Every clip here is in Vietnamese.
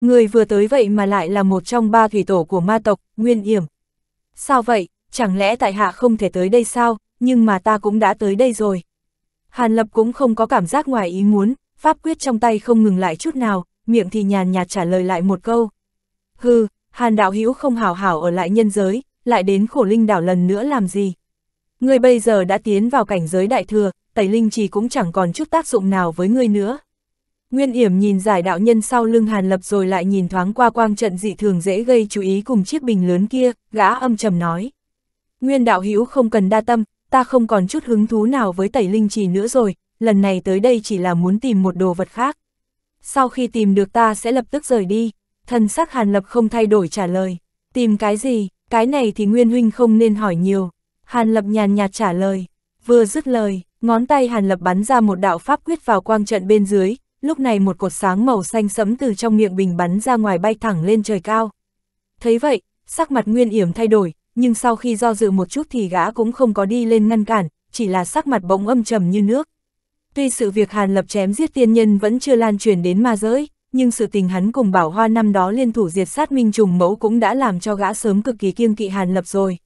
Người vừa tới vậy mà lại là một trong ba thủy tổ của ma tộc, Nguyên Yểm. Sao vậy, chẳng lẽ tại hạ không thể tới đây sao, nhưng mà ta cũng đã tới đây rồi. Hàn Lập cũng không có cảm giác ngoài ý muốn, pháp quyết trong tay không ngừng lại chút nào, miệng thì nhàn nhạt trả lời lại một câu. Hừ, Hàn Đạo Hữu không hào hảo ở lại nhân giới, lại đến khổ linh đảo lần nữa làm gì. Ngươi bây giờ đã tiến vào cảnh giới đại thừa, tẩy linh chỉ cũng chẳng còn chút tác dụng nào với ngươi nữa. Nguyên Yểm nhìn giải đạo nhân sau lưng Hàn Lập rồi lại nhìn thoáng qua quang trận dị thường dễ gây chú ý cùng chiếc bình lớn kia, gã âm trầm nói. Nguyên đạo hữu không cần đa tâm, ta không còn chút hứng thú nào với tẩy linh trì nữa rồi, lần này tới đây chỉ là muốn tìm một đồ vật khác. Sau khi tìm được ta sẽ lập tức rời đi, thần sắc Hàn Lập không thay đổi trả lời. Tìm cái gì, cái này thì Nguyên Huynh không nên hỏi nhiều. Hàn Lập nhàn nhạt trả lời, vừa dứt lời, ngón tay Hàn Lập bắn ra một đạo pháp quyết vào quang trận bên dưới, lúc này một cột sáng màu xanh sẫm từ trong miệng bình bắn ra ngoài bay thẳng lên trời cao. Thấy vậy, sắc mặt Nguyên Yểm thay đổi, nhưng sau khi do dự một chút thì gã cũng không có đi lên ngăn cản, chỉ là sắc mặt bỗng âm trầm như nước. Tuy sự việc Hàn Lập chém giết tiên nhân vẫn chưa lan truyền đến ma giới, nhưng sự tình hắn cùng Bảo Hoa năm đó liên thủ diệt sát Minh Trùng Mẫu cũng đã làm cho gã sớm cực kỳ kiêng kỵ Hàn Lập rồi.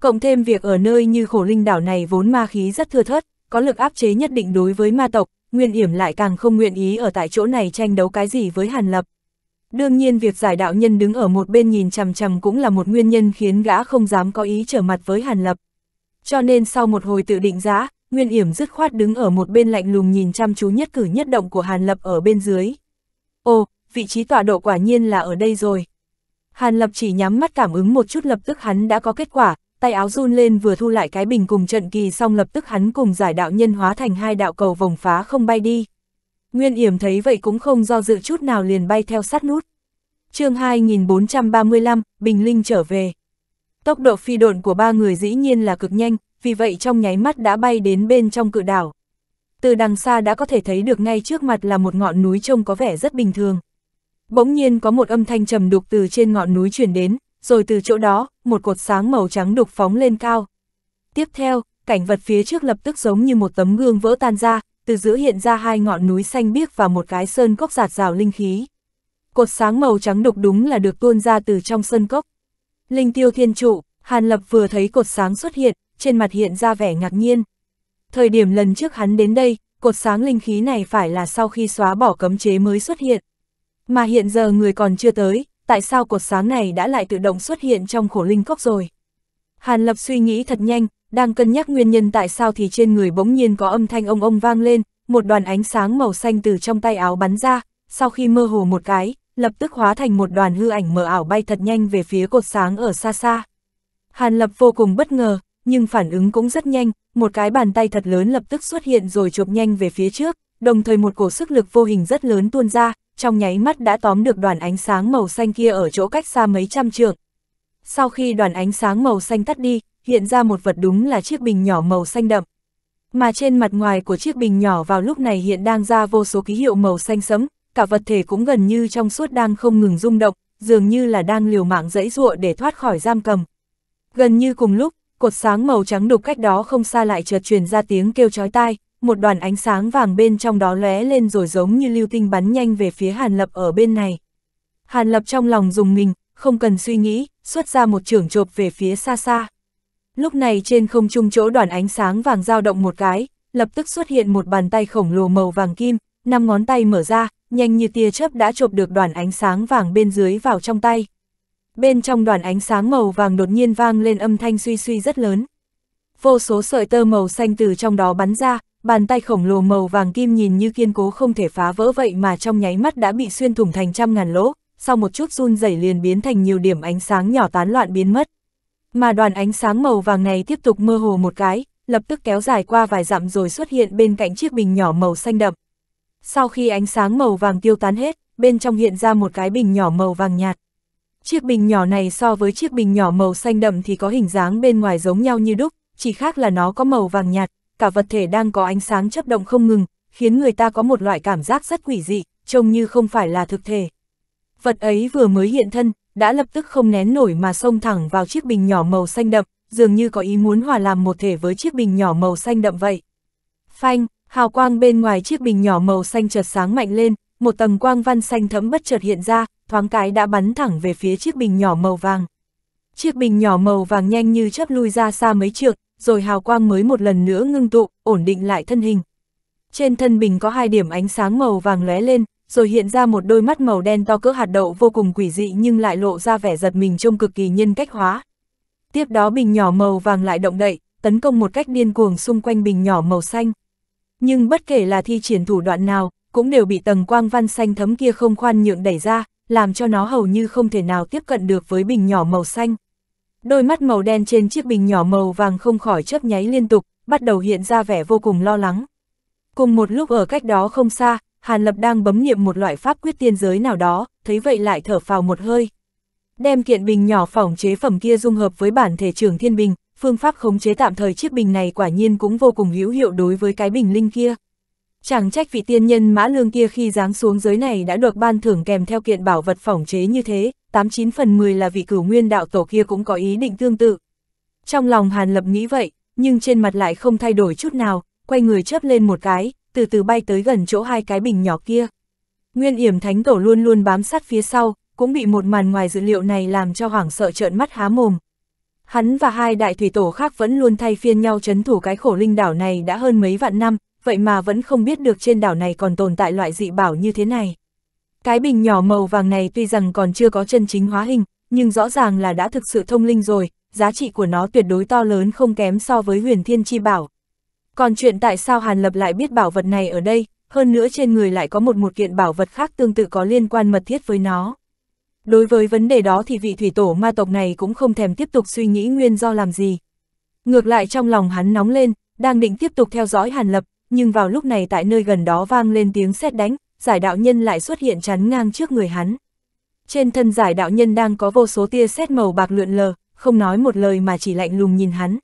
Cộng thêm việc ở nơi như khổ linh đảo này vốn ma khí rất thưa thớt, có lực áp chế nhất định đối với ma tộc, Nguyên Yểm lại càng không nguyện ý ở tại chỗ này tranh đấu cái gì với Hàn Lập. Đương nhiên việc giải đạo nhân đứng ở một bên nhìn chằm chằm cũng là một nguyên nhân khiến gã không dám có ý trở mặt với Hàn Lập. Cho nên sau một hồi tự định giá, Nguyên Yểm dứt khoát đứng ở một bên lạnh lùng nhìn chăm chú nhất cử nhất động của Hàn Lập ở bên dưới. Ồ, vị trí tọa độ quả nhiên là ở đây rồi. Hàn Lập chỉ nhắm mắt cảm ứng một chút lập tức hắn đã có kết quả, tay áo run lên vừa thu lại cái bình cùng trận kỳ xong lập tức hắn cùng giải đạo nhân hóa thành hai đạo cầu vòng phá không bay đi. Nguyên Yểm thấy vậy cũng không do dự chút nào liền bay theo sát nút. chương 2435, Bình Linh trở về. Tốc độ phi độn của ba người dĩ nhiên là cực nhanh, vì vậy trong nháy mắt đã bay đến bên trong cự đảo. Từ đằng xa đã có thể thấy được ngay trước mặt là một ngọn núi trông có vẻ rất bình thường. Bỗng nhiên có một âm thanh trầm đục từ trên ngọn núi truyền đến, rồi từ chỗ đó, một cột sáng màu trắng đục phóng lên cao. Tiếp theo, cảnh vật phía trước lập tức giống như một tấm gương vỡ tan ra, từ giữa hiện ra hai ngọn núi xanh biếc và một cái sơn cốc giạt rào linh khí. Cột sáng màu trắng đục đúng là được tuôn ra từ trong sơn cốc. Linh tiêu thiên trụ, Hàn Lập vừa thấy cột sáng xuất hiện, trên mặt hiện ra vẻ ngạc nhiên. Thời điểm lần trước hắn đến đây, cột sáng linh khí này phải là sau khi xóa bỏ cấm chế mới xuất hiện. Mà hiện giờ người còn chưa tới, tại sao cột sáng này đã lại tự động xuất hiện trong khổ linh cốc rồi? Hàn Lập suy nghĩ thật nhanh, đang cân nhắc nguyên nhân tại sao thì trên người bỗng nhiên có âm thanh ông ông vang lên, một đoàn ánh sáng màu xanh từ trong tay áo bắn ra, sau khi mơ hồ một cái, lập tức hóa thành một đoàn hư ảnh mờ ảo bay thật nhanh về phía cột sáng ở xa xa. Hàn Lập vô cùng bất ngờ, nhưng phản ứng cũng rất nhanh, một cái bàn tay thật lớn lập tức xuất hiện rồi chụp nhanh về phía trước, đồng thời một cổ sức lực vô hình rất lớn tuôn ra, trong nháy mắt đã tóm được đoàn ánh sáng màu xanh kia ở chỗ cách xa mấy trăm trượng. Sau khi đoàn ánh sáng màu xanh tắt đi, hiện ra một vật đúng là chiếc bình nhỏ màu xanh đậm. Mà trên mặt ngoài của chiếc bình nhỏ vào lúc này hiện đang ra vô số ký hiệu màu xanh sẫm, cả vật thể cũng gần như trong suốt đang không ngừng rung động, dường như là đang liều mạng dẫy dụa để thoát khỏi giam cầm. Gần như cùng lúc, cột sáng màu trắng đục cách đó không xa lại chợt truyền ra tiếng kêu chói tai, một đoàn ánh sáng vàng bên trong đó lóe lên rồi giống như lưu tinh bắn nhanh về phía Hàn Lập ở bên này. Hàn Lập trong lòng dùng mình, không cần suy nghĩ, xuất ra một trưởng chộp về phía xa xa. Lúc này trên không trung chỗ đoàn ánh sáng vàng dao động một cái, lập tức xuất hiện một bàn tay khổng lồ màu vàng kim, năm ngón tay mở ra, nhanh như tia chớp đã chộp được đoàn ánh sáng vàng bên dưới vào trong tay. Bên trong đoàn ánh sáng màu vàng đột nhiên vang lên âm thanh suy suy rất lớn. Vô số sợi tơ màu xanh từ trong đó bắn ra, bàn tay khổng lồ màu vàng kim nhìn như kiên cố không thể phá vỡ vậy mà trong nháy mắt đã bị xuyên thủng thành trăm ngàn lỗ, sau một chút run rẩy liền biến thành nhiều điểm ánh sáng nhỏ tán loạn biến mất. Mà đoàn ánh sáng màu vàng này tiếp tục mơ hồ một cái, lập tức kéo dài qua vài dặm rồi xuất hiện bên cạnh chiếc bình nhỏ màu xanh đậm. Sau khi ánh sáng màu vàng tiêu tán hết, bên trong hiện ra một cái bình nhỏ màu vàng nhạt. Chiếc bình nhỏ này so với chiếc bình nhỏ màu xanh đậm thì có hình dáng bên ngoài giống nhau như đúc, chỉ khác là nó có màu vàng nhạt, cả vật thể đang có ánh sáng chấp động không ngừng, khiến người ta có một loại cảm giác rất quỷ dị, trông như không phải là thực thể. Vật ấy vừa mới hiện thân, đã lập tức không nén nổi mà xông thẳng vào chiếc bình nhỏ màu xanh đậm, dường như có ý muốn hòa làm một thể với chiếc bình nhỏ màu xanh đậm vậy. Phanh, hào quang bên ngoài chiếc bình nhỏ màu xanh chợt sáng mạnh lên, một tầng quang văn xanh thẫm bất chợt hiện ra, thoáng cái đã bắn thẳng về phía chiếc bình nhỏ màu vàng. Chiếc bình nhỏ màu vàng nhanh như chớp lui ra xa mấy trượng, rồi hào quang mới một lần nữa ngưng tụ, ổn định lại thân hình. Trên thân bình có hai điểm ánh sáng màu vàng lóe lên, rồi hiện ra một đôi mắt màu đen to cỡ hạt đậu vô cùng quỷ dị nhưng lại lộ ra vẻ giật mình trông cực kỳ nhân cách hóa. Tiếp đó bình nhỏ màu vàng lại động đậy, tấn công một cách điên cuồng xung quanh bình nhỏ màu xanh. Nhưng bất kể là thi triển thủ đoạn nào, cũng đều bị tầng quang văn xanh thấm kia không khoan nhượng đẩy ra, làm cho nó hầu như không thể nào tiếp cận được với bình nhỏ màu xanh. Đôi mắt màu đen trên chiếc bình nhỏ màu vàng không khỏi chớp nháy liên tục, bắt đầu hiện ra vẻ vô cùng lo lắng. Cùng một lúc ở cách đó không xa, Hàn Lập đang bấm niệm một loại pháp quyết tiên giới nào đó, thấy vậy lại thở phào một hơi. Đem kiện bình nhỏ phỏng chế phẩm kia dung hợp với bản thể trưởng thiên bình, phương pháp khống chế tạm thời chiếc bình này quả nhiên cũng vô cùng hữu hiệu đối với cái bình linh kia. Chẳng trách vị tiên nhân mã lương kia khi giáng xuống giới này đã được ban thưởng kèm theo kiện bảo vật phỏng chế như thế, 89 phần 10 là vị cửu nguyên đạo tổ kia cũng có ý định tương tự. Trong lòng Hàn Lập nghĩ vậy, nhưng trên mặt lại không thay đổi chút nào, quay người chớp lên một cái, từ từ bay tới gần chỗ hai cái bình nhỏ kia. Nguyên yểm thánh tổ luôn luôn bám sát phía sau, cũng bị một màn ngoài dữ liệu này làm cho hoảng sợ trợn mắt há mồm. Hắn và hai đại thủy tổ khác vẫn luôn thay phiên nhau chấn thủ cái khổ linh đảo này đã hơn mấy vạn năm, vậy mà vẫn không biết được trên đảo này còn tồn tại loại dị bảo như thế này. Cái bình nhỏ màu vàng này tuy rằng còn chưa có chân chính hóa hình, nhưng rõ ràng là đã thực sự thông linh rồi, giá trị của nó tuyệt đối to lớn không kém so với huyền thiên chi bảo. Còn chuyện tại sao Hàn Lập lại biết bảo vật này ở đây, hơn nữa trên người lại có một một kiện bảo vật khác tương tự có liên quan mật thiết với nó. Đối với vấn đề đó thì vị thủy tổ ma tộc này cũng không thèm tiếp tục suy nghĩ nguyên do làm gì. Ngược lại trong lòng hắn nóng lên, đang định tiếp tục theo dõi Hàn Lập, nhưng vào lúc này tại nơi gần đó vang lên tiếng sét đánh, giải đạo nhân lại xuất hiện chắn ngang trước người hắn. Trên thân giải đạo nhân đang có vô số tia sét màu bạc lượn lờ, không nói một lời mà chỉ lạnh lùng nhìn hắn.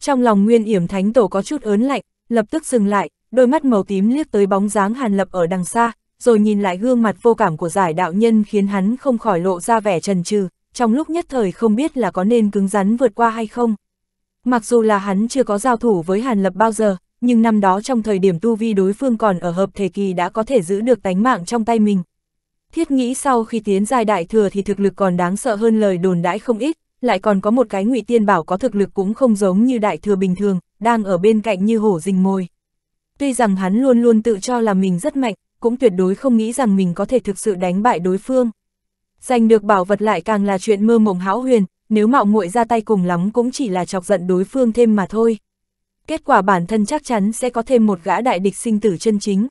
Trong lòng Nguyên Yểm Thánh Tổ có chút ớn lạnh, lập tức dừng lại, đôi mắt màu tím liếc tới bóng dáng Hàn Lập ở đằng xa, rồi nhìn lại gương mặt vô cảm của giải đạo nhân khiến hắn không khỏi lộ ra vẻ trần trừ, trong lúc nhất thời không biết là có nên cứng rắn vượt qua hay không. Mặc dù là hắn chưa có giao thủ với Hàn Lập bao giờ, nhưng năm đó trong thời điểm tu vi đối phương còn ở hợp thể kỳ đã có thể giữ được tánh mạng trong tay mình. Thiết nghĩ sau khi tiến giai đại thừa thì thực lực còn đáng sợ hơn lời đồn đãi không ít, lại còn có một cái ngụy tiên bảo có thực lực cũng không giống như đại thừa bình thường, đang ở bên cạnh như hổ rình mồi. Tuy rằng hắn luôn luôn tự cho là mình rất mạnh, cũng tuyệt đối không nghĩ rằng mình có thể thực sự đánh bại đối phương. Giành được bảo vật lại càng là chuyện mơ mộng hão huyền, nếu mạo muội ra tay cùng lắm cũng chỉ là chọc giận đối phương thêm mà thôi kết quả bản thân chắc chắn sẽ có thêm một gã đại địch sinh tử chân chính.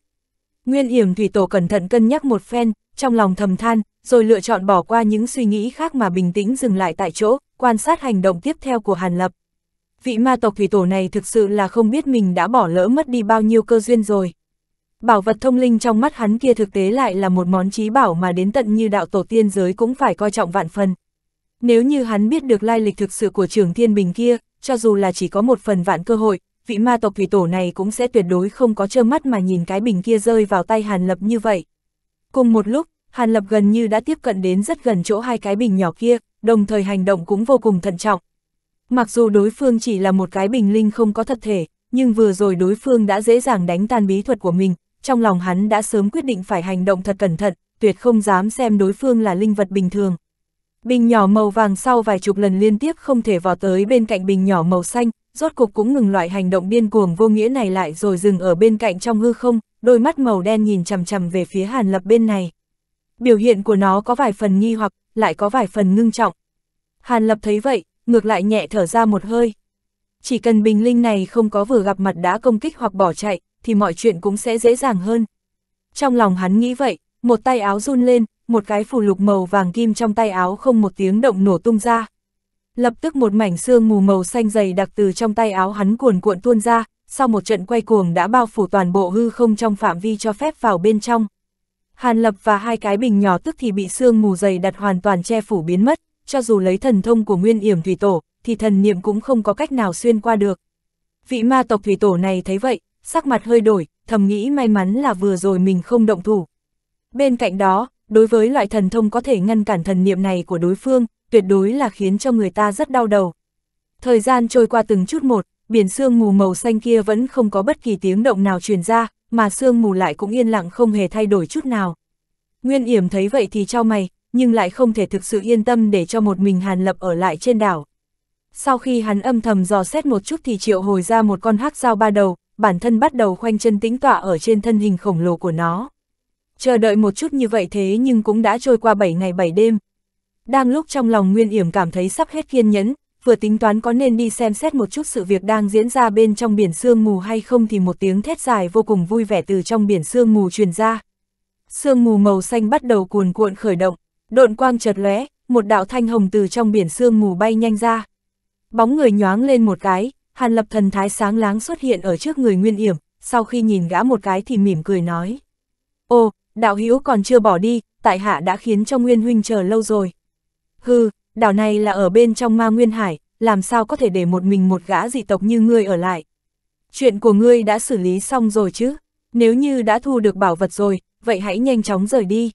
Nguyên Yểm Thủy Tổ cẩn thận cân nhắc một phen, trong lòng thầm than, rồi lựa chọn bỏ qua những suy nghĩ khác mà bình tĩnh dừng lại tại chỗ, quan sát hành động tiếp theo của Hàn Lập. Vị ma tộc Thủy Tổ này thực sự là không biết mình đã bỏ lỡ mất đi bao nhiêu cơ duyên rồi. Bảo vật thông linh trong mắt hắn kia thực tế lại là một món trí bảo mà đến tận như đạo tổ tiên giới cũng phải coi trọng vạn phần. Nếu như hắn biết được lai lịch thực sự của trường thiên bình kia, cho dù là chỉ có một phần vạn cơ hội, vị ma tộc thủy tổ này cũng sẽ tuyệt đối không có trơ mắt mà nhìn cái bình kia rơi vào tay Hàn Lập như vậy. Cùng một lúc, Hàn Lập gần như đã tiếp cận đến rất gần chỗ hai cái bình nhỏ kia, đồng thời hành động cũng vô cùng thận trọng. Mặc dù đối phương chỉ là một cái bình linh không có thật thể, nhưng vừa rồi đối phương đã dễ dàng đánh tan bí thuật của mình, trong lòng hắn đã sớm quyết định phải hành động thật cẩn thận, tuyệt không dám xem đối phương là linh vật bình thường. Bình nhỏ màu vàng sau vài chục lần liên tiếp không thể vào tới bên cạnh bình nhỏ màu xanh, rốt cục cũng ngừng loại hành động điên cuồng vô nghĩa này lại rồi dừng ở bên cạnh trong hư không, đôi mắt màu đen nhìn chằm chằm về phía Hàn Lập bên này. Biểu hiện của nó có vài phần nghi hoặc, lại có vài phần ngưng trọng. Hàn Lập thấy vậy, ngược lại nhẹ thở ra một hơi. Chỉ cần bình linh này không có vừa gặp mặt đã công kích hoặc bỏ chạy, thì mọi chuyện cũng sẽ dễ dàng hơn. Trong lòng hắn nghĩ vậy, một tay áo run lên, một cái phù lục màu vàng kim trong tay áo không một tiếng động nổ tung ra. Lập tức một mảnh xương mù màu xanh dày đặc từ trong tay áo hắn cuồn cuộn tuôn ra, sau một trận quay cuồng đã bao phủ toàn bộ hư không trong phạm vi cho phép vào bên trong. Hàn Lập và hai cái bình nhỏ tức thì bị xương mù dày đặt hoàn toàn che phủ biến mất, cho dù lấy thần thông của Nguyên Yểm Thủy Tổ, thì thần niệm cũng không có cách nào xuyên qua được. Vị ma tộc Thủy Tổ này thấy vậy, sắc mặt hơi đổi, thầm nghĩ may mắn là vừa rồi mình không động thủ. Bên cạnh đó, đối với loại thần thông có thể ngăn cản thần niệm này của đối phương, tuyệt đối là khiến cho người ta rất đau đầu. Thời gian trôi qua từng chút một, biển sương mù màu xanh kia vẫn không có bất kỳ tiếng động nào truyền ra, mà sương mù lại cũng yên lặng không hề thay đổi chút nào. Nguyên Yểm thấy vậy thì cho mày, nhưng lại không thể thực sự yên tâm để cho một mình Hàn Lập ở lại trên đảo. Sau khi hắn âm thầm dò xét một chút thì triệu hồi ra một con hắc dao ba đầu, bản thân bắt đầu khoanh chân tĩnh tọa ở trên thân hình khổng lồ của nó. Chờ đợi một chút như vậy thế nhưng cũng đã trôi qua 7 ngày 7 đêm, đang lúc trong lòng Nguyên Yểm cảm thấy sắp hết kiên nhẫn, vừa tính toán có nên đi xem xét một chút sự việc đang diễn ra bên trong biển sương mù hay không thì một tiếng thét dài vô cùng vui vẻ từ trong biển sương mù truyền ra. Sương mù màu xanh bắt đầu cuồn cuộn khởi động, độn quang chợt lóe, một đạo thanh hồng từ trong biển sương mù bay nhanh ra. Bóng người nhoáng lên một cái, Hàn Lập thần thái sáng láng xuất hiện ở trước người Nguyên Yểm, sau khi nhìn gã một cái thì mỉm cười nói: "Ô, đạo hữu còn chưa bỏ đi, tại hạ đã khiến cho Nguyên huynh chờ lâu rồi." Hừ, đảo này là ở bên trong ma nguyên hải, làm sao có thể để một mình một gã dị tộc như ngươi ở lại. Chuyện của ngươi đã xử lý xong rồi chứ, nếu như đã thu được bảo vật rồi, vậy hãy nhanh chóng rời đi.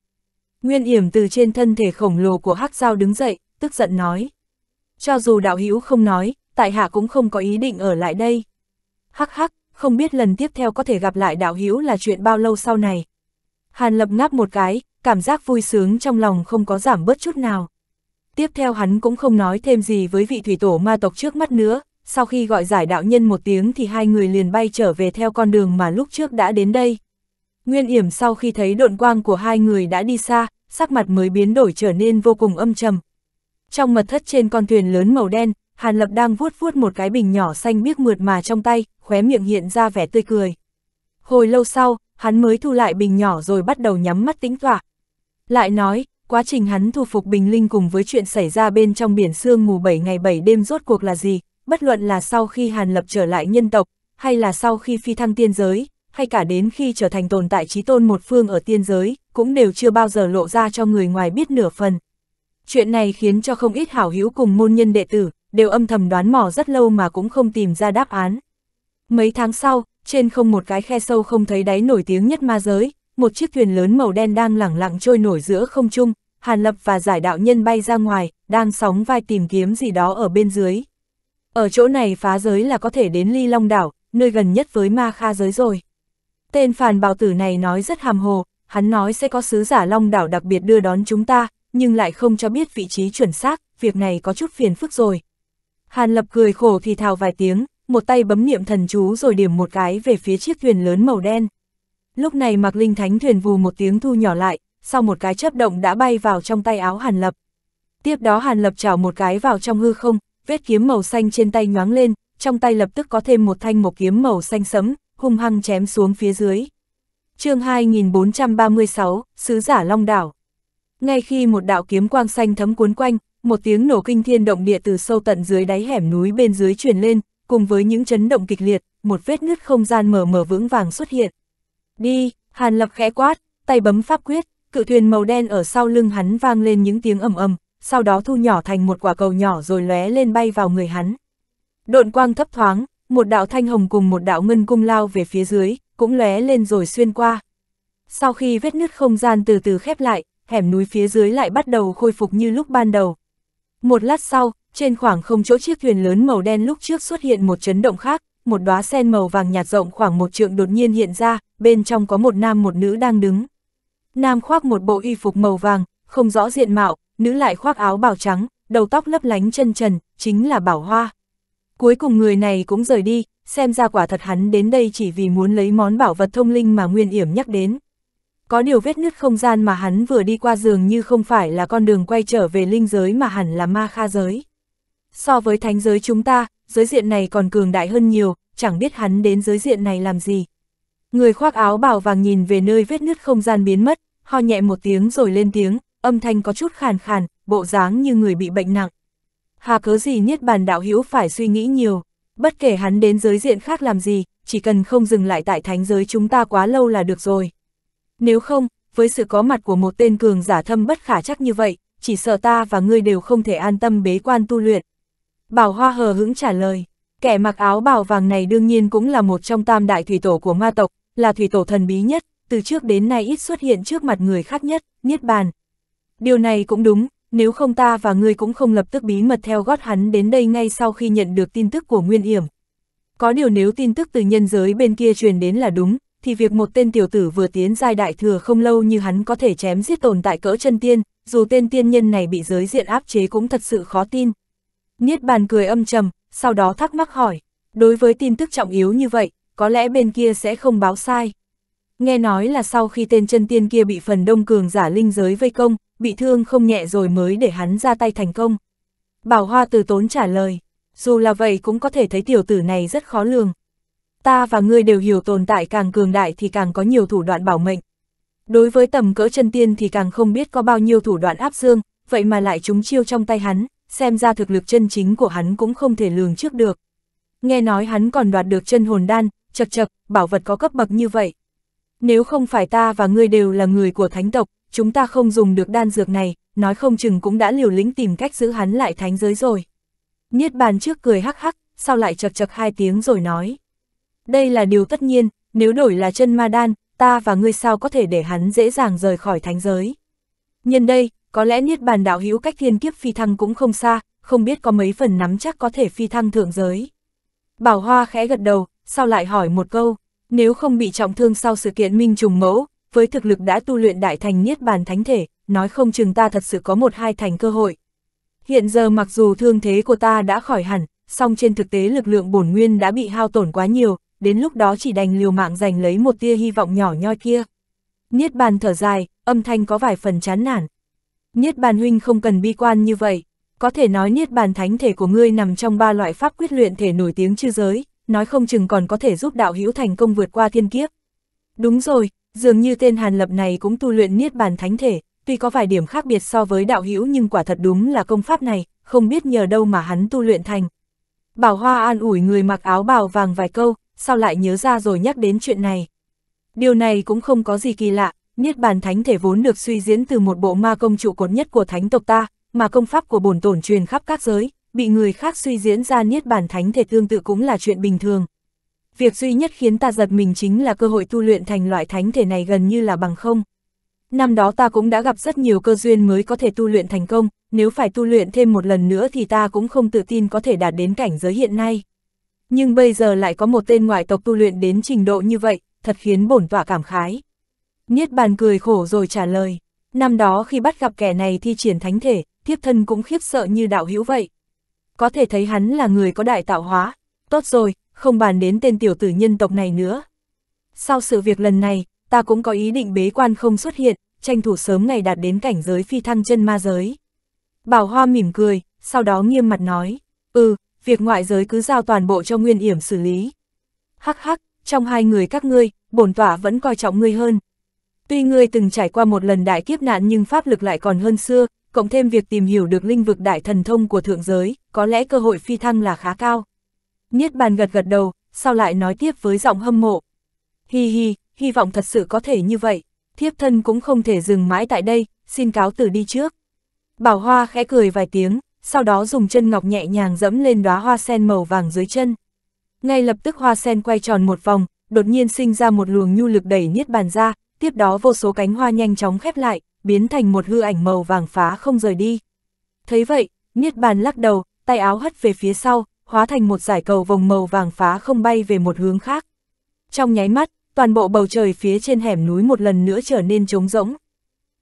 Nguyên yểm từ trên thân thể khổng lồ của hắc dao đứng dậy, tức giận nói. Cho dù đạo hữu không nói, tại hạ cũng không có ý định ở lại đây. Hắc hắc, không biết lần tiếp theo có thể gặp lại đạo hữu là chuyện bao lâu sau này. Hàn lập ngáp một cái, cảm giác vui sướng trong lòng không có giảm bớt chút nào tiếp theo hắn cũng không nói thêm gì với vị thủy tổ ma tộc trước mắt nữa, sau khi gọi giải đạo nhân một tiếng thì hai người liền bay trở về theo con đường mà lúc trước đã đến đây. Nguyên yểm sau khi thấy độn quang của hai người đã đi xa, sắc mặt mới biến đổi trở nên vô cùng âm trầm. Trong mật thất trên con thuyền lớn màu đen, Hàn Lập đang vuốt vuốt một cái bình nhỏ xanh biếc mượt mà trong tay, khóe miệng hiện ra vẻ tươi cười. Hồi lâu sau, hắn mới thu lại bình nhỏ rồi bắt đầu nhắm mắt tính tỏa. Lại nói, quá trình hắn thu phục Bình Linh cùng với chuyện xảy ra bên trong biển sương mù 7 ngày 7 đêm rốt cuộc là gì, bất luận là sau khi Hàn Lập trở lại nhân tộc, hay là sau khi phi thăng tiên giới, hay cả đến khi trở thành tồn tại trí tôn một phương ở tiên giới, cũng đều chưa bao giờ lộ ra cho người ngoài biết nửa phần. Chuyện này khiến cho không ít hảo hữu cùng môn nhân đệ tử, đều âm thầm đoán mò rất lâu mà cũng không tìm ra đáp án. Mấy tháng sau, trên không một cái khe sâu không thấy đáy nổi tiếng nhất ma giới, một chiếc thuyền lớn màu đen đang lẳng lặng trôi nổi giữa không trung, Hàn Lập và giải đạo nhân bay ra ngoài, đang sóng vai tìm kiếm gì đó ở bên dưới. Ở chỗ này phá giới là có thể đến Ly Long Đảo, nơi gần nhất với Ma Kha giới rồi. Tên phàn bào tử này nói rất hàm hồ, hắn nói sẽ có sứ giả Long Đảo đặc biệt đưa đón chúng ta, nhưng lại không cho biết vị trí chuẩn xác, việc này có chút phiền phức rồi. Hàn Lập cười khổ thì thào vài tiếng, một tay bấm niệm thần chú rồi điểm một cái về phía chiếc thuyền lớn màu đen. Lúc này Mạc Linh Thánh thuyền vù một tiếng thu nhỏ lại, sau một cái chớp động đã bay vào trong tay áo Hàn Lập. Tiếp đó Hàn Lập chảo một cái vào trong hư không, vết kiếm màu xanh trên tay nhoáng lên, trong tay lập tức có thêm một thanh một kiếm màu xanh sẫm, hung hăng chém xuống phía dưới. chương 2436, Sứ giả Long Đảo. Ngay khi một đạo kiếm quang xanh thấm cuốn quanh, một tiếng nổ kinh thiên động địa từ sâu tận dưới đáy hẻm núi bên dưới truyền lên, cùng với những chấn động kịch liệt, một vết nứt không gian mở mở vững vàng xuất hiện. Đi, Hàn Lập khẽ quát, tay bấm pháp quyết, cự thuyền màu đen ở sau lưng hắn vang lên những tiếng ầm ầm, sau đó thu nhỏ thành một quả cầu nhỏ rồi lóe lên bay vào người hắn. Độn quang thấp thoáng, một đạo thanh hồng cùng một đạo ngân cung lao về phía dưới, cũng lóe lên rồi xuyên qua. Sau khi vết nứt không gian từ từ khép lại, hẻm núi phía dưới lại bắt đầu khôi phục như lúc ban đầu. Một lát sau, trên khoảng không chỗ chiếc thuyền lớn màu đen lúc trước xuất hiện một chấn động khác, một đóa sen màu vàng nhạt rộng khoảng một trượng đột nhiên hiện ra, bên trong có một nam một nữ đang đứng. Nam khoác một bộ y phục màu vàng, không rõ diện mạo, nữ lại khoác áo bào trắng, đầu tóc lấp lánh chân trần, chính là Bảo Hoa. Cuối cùng người này cũng rời đi, xem ra quả thật hắn đến đây chỉ vì muốn lấy món bảo vật thông linh mà Nguyên Yểm nhắc đến. Có điều vết nứt không gian mà hắn vừa đi qua dường như không phải là con đường quay trở về linh giới mà hẳn là ma kha giới. So với thánh giới chúng ta, giới diện này còn cường đại hơn nhiều, chẳng biết hắn đến giới diện này làm gì. Người khoác áo bào vàng nhìn về nơi vết nứt không gian biến mất, ho nhẹ một tiếng rồi lên tiếng, âm thanh có chút khàn khàn, bộ dáng như người bị bệnh nặng. Hà cớ gì niết bàn đạo hữu phải suy nghĩ nhiều, bất kể hắn đến giới diện khác làm gì, chỉ cần không dừng lại tại thánh giới chúng ta quá lâu là được rồi. Nếu không, với sự có mặt của một tên cường giả thâm bất khả chắc như vậy, chỉ sợ ta và ngươi đều không thể an tâm bế quan tu luyện. Bảo Hoa hờ hững trả lời, kẻ mặc áo bào vàng này đương nhiên cũng là một trong tam đại thủy tổ của ma tộc, là thủy tổ thần bí nhất, từ trước đến nay ít xuất hiện trước mặt người khác nhất, Niết Bàn. Điều này cũng đúng, nếu không ta và ngươi cũng không lập tức bí mật theo gót hắn đến đây ngay sau khi nhận được tin tức của Nguyên Yểm. Có điều nếu tin tức từ nhân giới bên kia truyền đến là đúng, thì việc một tên tiểu tử vừa tiến giai đại thừa không lâu như hắn có thể chém giết tồn tại cỡ chân tiên, dù tên tiên nhân này bị giới diện áp chế cũng thật sự khó tin, Niết bàn cười âm trầm, sau đó thắc mắc hỏi, đối với tin tức trọng yếu như vậy, có lẽ bên kia sẽ không báo sai. Nghe nói là sau khi tên chân tiên kia bị phần đông cường giả linh giới vây công, bị thương không nhẹ rồi mới để hắn ra tay thành công. Bảo Hoa từ tốn trả lời, dù là vậy cũng có thể thấy tiểu tử này rất khó lường. Ta và ngươi đều hiểu tồn tại càng cường đại thì càng có nhiều thủ đoạn bảo mệnh. Đối với tầm cỡ chân tiên thì càng không biết có bao nhiêu thủ đoạn áp dương, vậy mà lại chúng chiêu trong tay hắn xem ra thực lực chân chính của hắn cũng không thể lường trước được. Nghe nói hắn còn đoạt được chân hồn đan, chật chật, bảo vật có cấp bậc như vậy. Nếu không phải ta và ngươi đều là người của thánh tộc, chúng ta không dùng được đan dược này, nói không chừng cũng đã liều lĩnh tìm cách giữ hắn lại thánh giới rồi. Niết bàn trước cười hắc hắc, sau lại chật chật hai tiếng rồi nói. Đây là điều tất nhiên, nếu đổi là chân ma đan, ta và ngươi sao có thể để hắn dễ dàng rời khỏi thánh giới. Nhân đây, có lẽ Niết Bàn đạo hữu cách thiên kiếp phi thăng cũng không xa, không biết có mấy phần nắm chắc có thể phi thăng thượng giới. Bảo Hoa khẽ gật đầu, sau lại hỏi một câu, nếu không bị trọng thương sau sự kiện minh trùng mẫu, với thực lực đã tu luyện đại thành Niết Bàn Thánh Thể, nói không chừng ta thật sự có một hai thành cơ hội. Hiện giờ mặc dù thương thế của ta đã khỏi hẳn, song trên thực tế lực lượng bổn nguyên đã bị hao tổn quá nhiều, đến lúc đó chỉ đành liều mạng giành lấy một tia hy vọng nhỏ nhoi kia. Niết bàn thở dài, âm thanh có vài phần chán nản. Niết bàn huynh không cần bi quan như vậy, có thể nói niết bàn thánh thể của ngươi nằm trong ba loại pháp quyết luyện thể nổi tiếng chư giới, nói không chừng còn có thể giúp đạo hữu thành công vượt qua thiên kiếp. Đúng rồi, dường như tên Hàn Lập này cũng tu luyện niết bàn thánh thể, tuy có vài điểm khác biệt so với đạo hữu nhưng quả thật đúng là công pháp này, không biết nhờ đâu mà hắn tu luyện thành. Bảo Hoa an ủi người mặc áo bào vàng vài câu, sau lại nhớ ra rồi nhắc đến chuyện này. Điều này cũng không có gì kỳ lạ, Niết bàn thánh thể vốn được suy diễn từ một bộ ma công trụ cột nhất của thánh tộc ta, mà công pháp của bổn tổn truyền khắp các giới, bị người khác suy diễn ra niết bàn thánh thể tương tự cũng là chuyện bình thường. Việc duy nhất khiến ta giật mình chính là cơ hội tu luyện thành loại thánh thể này gần như là bằng không. Năm đó ta cũng đã gặp rất nhiều cơ duyên mới có thể tu luyện thành công, nếu phải tu luyện thêm một lần nữa thì ta cũng không tự tin có thể đạt đến cảnh giới hiện nay. Nhưng bây giờ lại có một tên ngoại tộc tu luyện đến trình độ như vậy, thật khiến bổn tỏa cảm khái. Niết bàn cười khổ rồi trả lời. Năm đó khi bắt gặp kẻ này thi triển thánh thể, thiếp thân cũng khiếp sợ như đạo hữu vậy. Có thể thấy hắn là người có đại tạo hóa. Tốt rồi, không bàn đến tên tiểu tử nhân tộc này nữa. Sau sự việc lần này, ta cũng có ý định bế quan không xuất hiện, tranh thủ sớm ngày đạt đến cảnh giới phi thăng chân ma giới. Bảo Hoa mỉm cười, sau đó nghiêm mặt nói, ừ, việc ngoại giới cứ giao toàn bộ cho Nguyên Yểm xử lý. Hắc hắc, trong hai người các ngươi, bổn tỏa vẫn coi trọng ngươi hơn, Tuy ngươi từng trải qua một lần đại kiếp nạn nhưng pháp lực lại còn hơn xưa, cộng thêm việc tìm hiểu được linh vực đại thần thông của thượng giới, có lẽ cơ hội phi thăng là khá cao. Niết bàn gật gật đầu, sau lại nói tiếp với giọng hâm mộ. Hi hi, hy vọng thật sự có thể như vậy, thiếp thân cũng không thể dừng mãi tại đây, xin cáo từ đi trước. Bảo Hoa khẽ cười vài tiếng, sau đó dùng chân ngọc nhẹ nhàng dẫm lên đóa hoa sen màu vàng dưới chân. Ngay lập tức hoa sen quay tròn một vòng, đột nhiên sinh ra một luồng nhu lực đẩy niết bàn ra, tiếp đó vô số cánh hoa nhanh chóng khép lại, biến thành một hư ảnh màu vàng phá không rời đi. Thấy vậy, Niết Bàn lắc đầu, tay áo hất về phía sau, hóa thành một giải cầu vòng màu vàng phá không bay về một hướng khác. Trong nháy mắt, toàn bộ bầu trời phía trên hẻm núi một lần nữa trở nên trống rỗng.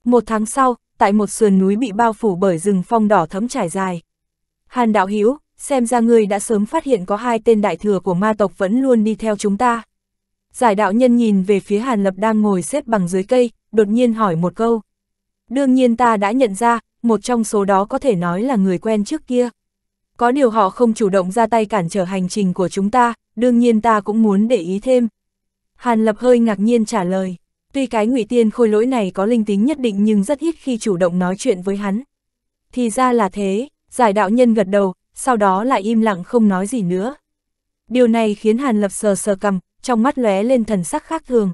Một tháng sau, tại một sườn núi bị bao phủ bởi rừng phong đỏ thấm trải dài. Hàn đạo Hiếu, xem ra ngươi đã sớm phát hiện có hai tên đại thừa của ma tộc vẫn luôn đi theo chúng ta. Giải đạo nhân nhìn về phía Hàn Lập đang ngồi xếp bằng dưới cây, đột nhiên hỏi một câu. Đương nhiên ta đã nhận ra, một trong số đó có thể nói là người quen trước kia. Có điều họ không chủ động ra tay cản trở hành trình của chúng ta, đương nhiên ta cũng muốn để ý thêm. Hàn Lập hơi ngạc nhiên trả lời, tuy cái ngụy tiên khôi lỗi này có linh tính nhất định nhưng rất ít khi chủ động nói chuyện với hắn. Thì ra là thế, giải đạo nhân gật đầu, sau đó lại im lặng không nói gì nữa. Điều này khiến Hàn Lập sờ sờ cầm, trong mắt lóe lên thần sắc khác thường.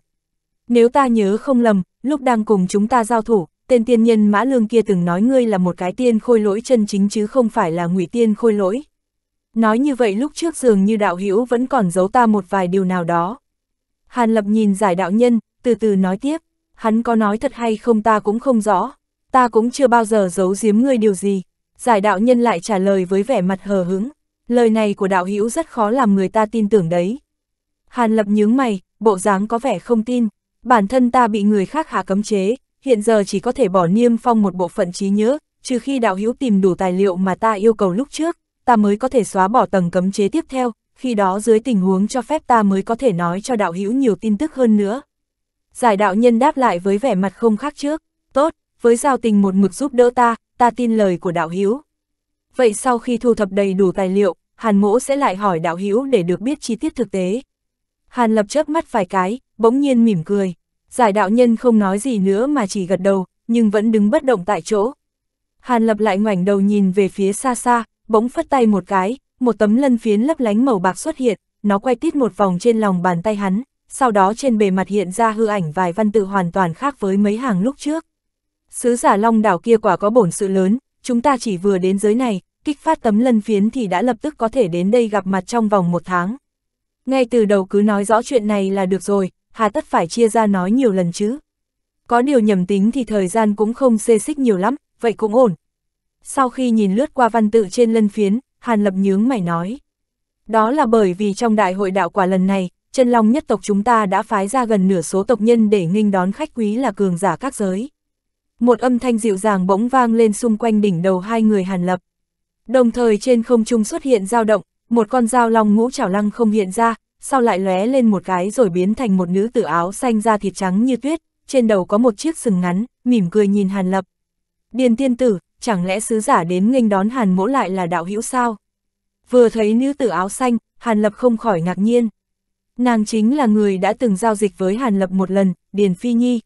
Nếu ta nhớ không lầm, lúc đang cùng chúng ta giao thủ, tên tiên nhân mã lương kia từng nói ngươi là một cái tiên khôi lỗi chân chính chứ không phải là ngụy tiên khôi lỗi. Nói như vậy lúc trước dường như đạo hữu vẫn còn giấu ta một vài điều nào đó. Hàn Lập nhìn giải đạo nhân, từ từ nói tiếp, hắn có nói thật hay không ta cũng không rõ, ta cũng chưa bao giờ giấu giếm ngươi điều gì. Giải đạo nhân lại trả lời với vẻ mặt hờ hững, lời này của đạo hữu rất khó làm người ta tin tưởng đấy. Hàn Lập nhướng mày, bộ dáng có vẻ không tin, bản thân ta bị người khác hạ cấm chế, hiện giờ chỉ có thể bỏ niêm phong một bộ phận trí nhớ, trừ khi đạo hữu tìm đủ tài liệu mà ta yêu cầu lúc trước, ta mới có thể xóa bỏ tầng cấm chế tiếp theo, khi đó dưới tình huống cho phép ta mới có thể nói cho đạo hữu nhiều tin tức hơn nữa. Giải đạo nhân đáp lại với vẻ mặt không khác trước, tốt, với giao tình một mực giúp đỡ ta, ta tin lời của đạo hữu. Vậy sau khi thu thập đầy đủ tài liệu, Hàn Mỗ sẽ lại hỏi đạo hữu để được biết chi tiết thực tế. Hàn Lập chớp mắt vài cái, bỗng nhiên mỉm cười. Giải đạo nhân không nói gì nữa mà chỉ gật đầu, nhưng vẫn đứng bất động tại chỗ. Hàn Lập lại ngoảnh đầu nhìn về phía xa xa, bỗng phất tay một cái, một tấm lân phiến lấp lánh màu bạc xuất hiện, nó quay tít một vòng trên lòng bàn tay hắn, sau đó trên bề mặt hiện ra hư ảnh vài văn tự hoàn toàn khác với mấy hàng lúc trước. Sứ giả long đảo kia quả có bổn sự lớn, chúng ta chỉ vừa đến giới này, kích phát tấm lân phiến thì đã lập tức có thể đến đây gặp mặt trong vòng một tháng. Ngay từ đầu cứ nói rõ chuyện này là được rồi, hà tất phải chia ra nói nhiều lần chứ. Có điều nhầm tính thì thời gian cũng không xê xích nhiều lắm, vậy cũng ổn. Sau khi nhìn lướt qua văn tự trên lân phiến, Hàn Lập nhướng mày nói. Đó là bởi vì trong đại hội đạo quả lần này, chân long nhất tộc chúng ta đã phái ra gần nửa số tộc nhân để nghinh đón khách quý là cường giả các giới. Một âm thanh dịu dàng bỗng vang lên xung quanh đỉnh đầu hai người Hàn Lập. Đồng thời trên không trung xuất hiện dao động, một con dao long ngũ trảo lăng không hiện ra, sau lại lóe lên một cái rồi biến thành một nữ tử áo xanh da thịt trắng như tuyết, trên đầu có một chiếc sừng ngắn, mỉm cười nhìn Hàn Lập. Điền tiên tử, chẳng lẽ sứ giả đến nghênh đón Hàn mỗ lại là đạo hữu sao? Vừa thấy nữ tử áo xanh, Hàn Lập không khỏi ngạc nhiên. Nàng chính là người đã từng giao dịch với Hàn Lập một lần, Điền Phi Nhi.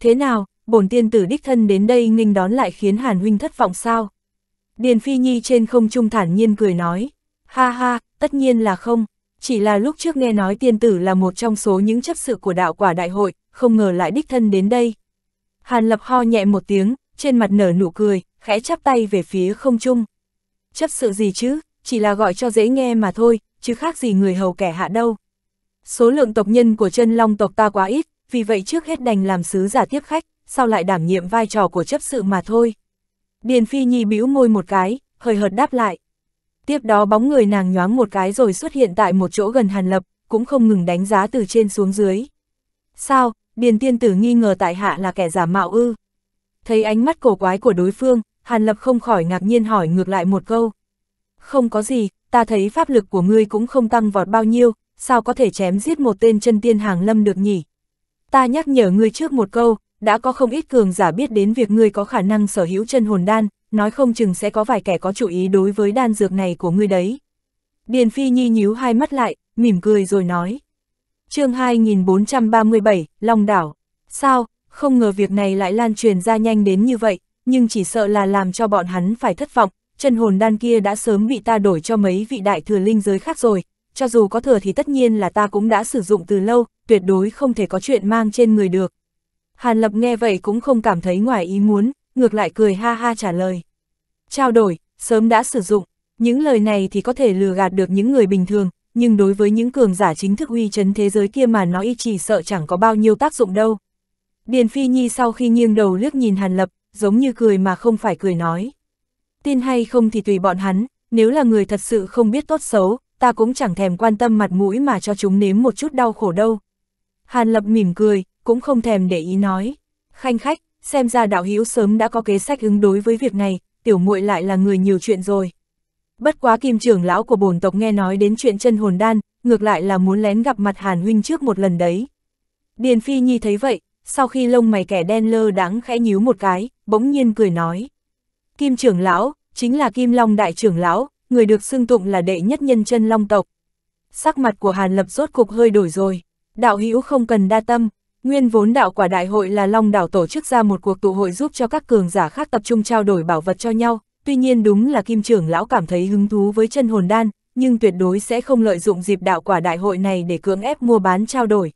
Thế nào, bổn tiên tử đích thân đến đây nghênh đón lại khiến Hàn Huynh thất vọng sao? Điền Phi Nhi trên không trung thản nhiên cười nói. Ha ha, tất nhiên là không, chỉ là lúc trước nghe nói tiên tử là một trong số những chấp sự của đạo quả đại hội, không ngờ lại đích thân đến đây. Hàn lập ho nhẹ một tiếng, trên mặt nở nụ cười, khẽ chắp tay về phía không trung. Chấp sự gì chứ, chỉ là gọi cho dễ nghe mà thôi, chứ khác gì người hầu kẻ hạ đâu. Số lượng tộc nhân của chân long tộc ta quá ít, vì vậy trước hết đành làm sứ giả tiếp khách, sau lại đảm nhiệm vai trò của chấp sự mà thôi. Điền Phi Nhi bĩu môi một cái, hơi hợt đáp lại. Tiếp đó bóng người nàng nhoáng một cái rồi xuất hiện tại một chỗ gần Hàn Lập, cũng không ngừng đánh giá từ trên xuống dưới. Sao, Điền Tiên Tử nghi ngờ tại hạ là kẻ giả mạo ư? Thấy ánh mắt cổ quái của đối phương, Hàn Lập không khỏi ngạc nhiên hỏi ngược lại một câu. Không có gì, ta thấy pháp lực của ngươi cũng không tăng vọt bao nhiêu, sao có thể chém giết một tên chân tiên hàng lâm được nhỉ? Ta nhắc nhở ngươi trước một câu, đã có không ít cường giả biết đến việc ngươi có khả năng sở hữu chân hồn đan, nói không chừng sẽ có vài kẻ có chủ ý đối với đan dược này của ngươi đấy. Điền Phi Nhi nhíu hai mắt lại, mỉm cười rồi nói. chương 2437, Long Đảo. Sao, không ngờ việc này lại lan truyền ra nhanh đến như vậy, nhưng chỉ sợ là làm cho bọn hắn phải thất vọng, chân hồn đan kia đã sớm bị ta đổi cho mấy vị đại thừa linh giới khác rồi, cho dù có thừa thì tất nhiên là ta cũng đã sử dụng từ lâu, tuyệt đối không thể có chuyện mang trên người được. Hàn Lập nghe vậy cũng không cảm thấy ngoài ý muốn, ngược lại cười ha ha trả lời. Trao đổi, sớm đã sử dụng, những lời này thì có thể lừa gạt được những người bình thường, nhưng đối với những cường giả chính thức uy chấn thế giới kia mà nói chỉ sợ chẳng có bao nhiêu tác dụng đâu. Điền Phi Nhi sau khi nghiêng đầu liếc nhìn Hàn Lập, giống như cười mà không phải cười nói. Tin hay không thì tùy bọn hắn, nếu là người thật sự không biết tốt xấu, ta cũng chẳng thèm quan tâm mặt mũi mà cho chúng nếm một chút đau khổ đâu. Hàn Lập mỉm cười, cũng không thèm để ý nói. Khanh khách, xem ra đạo hữu sớm đã có kế sách ứng đối với việc này, tiểu muội lại là người nhiều chuyện rồi. Bất quá kim trưởng lão của bổn tộc nghe nói đến chuyện chân hồn đan, ngược lại là muốn lén gặp mặt Hàn Huynh trước một lần đấy. Điền Phi Nhi thấy vậy, sau khi lông mày kẻ đen lơ đáng khẽ nhíu một cái, bỗng nhiên cười nói. Kim trưởng lão, chính là Kim Long đại trưởng lão, người được xưng tụng là đệ nhất nhân chân long tộc. Sắc mặt của Hàn Lập rốt cục hơi đổi rồi, đạo hữu không cần đa tâm, Nguyên vốn đạo quả đại hội là Long đảo tổ chức ra một cuộc tụ hội giúp cho các cường giả khác tập trung trao đổi bảo vật cho nhau, tuy nhiên đúng là kim trưởng lão cảm thấy hứng thú với chân hồn đan, nhưng tuyệt đối sẽ không lợi dụng dịp đạo quả đại hội này để cưỡng ép mua bán trao đổi.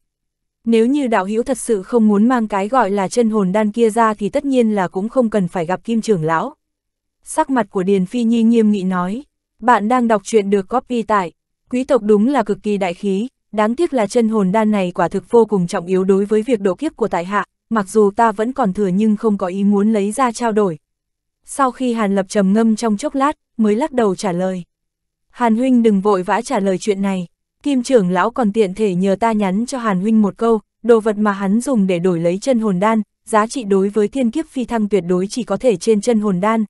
Nếu như đạo hữu thật sự không muốn mang cái gọi là chân hồn đan kia ra thì tất nhiên là cũng không cần phải gặp kim trưởng lão. Sắc mặt của Điền Phi Nhi nghiêm nghị nói, bạn đang đọc truyện được copy tại, quý tộc đúng là cực kỳ đại khí, đáng tiếc là chân hồn đan này quả thực vô cùng trọng yếu đối với việc độ kiếp của tại hạ, mặc dù ta vẫn còn thừa nhưng không có ý muốn lấy ra trao đổi. Sau khi Hàn Lập trầm ngâm trong chốc lát, mới lắc đầu trả lời. Hàn Huynh đừng vội vã trả lời chuyện này, Kim trưởng lão còn tiện thể nhờ ta nhắn cho Hàn Huynh một câu, đồ vật mà hắn dùng để đổi lấy chân hồn đan, giá trị đối với thiên kiếp phi thăng tuyệt đối chỉ có thể trên chân hồn đan.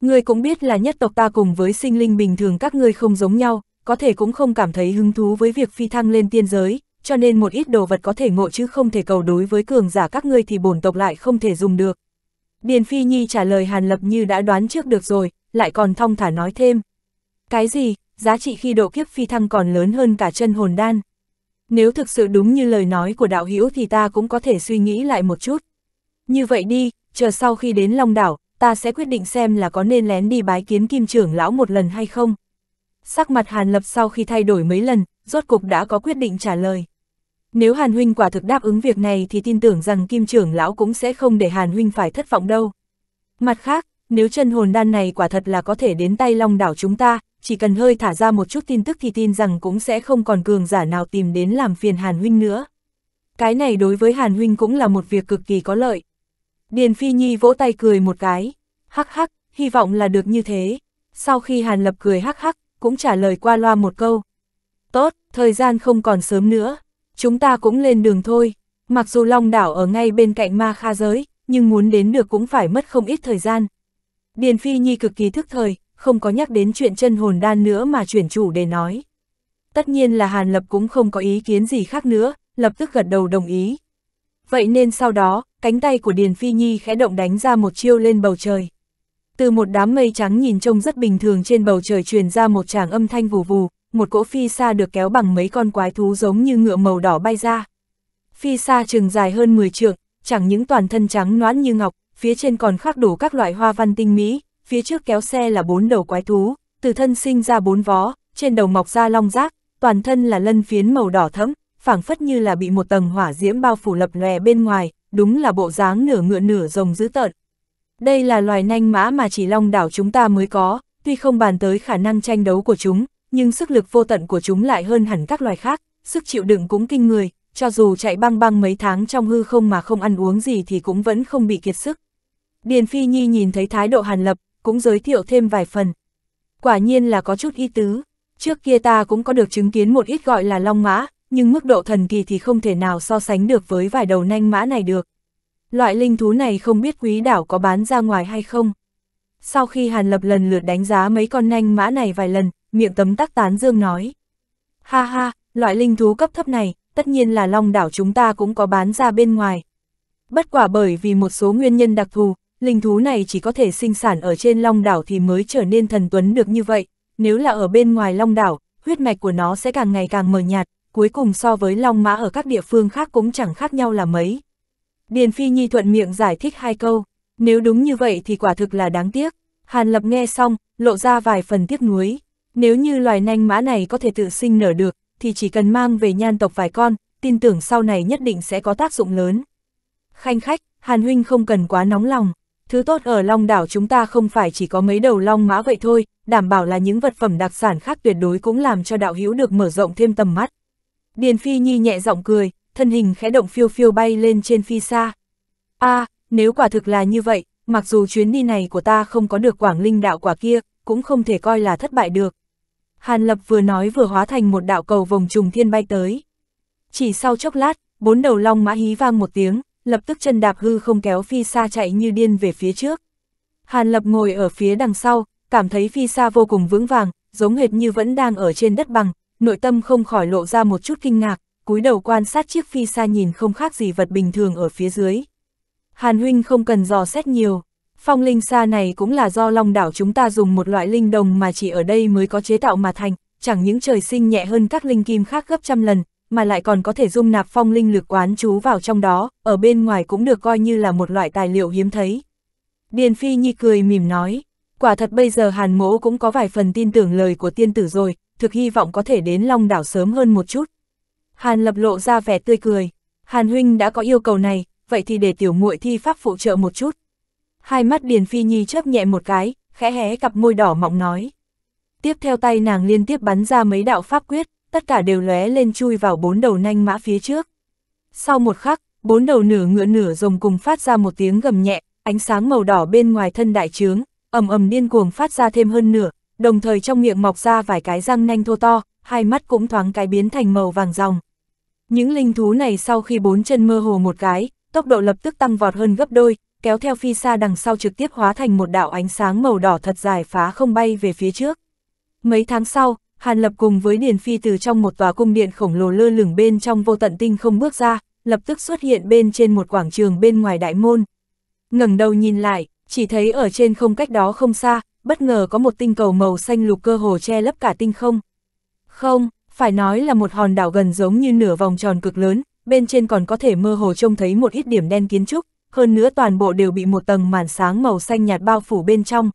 Ngươi cũng biết là nhất tộc ta cùng với sinh linh bình thường các ngươi không giống nhau, có thể cũng không cảm thấy hứng thú với việc phi thăng lên tiên giới, cho nên một ít đồ vật có thể ngộ chứ không thể cầu đối với cường giả các ngươi thì bổn tộc lại không thể dùng được. Điền Phi Nhi trả lời Hàn Lập như đã đoán trước được rồi, lại còn thong thả nói thêm. Cái gì, giá trị khi độ kiếp phi thăng còn lớn hơn cả chân hồn đan. Nếu thực sự đúng như lời nói của đạo hữu thì ta cũng có thể suy nghĩ lại một chút. Như vậy đi, chờ sau khi đến Long Đảo, ta sẽ quyết định xem là có nên lén đi bái kiến kim trưởng lão một lần hay không sắc mặt Hàn Lập sau khi thay đổi mấy lần, rốt cục đã có quyết định trả lời. Nếu Hàn Huynh quả thực đáp ứng việc này thì tin tưởng rằng Kim trưởng lão cũng sẽ không để Hàn Huynh phải thất vọng đâu. Mặt khác, nếu chân hồn đan này quả thật là có thể đến tay long đảo chúng ta, chỉ cần hơi thả ra một chút tin tức thì tin rằng cũng sẽ không còn cường giả nào tìm đến làm phiền Hàn Huynh nữa. Cái này đối với Hàn Huynh cũng là một việc cực kỳ có lợi. Điền Phi Nhi vỗ tay cười một cái, hắc hắc, hy vọng là được như thế. Sau khi Hàn Lập cười hắc hắc, cũng trả lời qua loa một câu. Tốt, thời gian không còn sớm nữa, chúng ta cũng lên đường thôi. Mặc dù Long Đảo ở ngay bên cạnh ma kha giới, nhưng muốn đến được cũng phải mất không ít thời gian. Điền Phi Nhi cực kỳ thức thời, không có nhắc đến chuyện chân hồn đan nữa mà chuyển chủ để nói. Tất nhiên là Hàn Lập cũng không có ý kiến gì khác nữa, lập tức gật đầu đồng ý. Vậy nên sau đó, cánh tay của Điền Phi Nhi khẽ động đánh ra một chiêu lên bầu trời. Từ một đám mây trắng nhìn trông rất bình thường trên bầu trời truyền ra một tràng âm thanh vù vù, một cỗ phi xa được kéo bằng mấy con quái thú giống như ngựa màu đỏ bay ra. Phi xa chừng dài hơn 10 trượng, chẳng những toàn thân trắng noãn như ngọc, phía trên còn khắc đủ các loại hoa văn tinh mỹ, phía trước kéo xe là bốn đầu quái thú, từ thân sinh ra bốn vó, trên đầu mọc ra long rác, toàn thân là lân phiến màu đỏ thẫm, phảng phất như là bị một tầng hỏa diễm bao phủ lập lòe bên ngoài, đúng là bộ dáng nửa ngựa nửa rồng dữ tợn. Đây là loài nanh mã mà chỉ long đảo chúng ta mới có, tuy không bàn tới khả năng tranh đấu của chúng, nhưng sức lực vô tận của chúng lại hơn hẳn các loài khác, sức chịu đựng cũng kinh người, cho dù chạy băng băng mấy tháng trong hư không mà không ăn uống gì thì cũng vẫn không bị kiệt sức. Điền Phi Nhi nhìn thấy thái độ Hàn Lập, cũng giới thiệu thêm vài phần. Quả nhiên là có chút ý tứ, trước kia ta cũng có được chứng kiến một ít gọi là long mã, nhưng mức độ thần kỳ thì không thể nào so sánh được với vài đầu nanh mã này được. Loại linh thú này không biết quý đảo có bán ra ngoài hay không. Sau khi Hàn Lập lần lượt đánh giá mấy con nanh mã này vài lần, miệng tấm tắc tán dương nói. Ha ha, loại linh thú cấp thấp này, tất nhiên là long đảo chúng ta cũng có bán ra bên ngoài. Bất quả bởi vì một số nguyên nhân đặc thù, linh thú này chỉ có thể sinh sản ở trên long đảo thì mới trở nên thần tuấn được như vậy. Nếu là ở bên ngoài long đảo, huyết mạch của nó sẽ càng ngày càng mờ nhạt, cuối cùng so với long mã ở các địa phương khác cũng chẳng khác nhau là mấy. Điền Phi Nhi thuận miệng giải thích hai câu, nếu đúng như vậy thì quả thực là đáng tiếc. Hàn Lập nghe xong, lộ ra vài phần tiếc nuối. Nếu như loài nanh mã này có thể tự sinh nở được, thì chỉ cần mang về nhan tộc vài con, tin tưởng sau này nhất định sẽ có tác dụng lớn. Khanh khách, Hàn Huynh không cần quá nóng lòng. Thứ tốt ở Long Đảo chúng ta không phải chỉ có mấy đầu long mã vậy thôi, đảm bảo là những vật phẩm đặc sản khác tuyệt đối cũng làm cho đạo hữu được mở rộng thêm tầm mắt. Điền Phi Nhi nhẹ giọng cười, thân hình khẽ động phiêu phiêu bay lên trên phi xa. a à, nếu quả thực là như vậy, mặc dù chuyến đi này của ta không có được quảng linh đạo quả kia, cũng không thể coi là thất bại được. Hàn Lập vừa nói vừa hóa thành một đạo cầu vòng trùng thiên bay tới. Chỉ sau chốc lát, bốn đầu long mã hí vang một tiếng, lập tức chân đạp hư không kéo phi xa chạy như điên về phía trước. Hàn Lập ngồi ở phía đằng sau, cảm thấy phi xa vô cùng vững vàng, giống hệt như vẫn đang ở trên đất bằng, nội tâm không khỏi lộ ra một chút kinh ngạc, cúi đầu quan sát chiếc phi xa nhìn không khác gì vật bình thường ở phía dưới. Hàn huynh không cần dò xét nhiều, phong linh xa này cũng là do long đảo chúng ta dùng một loại linh đồng mà chỉ ở đây mới có chế tạo mà thành, chẳng những trời sinh nhẹ hơn các linh kim khác gấp trăm lần, mà lại còn có thể dung nạp phong linh lực quán chú vào trong đó, ở bên ngoài cũng được coi như là một loại tài liệu hiếm thấy. Điền Phi Nhi cười mỉm nói, quả thật bây giờ Hàn Mỗ cũng có vài phần tin tưởng lời của tiên tử rồi, thực hy vọng có thể đến Long Đảo sớm hơn một chút. Hàn Lập lộ ra vẻ tươi cười. Hàn Huynh đã có yêu cầu này, vậy thì để tiểu muội thi pháp phụ trợ một chút. Hai mắt Điền Phi Nhi chớp nhẹ một cái, khẽ hé cặp môi đỏ mọng nói. Tiếp theo tay nàng liên tiếp bắn ra mấy đạo pháp quyết, tất cả đều lóe lên chui vào bốn đầu nanh mã phía trước. Sau một khắc, bốn đầu nửa ngựa nửa rồng cùng phát ra một tiếng gầm nhẹ, ánh sáng màu đỏ bên ngoài thân đại trướng, ầm ầm điên cuồng phát ra thêm hơn nửa, đồng thời trong miệng mọc ra vài cái răng nanh thô to, hai mắt cũng thoáng cái biến thành màu vàng ròng. Những linh thú này sau khi bốn chân mơ hồ một cái, tốc độ lập tức tăng vọt hơn gấp đôi, kéo theo phi xa đằng sau trực tiếp hóa thành một đạo ánh sáng màu đỏ thật dài phá không bay về phía trước. Mấy tháng sau, Hàn Lập cùng với Điền Phi từ trong một tòa cung điện khổng lồ lơ lửng bên trong vô tận tinh không bước ra, lập tức xuất hiện bên trên một quảng trường bên ngoài đại môn. ngẩng đầu nhìn lại, chỉ thấy ở trên không cách đó không xa, bất ngờ có một tinh cầu màu xanh lục cơ hồ che lấp cả tinh không. Không, phải nói là một hòn đảo gần giống như nửa vòng tròn cực lớn, bên trên còn có thể mơ hồ trông thấy một ít điểm đen kiến trúc, hơn nữa toàn bộ đều bị một tầng màn sáng màu xanh nhạt bao phủ bên trong.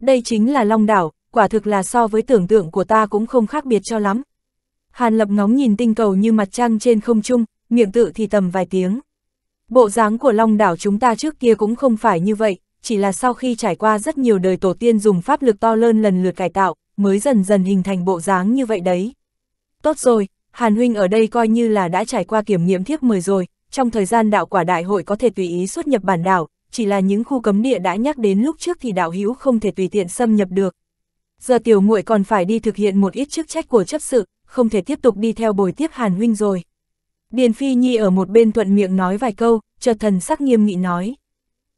Đây chính là Long Đảo, quả thực là so với tưởng tượng của ta cũng không khác biệt cho lắm. Hàn Lập ngóng nhìn tinh cầu như mặt trăng trên không trung, miệng tự thì tầm vài tiếng. Bộ dáng của Long Đảo chúng ta trước kia cũng không phải như vậy, chỉ là sau khi trải qua rất nhiều đời tổ tiên dùng pháp lực to lớn lần lượt cải tạo, mới dần dần hình thành bộ dáng như vậy đấy. Tốt rồi, Hàn Huynh ở đây coi như là đã trải qua kiểm nghiệm thiếp mời rồi, trong thời gian đạo quả đại hội có thể tùy ý xuất nhập bản đảo, chỉ là những khu cấm địa đã nhắc đến lúc trước thì đạo hữu không thể tùy tiện xâm nhập được. Giờ tiểu muội còn phải đi thực hiện một ít chức trách của chấp sự, không thể tiếp tục đi theo bồi tiếp Hàn Huynh rồi. Điền Phi Nhi ở một bên thuận miệng nói vài câu, chợt thần sắc nghiêm nghị nói.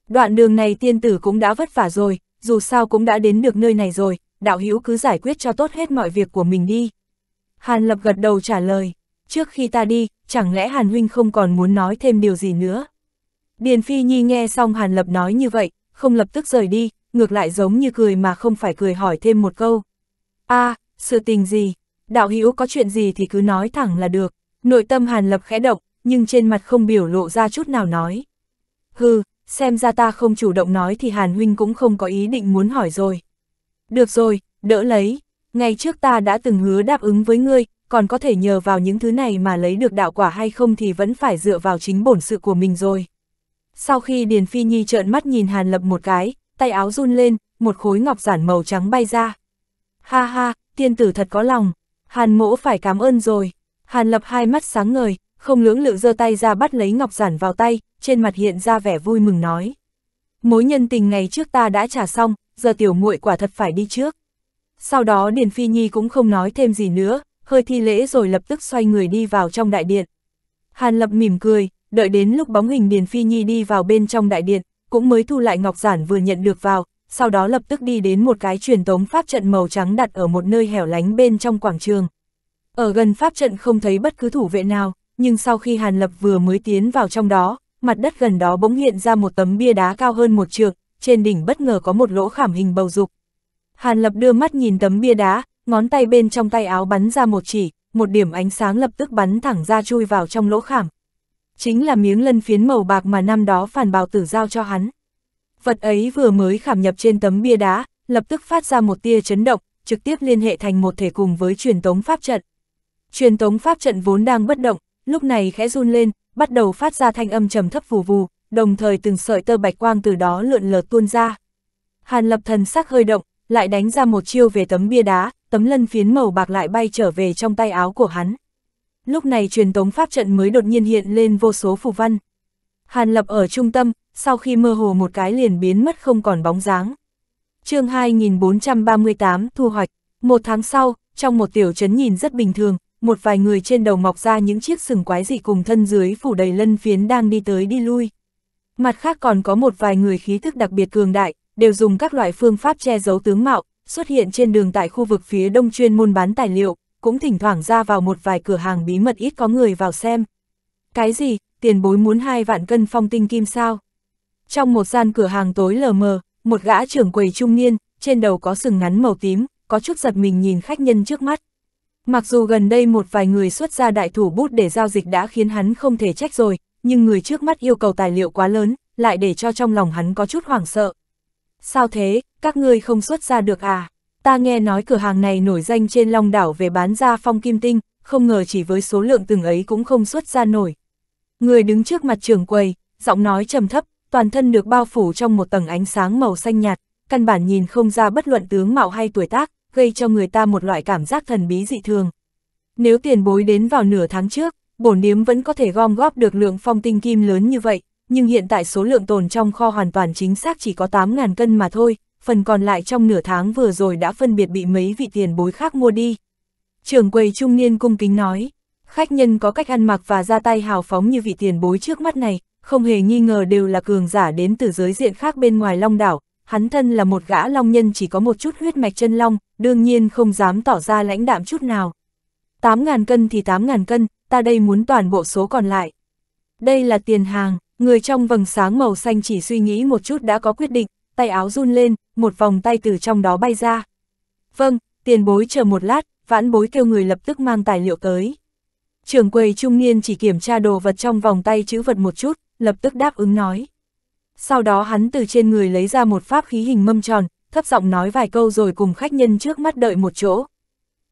Đoạn đường này tiên tử cũng đã vất vả rồi, dù sao cũng đã đến được nơi này rồi, đạo hữu cứ giải quyết cho tốt hết mọi việc của mình đi. Hàn Lập gật đầu trả lời, trước khi ta đi, chẳng lẽ Hàn Huynh không còn muốn nói thêm điều gì nữa? Điền Phi Nhi nghe xong Hàn Lập nói như vậy, không lập tức rời đi, ngược lại giống như cười mà không phải cười hỏi thêm một câu. a à, sự tình gì? Đạo hữu có chuyện gì thì cứ nói thẳng là được. Nội tâm Hàn Lập khẽ động, nhưng trên mặt không biểu lộ ra chút nào nói. Hừ, xem ra ta không chủ động nói thì Hàn Huynh cũng không có ý định muốn hỏi rồi. Được rồi, đỡ lấy, ngày trước ta đã từng hứa đáp ứng với ngươi, còn có thể nhờ vào những thứ này mà lấy được đạo quả hay không thì vẫn phải dựa vào chính bổn sự của mình rồi. Sau khi Điền Phi Nhi trợn mắt nhìn Hàn Lập một cái, tay áo run lên, một khối ngọc giản màu trắng bay ra. Ha ha, tiên tử thật có lòng, Hàn mỗ phải cảm ơn rồi. Hàn Lập hai mắt sáng ngời, không lưỡng lự giơ tay ra bắt lấy ngọc giản vào tay, trên mặt hiện ra vẻ vui mừng nói. Mối nhân tình ngày trước ta đã trả xong, giờ tiểu muội quả thật phải đi trước. Sau đó Điền Phi Nhi cũng không nói thêm gì nữa, hơi thi lễ rồi lập tức xoay người đi vào trong đại điện. Hàn Lập mỉm cười, đợi đến lúc bóng hình Điền Phi Nhi đi vào bên trong đại điện, cũng mới thu lại ngọc giản vừa nhận được vào, sau đó lập tức đi đến một cái truyền tống pháp trận màu trắng đặt ở một nơi hẻo lánh bên trong quảng trường. Ở gần pháp trận không thấy bất cứ thủ vệ nào, nhưng sau khi Hàn Lập vừa mới tiến vào trong đó, mặt đất gần đó bỗng hiện ra một tấm bia đá cao hơn một trượng, trên đỉnh bất ngờ có một lỗ khảm hình bầu dục, Hàn Lập đưa mắt nhìn tấm bia đá, ngón tay bên trong tay áo bắn ra một chỉ, một điểm ánh sáng lập tức bắn thẳng ra chui vào trong lỗ khảm. Chính là miếng lân phiến màu bạc mà năm đó phản bào tử giao cho hắn. Vật ấy vừa mới khảm nhập trên tấm bia đá, lập tức phát ra một tia chấn động, trực tiếp liên hệ thành một thể cùng với truyền tống pháp trận. Truyền tống pháp trận vốn đang bất động, lúc này khẽ run lên, bắt đầu phát ra thanh âm trầm thấp vù vù, đồng thời từng sợi tơ bạch quang từ đó lượn lờ tuôn ra. Hàn lập thần sắc hơi động, lại đánh ra một chiêu về tấm bia đá, tấm lân phiến màu bạc lại bay trở về trong tay áo của hắn. Lúc này truyền tống pháp trận mới đột nhiên hiện lên vô số phù văn. Hàn lập ở trung tâm, sau khi mơ hồ một cái liền biến mất không còn bóng dáng. chương 2438 thu hoạch, một tháng sau, trong một tiểu trấn nhìn rất bình thường, một vài người trên đầu mọc ra những chiếc sừng quái dị cùng thân dưới phủ đầy lân phiến đang đi tới đi lui. Mặt khác còn có một vài người khí thức đặc biệt cường đại, đều dùng các loại phương pháp che giấu tướng mạo, xuất hiện trên đường tại khu vực phía đông chuyên môn bán tài liệu, cũng thỉnh thoảng ra vào một vài cửa hàng bí mật ít có người vào xem. Cái gì, tiền bối muốn hai vạn cân phong tinh kim sao? Trong một gian cửa hàng tối lờ mờ, một gã trưởng quầy trung niên, trên đầu có sừng ngắn màu tím, có chút giật mình nhìn khách nhân trước mắt. Mặc dù gần đây một vài người xuất ra đại thủ bút để giao dịch đã khiến hắn không thể trách rồi, nhưng người trước mắt yêu cầu tài liệu quá lớn, lại để cho trong lòng hắn có chút hoảng sợ sao thế, các ngươi không xuất ra được à? Ta nghe nói cửa hàng này nổi danh trên Long Đảo về bán ra phong kim tinh, không ngờ chỉ với số lượng từng ấy cũng không xuất ra nổi. Người đứng trước mặt trường quầy, giọng nói trầm thấp, toàn thân được bao phủ trong một tầng ánh sáng màu xanh nhạt, căn bản nhìn không ra bất luận tướng mạo hay tuổi tác, gây cho người ta một loại cảm giác thần bí dị thường. Nếu tiền bối đến vào nửa tháng trước, bổn điếm vẫn có thể gom góp được lượng phong tinh kim lớn như vậy, nhưng hiện tại số lượng tồn trong kho hoàn toàn chính xác chỉ có 8.000 cân mà thôi, phần còn lại trong nửa tháng vừa rồi đã phân biệt bị mấy vị tiền bối khác mua đi. Trưởng quầy trung niên cung kính nói, khách nhân có cách ăn mặc và ra tay hào phóng như vị tiền bối trước mắt này, không hề nghi ngờ đều là cường giả đến từ giới diện khác bên ngoài long đảo, hắn thân là một gã long nhân chỉ có một chút huyết mạch chân long, đương nhiên không dám tỏ ra lãnh đạm chút nào. 8.000 cân thì 8.000 cân, ta đây muốn toàn bộ số còn lại. Đây là tiền hàng, Người trong vầng sáng màu xanh chỉ suy nghĩ một chút đã có quyết định, tay áo run lên, một vòng tay từ trong đó bay ra. Vâng, tiền bối chờ một lát, vãn bối kêu người lập tức mang tài liệu tới. Trường quầy trung niên chỉ kiểm tra đồ vật trong vòng tay chữ vật một chút, lập tức đáp ứng nói. Sau đó hắn từ trên người lấy ra một pháp khí hình mâm tròn, thấp giọng nói vài câu rồi cùng khách nhân trước mắt đợi một chỗ.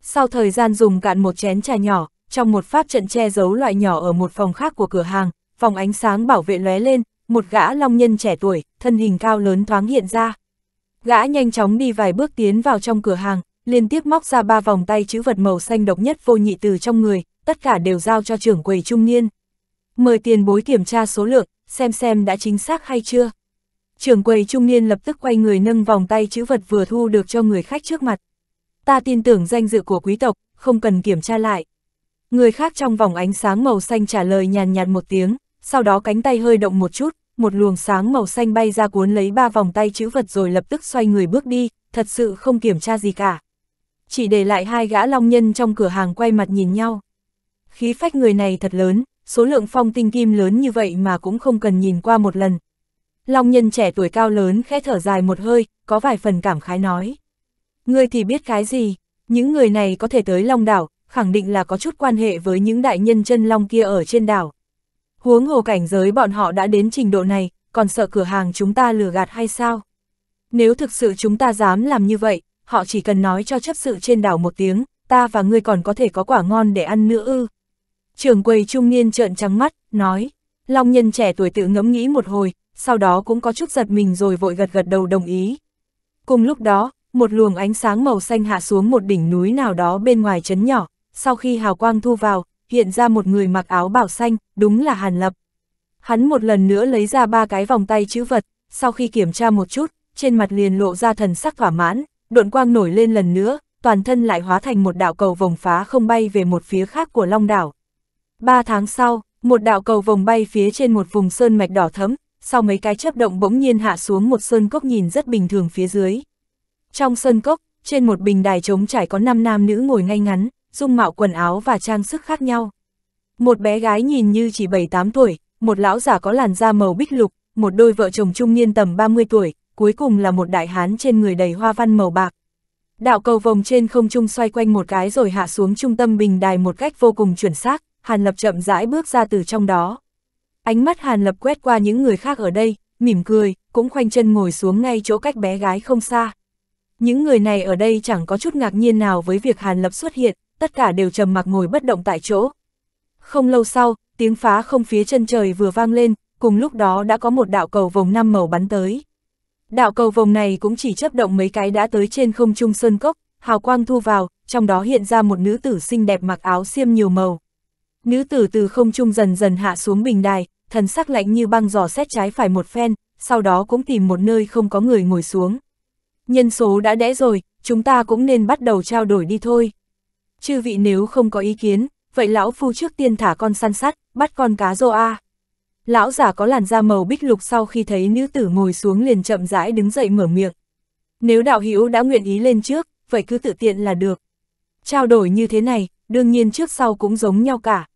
Sau thời gian dùng cạn một chén trà nhỏ, trong một pháp trận che giấu loại nhỏ ở một phòng khác của cửa hàng, vòng ánh sáng bảo vệ lóe lên, một gã long nhân trẻ tuổi, thân hình cao lớn thoáng hiện ra. Gã nhanh chóng đi vài bước tiến vào trong cửa hàng, liên tiếp móc ra ba vòng tay chữ vật màu xanh độc nhất vô nhị từ trong người, tất cả đều giao cho trưởng quầy trung niên. Mời tiền bối kiểm tra số lượng, xem xem đã chính xác hay chưa. Trưởng quầy trung niên lập tức quay người nâng vòng tay chữ vật vừa thu được cho người khách trước mặt. Ta tin tưởng danh dự của quý tộc, không cần kiểm tra lại. Người khác trong vòng ánh sáng màu xanh trả lời nhàn nhạt một tiếng, sau đó cánh tay hơi động một chút, một luồng sáng màu xanh bay ra cuốn lấy ba vòng tay chữ vật rồi lập tức xoay người bước đi, thật sự không kiểm tra gì cả. Chỉ để lại hai gã long nhân trong cửa hàng quay mặt nhìn nhau. Khí phách người này thật lớn, số lượng phong tinh kim lớn như vậy mà cũng không cần nhìn qua một lần. Long nhân trẻ tuổi cao lớn khẽ thở dài một hơi, có vài phần cảm khái nói. Ngươi thì biết cái gì, những người này có thể tới Long đảo, khẳng định là có chút quan hệ với những đại nhân chân Long kia ở trên đảo. Huống hồ cảnh giới bọn họ đã đến trình độ này, còn sợ cửa hàng chúng ta lừa gạt hay sao? Nếu thực sự chúng ta dám làm như vậy, họ chỉ cần nói cho chấp sự trên đảo một tiếng, ta và ngươi còn có thể có quả ngon để ăn nữa ư. Trường quầy trung niên trợn trắng mắt, nói, Long nhân trẻ tuổi tự ngẫm nghĩ một hồi, sau đó cũng có chút giật mình rồi vội gật gật đầu đồng ý. Cùng lúc đó, một luồng ánh sáng màu xanh hạ xuống một đỉnh núi nào đó bên ngoài chấn nhỏ, sau khi hào quang thu vào, hiện ra một người mặc áo bảo xanh, đúng là Hàn Lập. Hắn một lần nữa lấy ra ba cái vòng tay chữ vật, sau khi kiểm tra một chút, trên mặt liền lộ ra thần sắc thỏa mãn, độn quang nổi lên lần nữa, toàn thân lại hóa thành một đạo cầu vòng phá không bay về một phía khác của Long Đảo. Ba tháng sau, một đạo cầu vòng bay phía trên một vùng sơn mạch đỏ thấm, sau mấy cái chấp động bỗng nhiên hạ xuống một sơn cốc nhìn rất bình thường phía dưới. Trong sơn cốc, trên một bình đài trống trải có năm nam nữ ngồi ngay ngắn, dung mạo quần áo và trang sức khác nhau. Một bé gái nhìn như chỉ 7-8 tuổi, một lão già có làn da màu bích lục, một đôi vợ chồng trung niên tầm 30 tuổi, cuối cùng là một đại hán trên người đầy hoa văn màu bạc. Đạo cầu vòng trên không trung xoay quanh một cái rồi hạ xuống trung tâm bình đài một cách vô cùng chuẩn xác, Hàn Lập chậm rãi bước ra từ trong đó. Ánh mắt Hàn Lập quét qua những người khác ở đây, mỉm cười, cũng khoanh chân ngồi xuống ngay chỗ cách bé gái không xa. Những người này ở đây chẳng có chút ngạc nhiên nào với việc Hàn Lập xuất hiện, tất cả đều trầm mặc ngồi bất động tại chỗ. Không lâu sau, tiếng phá không phía chân trời vừa vang lên, cùng lúc đó đã có một đạo cầu vòng năm màu bắn tới. Đạo cầu vòng này cũng chỉ chấp động mấy cái đã tới trên không trung sơn cốc, hào quang thu vào, trong đó hiện ra một nữ tử xinh đẹp mặc áo xiêm nhiều màu. Nữ tử từ không trung dần dần hạ xuống bình đài, thần sắc lạnh như băng giò xét trái phải một phen, sau đó cũng tìm một nơi không có người ngồi xuống. Nhân số đã đẽ rồi, chúng ta cũng nên bắt đầu trao đổi đi thôi chư vị nếu không có ý kiến, vậy lão phu trước tiên thả con săn sắt, bắt con cá rô a. Lão giả có làn da màu bích lục sau khi thấy nữ tử ngồi xuống liền chậm rãi đứng dậy mở miệng. Nếu đạo hữu đã nguyện ý lên trước, vậy cứ tự tiện là được. Trao đổi như thế này, đương nhiên trước sau cũng giống nhau cả.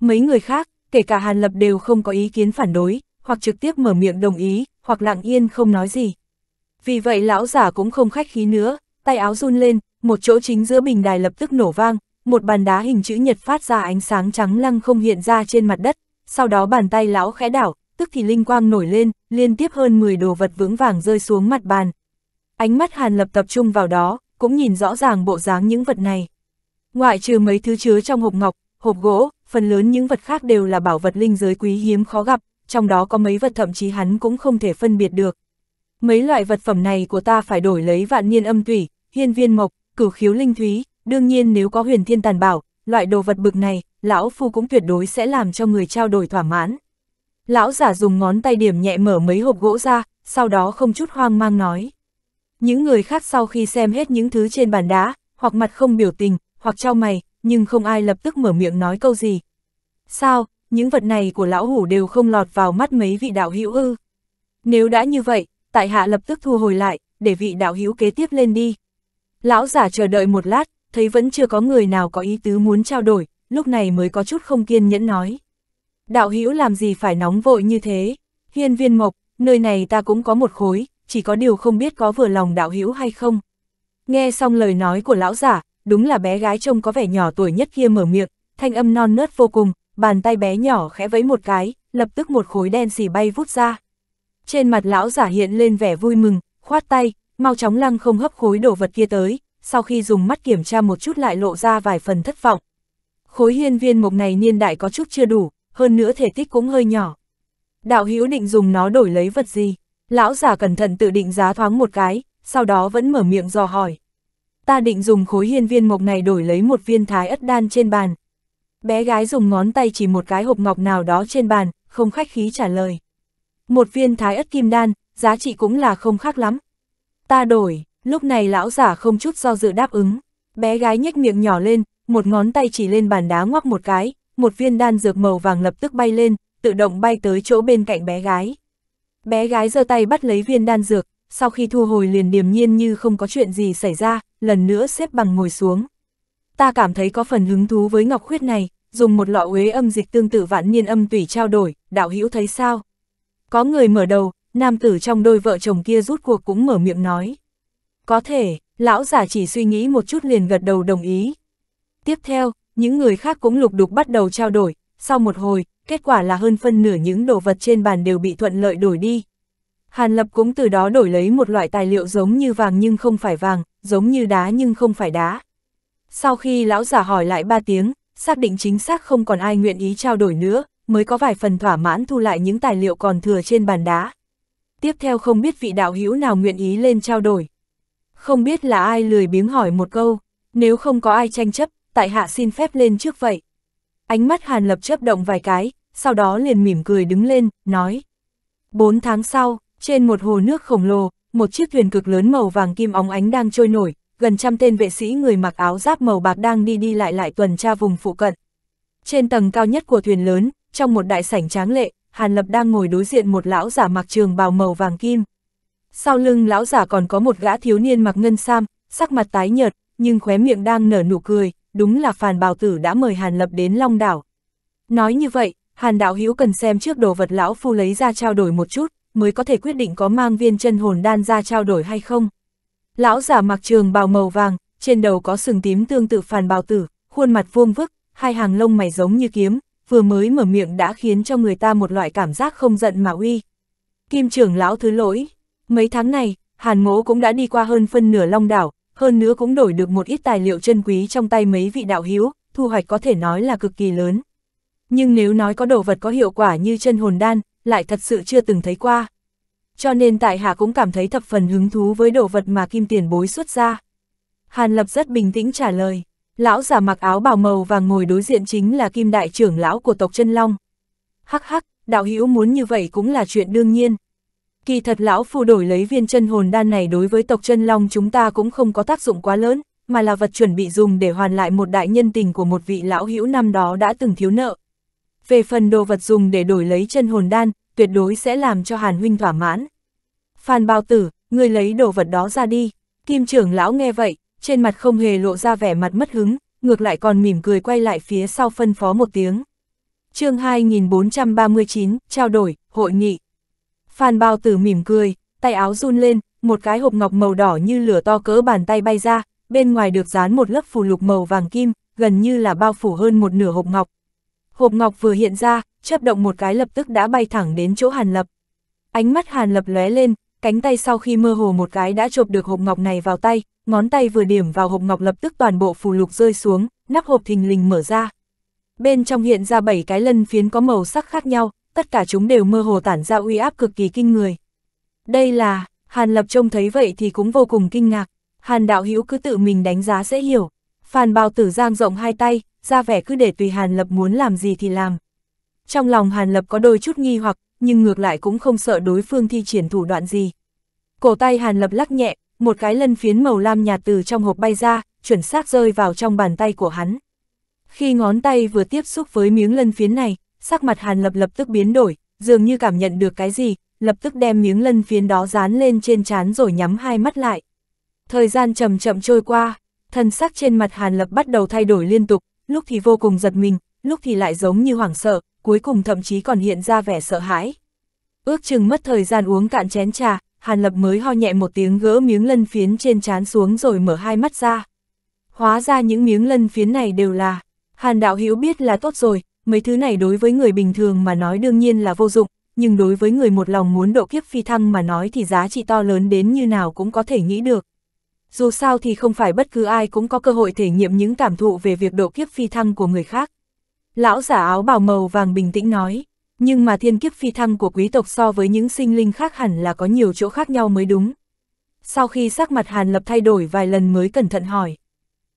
Mấy người khác, kể cả Hàn Lập đều không có ý kiến phản đối, hoặc trực tiếp mở miệng đồng ý, hoặc lặng yên không nói gì. Vì vậy lão giả cũng không khách khí nữa, tay áo run lên, một chỗ chính giữa bình đài lập tức nổ vang, một bàn đá hình chữ nhật phát ra ánh sáng trắng lăng không hiện ra trên mặt đất, sau đó bàn tay lão khẽ đảo, tức thì linh quang nổi lên, liên tiếp hơn 10 đồ vật vững vàng rơi xuống mặt bàn. Ánh mắt Hàn Lập tập trung vào đó, cũng nhìn rõ ràng bộ dáng những vật này. Ngoại trừ mấy thứ chứa trong hộp ngọc, hộp gỗ, phần lớn những vật khác đều là bảo vật linh giới quý hiếm khó gặp, trong đó có mấy vật thậm chí hắn cũng không thể phân biệt được. Mấy loại vật phẩm này của ta phải đổi lấy vạn niên âm tủy, hiên viên mộc, cửu khiếu linh thúy, đương nhiên nếu có huyền thiên tàn bảo, loại đồ vật bực này, lão phu cũng tuyệt đối sẽ làm cho người trao đổi thỏa mãn. Lão giả dùng ngón tay điểm nhẹ mở mấy hộp gỗ ra, sau đó không chút hoang mang nói. Những người khác sau khi xem hết những thứ trên bàn đá, hoặc mặt không biểu tình, hoặc trao mày, nhưng không ai lập tức mở miệng nói câu gì. Sao, những vật này của lão hủ đều không lọt vào mắt mấy vị đạo hữu ư? Nếu đã như vậy, tại hạ lập tức thu hồi lại, để vị đạo hữu kế tiếp lên đi. Lão giả chờ đợi một lát, thấy vẫn chưa có người nào có ý tứ muốn trao đổi, lúc này mới có chút không kiên nhẫn nói. Đạo hữu làm gì phải nóng vội như thế? Hiên viên mộc, nơi này ta cũng có một khối, chỉ có điều không biết có vừa lòng đạo hữu hay không. Nghe xong lời nói của lão giả, đúng là bé gái trông có vẻ nhỏ tuổi nhất kia mở miệng, thanh âm non nớt vô cùng, bàn tay bé nhỏ khẽ vẫy một cái, lập tức một khối đen xì bay vút ra. Trên mặt lão giả hiện lên vẻ vui mừng, khoát tay, mau chóng lăng không hấp khối đồ vật kia tới, sau khi dùng mắt kiểm tra một chút lại lộ ra vài phần thất vọng. Khối hiên viên mộc này niên đại có chút chưa đủ, hơn nữa thể tích cũng hơi nhỏ. Đạo hữu định dùng nó đổi lấy vật gì? Lão già cẩn thận tự định giá thoáng một cái, sau đó vẫn mở miệng dò hỏi. Ta định dùng khối hiên viên mộc này đổi lấy một viên thái ất đan trên bàn. Bé gái dùng ngón tay chỉ một cái hộp ngọc nào đó trên bàn, không khách khí trả lời. Một viên thái ất kim đan, giá trị cũng là không khác lắm, ta đổi, lúc này lão giả không chút do dự đáp ứng. Bé gái nhếch miệng nhỏ lên, một ngón tay chỉ lên bàn đá ngoắc một cái, một viên đan dược màu vàng lập tức bay lên, tự động bay tới chỗ bên cạnh bé gái. Bé gái giơ tay bắt lấy viên đan dược, sau khi thu hồi liền điềm nhiên như không có chuyện gì xảy ra, lần nữa xếp bằng ngồi xuống. Ta cảm thấy có phần hứng thú với ngọc khuyết này, dùng một lọ uế âm dịch tương tự vạn niên âm tủy trao đổi, đạo hữu thấy sao? Có người mở đầu, nam tử trong đôi vợ chồng kia rút cuộc cũng mở miệng nói. Có thể, lão giả chỉ suy nghĩ một chút liền gật đầu đồng ý. Tiếp theo, những người khác cũng lục đục bắt đầu trao đổi, sau một hồi, kết quả là hơn phân nửa những đồ vật trên bàn đều bị thuận lợi đổi đi. Hàn Lập cũng từ đó đổi lấy một loại tài liệu giống như vàng nhưng không phải vàng, giống như đá nhưng không phải đá. Sau khi lão giả hỏi lại ba tiếng, xác định chính xác không còn ai nguyện ý trao đổi nữa, mới có vài phần thỏa mãn thu lại những tài liệu còn thừa trên bàn đá tiếp theo không biết vị đạo hữu nào nguyện ý lên trao đổi. Không biết là ai lười biếng hỏi một câu, nếu không có ai tranh chấp, tại hạ xin phép lên trước vậy. Ánh mắt Hàn Lập chấp động vài cái, sau đó liền mỉm cười đứng lên, nói. Bốn tháng sau, trên một hồ nước khổng lồ, một chiếc thuyền cực lớn màu vàng kim óng ánh đang trôi nổi, gần trăm tên vệ sĩ người mặc áo giáp màu bạc đang đi đi lại lại tuần tra vùng phụ cận. Trên tầng cao nhất của thuyền lớn, trong một đại sảnh tráng lệ, Hàn Lập đang ngồi đối diện một lão giả mặc trường bào màu vàng kim. Sau lưng lão giả còn có một gã thiếu niên mặc ngân sam, sắc mặt tái nhợt, nhưng khóe miệng đang nở nụ cười, đúng là phàn bào tử đã mời Hàn Lập đến Long Đảo. Nói như vậy, Hàn Đạo Hữu cần xem trước đồ vật lão phu lấy ra trao đổi một chút, mới có thể quyết định có mang viên chân hồn đan ra trao đổi hay không. Lão giả mặc trường bào màu vàng, trên đầu có sừng tím tương tự phàn bào tử, khuôn mặt vuông vức, hai hàng lông mày giống như kiếm, vừa mới mở miệng đã khiến cho người ta một loại cảm giác không giận mà uy. Kim trưởng lão thứ lỗi, mấy tháng này, Hàn Mỗ cũng đã đi qua hơn phân nửa long đảo, hơn nữa cũng đổi được một ít tài liệu chân quý trong tay mấy vị đạo hiếu, thu hoạch có thể nói là cực kỳ lớn. Nhưng nếu nói có đồ vật có hiệu quả như chân hồn đan, lại thật sự chưa từng thấy qua. Cho nên tại hạ cũng cảm thấy thập phần hứng thú với đồ vật mà kim tiền bối xuất ra. Hàn Lập rất bình tĩnh trả lời. Lão già mặc áo bào màu và ngồi đối diện chính là kim đại trưởng lão của tộc chân Long. Hắc hắc, đạo hữu muốn như vậy cũng là chuyện đương nhiên. Kỳ thật lão phu đổi lấy viên chân hồn đan này đối với tộc chân Long chúng ta cũng không có tác dụng quá lớn, mà là vật chuẩn bị dùng để hoàn lại một đại nhân tình của một vị lão hữu năm đó đã từng thiếu nợ. Về phần đồ vật dùng để đổi lấy chân hồn đan, tuyệt đối sẽ làm cho Hàn Huynh thỏa mãn. Phan Bao Tử, người lấy đồ vật đó ra đi. Kim trưởng lão nghe vậy, trên mặt không hề lộ ra vẻ mặt mất hứng, ngược lại còn mỉm cười quay lại phía sau phân phó một tiếng. chương 2439, trao đổi, hội nghị. Phan Bao Tử mỉm cười, tay áo run lên, một cái hộp ngọc màu đỏ như lửa to cỡ bàn tay bay ra, bên ngoài được dán một lớp phù lục màu vàng kim, gần như là bao phủ hơn một nửa hộp ngọc. Hộp ngọc vừa hiện ra, chấp động một cái lập tức đã bay thẳng đến chỗ Hàn Lập. Ánh mắt Hàn Lập lóe lên, cánh tay sau khi mơ hồ một cái đã chộp được hộp ngọc này vào tay, ngón tay vừa điểm vào hộp ngọc lập tức toàn bộ phù lục rơi xuống, nắp hộp thình lình mở ra. Bên trong hiện ra 7 cái lân phiến có màu sắc khác nhau, tất cả chúng đều mơ hồ tản ra uy áp cực kỳ kinh người. Đây là, Hàn Lập trông thấy vậy thì cũng vô cùng kinh ngạc, Hàn Đạo Hữu cứ tự mình đánh giá dễ hiểu. phàn bào Tử giang rộng hai tay, ra vẻ cứ để tùy Hàn Lập muốn làm gì thì làm. Trong lòng Hàn Lập có đôi chút nghi hoặc, nhưng ngược lại cũng không sợ đối phương thi triển thủ đoạn gì. Cổ tay Hàn Lập lắc nhẹ, một cái lân phiến màu lam nhạt từ trong hộp bay ra, chuẩn xác rơi vào trong bàn tay của hắn. Khi ngón tay vừa tiếp xúc với miếng lân phiến này, sắc mặt Hàn Lập lập tức biến đổi, dường như cảm nhận được cái gì, lập tức đem miếng lân phiến đó dán lên trên trán rồi nhắm hai mắt lại. Thời gian chậm chậm trôi qua, thân sắc trên mặt Hàn Lập bắt đầu thay đổi liên tục, lúc thì vô cùng giật mình, lúc thì lại giống như hoảng sợ, cuối cùng thậm chí còn hiện ra vẻ sợ hãi. Ước chừng mất thời gian uống cạn chén trà, Hàn Lập mới ho nhẹ một tiếng gỡ miếng lân phiến trên trán xuống rồi mở hai mắt ra. Hóa ra những miếng lân phiến này đều là, Hàn Đạo Hữu biết là tốt rồi, mấy thứ này đối với người bình thường mà nói đương nhiên là vô dụng, nhưng đối với người một lòng muốn độ kiếp phi thăng mà nói thì giá trị to lớn đến như nào cũng có thể nghĩ được. Dù sao thì không phải bất cứ ai cũng có cơ hội thể nghiệm những cảm thụ về việc độ kiếp phi thăng của người khác. Lão giả áo bào màu vàng bình tĩnh nói, nhưng mà thiên kiếp phi thăng của quý tộc so với những sinh linh khác hẳn là có nhiều chỗ khác nhau mới đúng. Sau khi sắc mặt Hàn Lập thay đổi vài lần mới cẩn thận hỏi.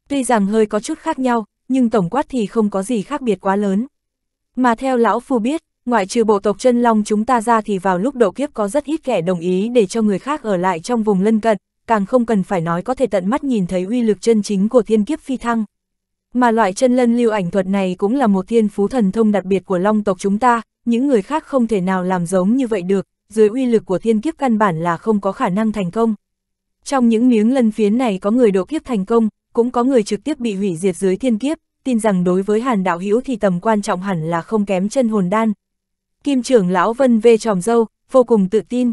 Tuy rằng hơi có chút khác nhau, nhưng tổng quát thì không có gì khác biệt quá lớn. Mà theo lão phu biết, ngoại trừ bộ tộc chân long chúng ta ra thì vào lúc độ kiếp có rất ít kẻ đồng ý để cho người khác ở lại trong vùng lân cận, càng không cần phải nói có thể tận mắt nhìn thấy uy lực chân chính của thiên kiếp phi thăng. Mà loại chân lân lưu ảnh thuật này cũng là một thiên phú thần thông đặc biệt của long tộc chúng ta, những người khác không thể nào làm giống như vậy được, dưới uy lực của thiên kiếp căn bản là không có khả năng thành công. Trong những miếng lân phiến này có người độ kiếp thành công, cũng có người trực tiếp bị hủy diệt dưới thiên kiếp, tin rằng đối với Hàn Đạo Hữu thì tầm quan trọng hẳn là không kém chân hồn đan. Kim trưởng lão Vân vê tròm dâu, vô cùng tự tin.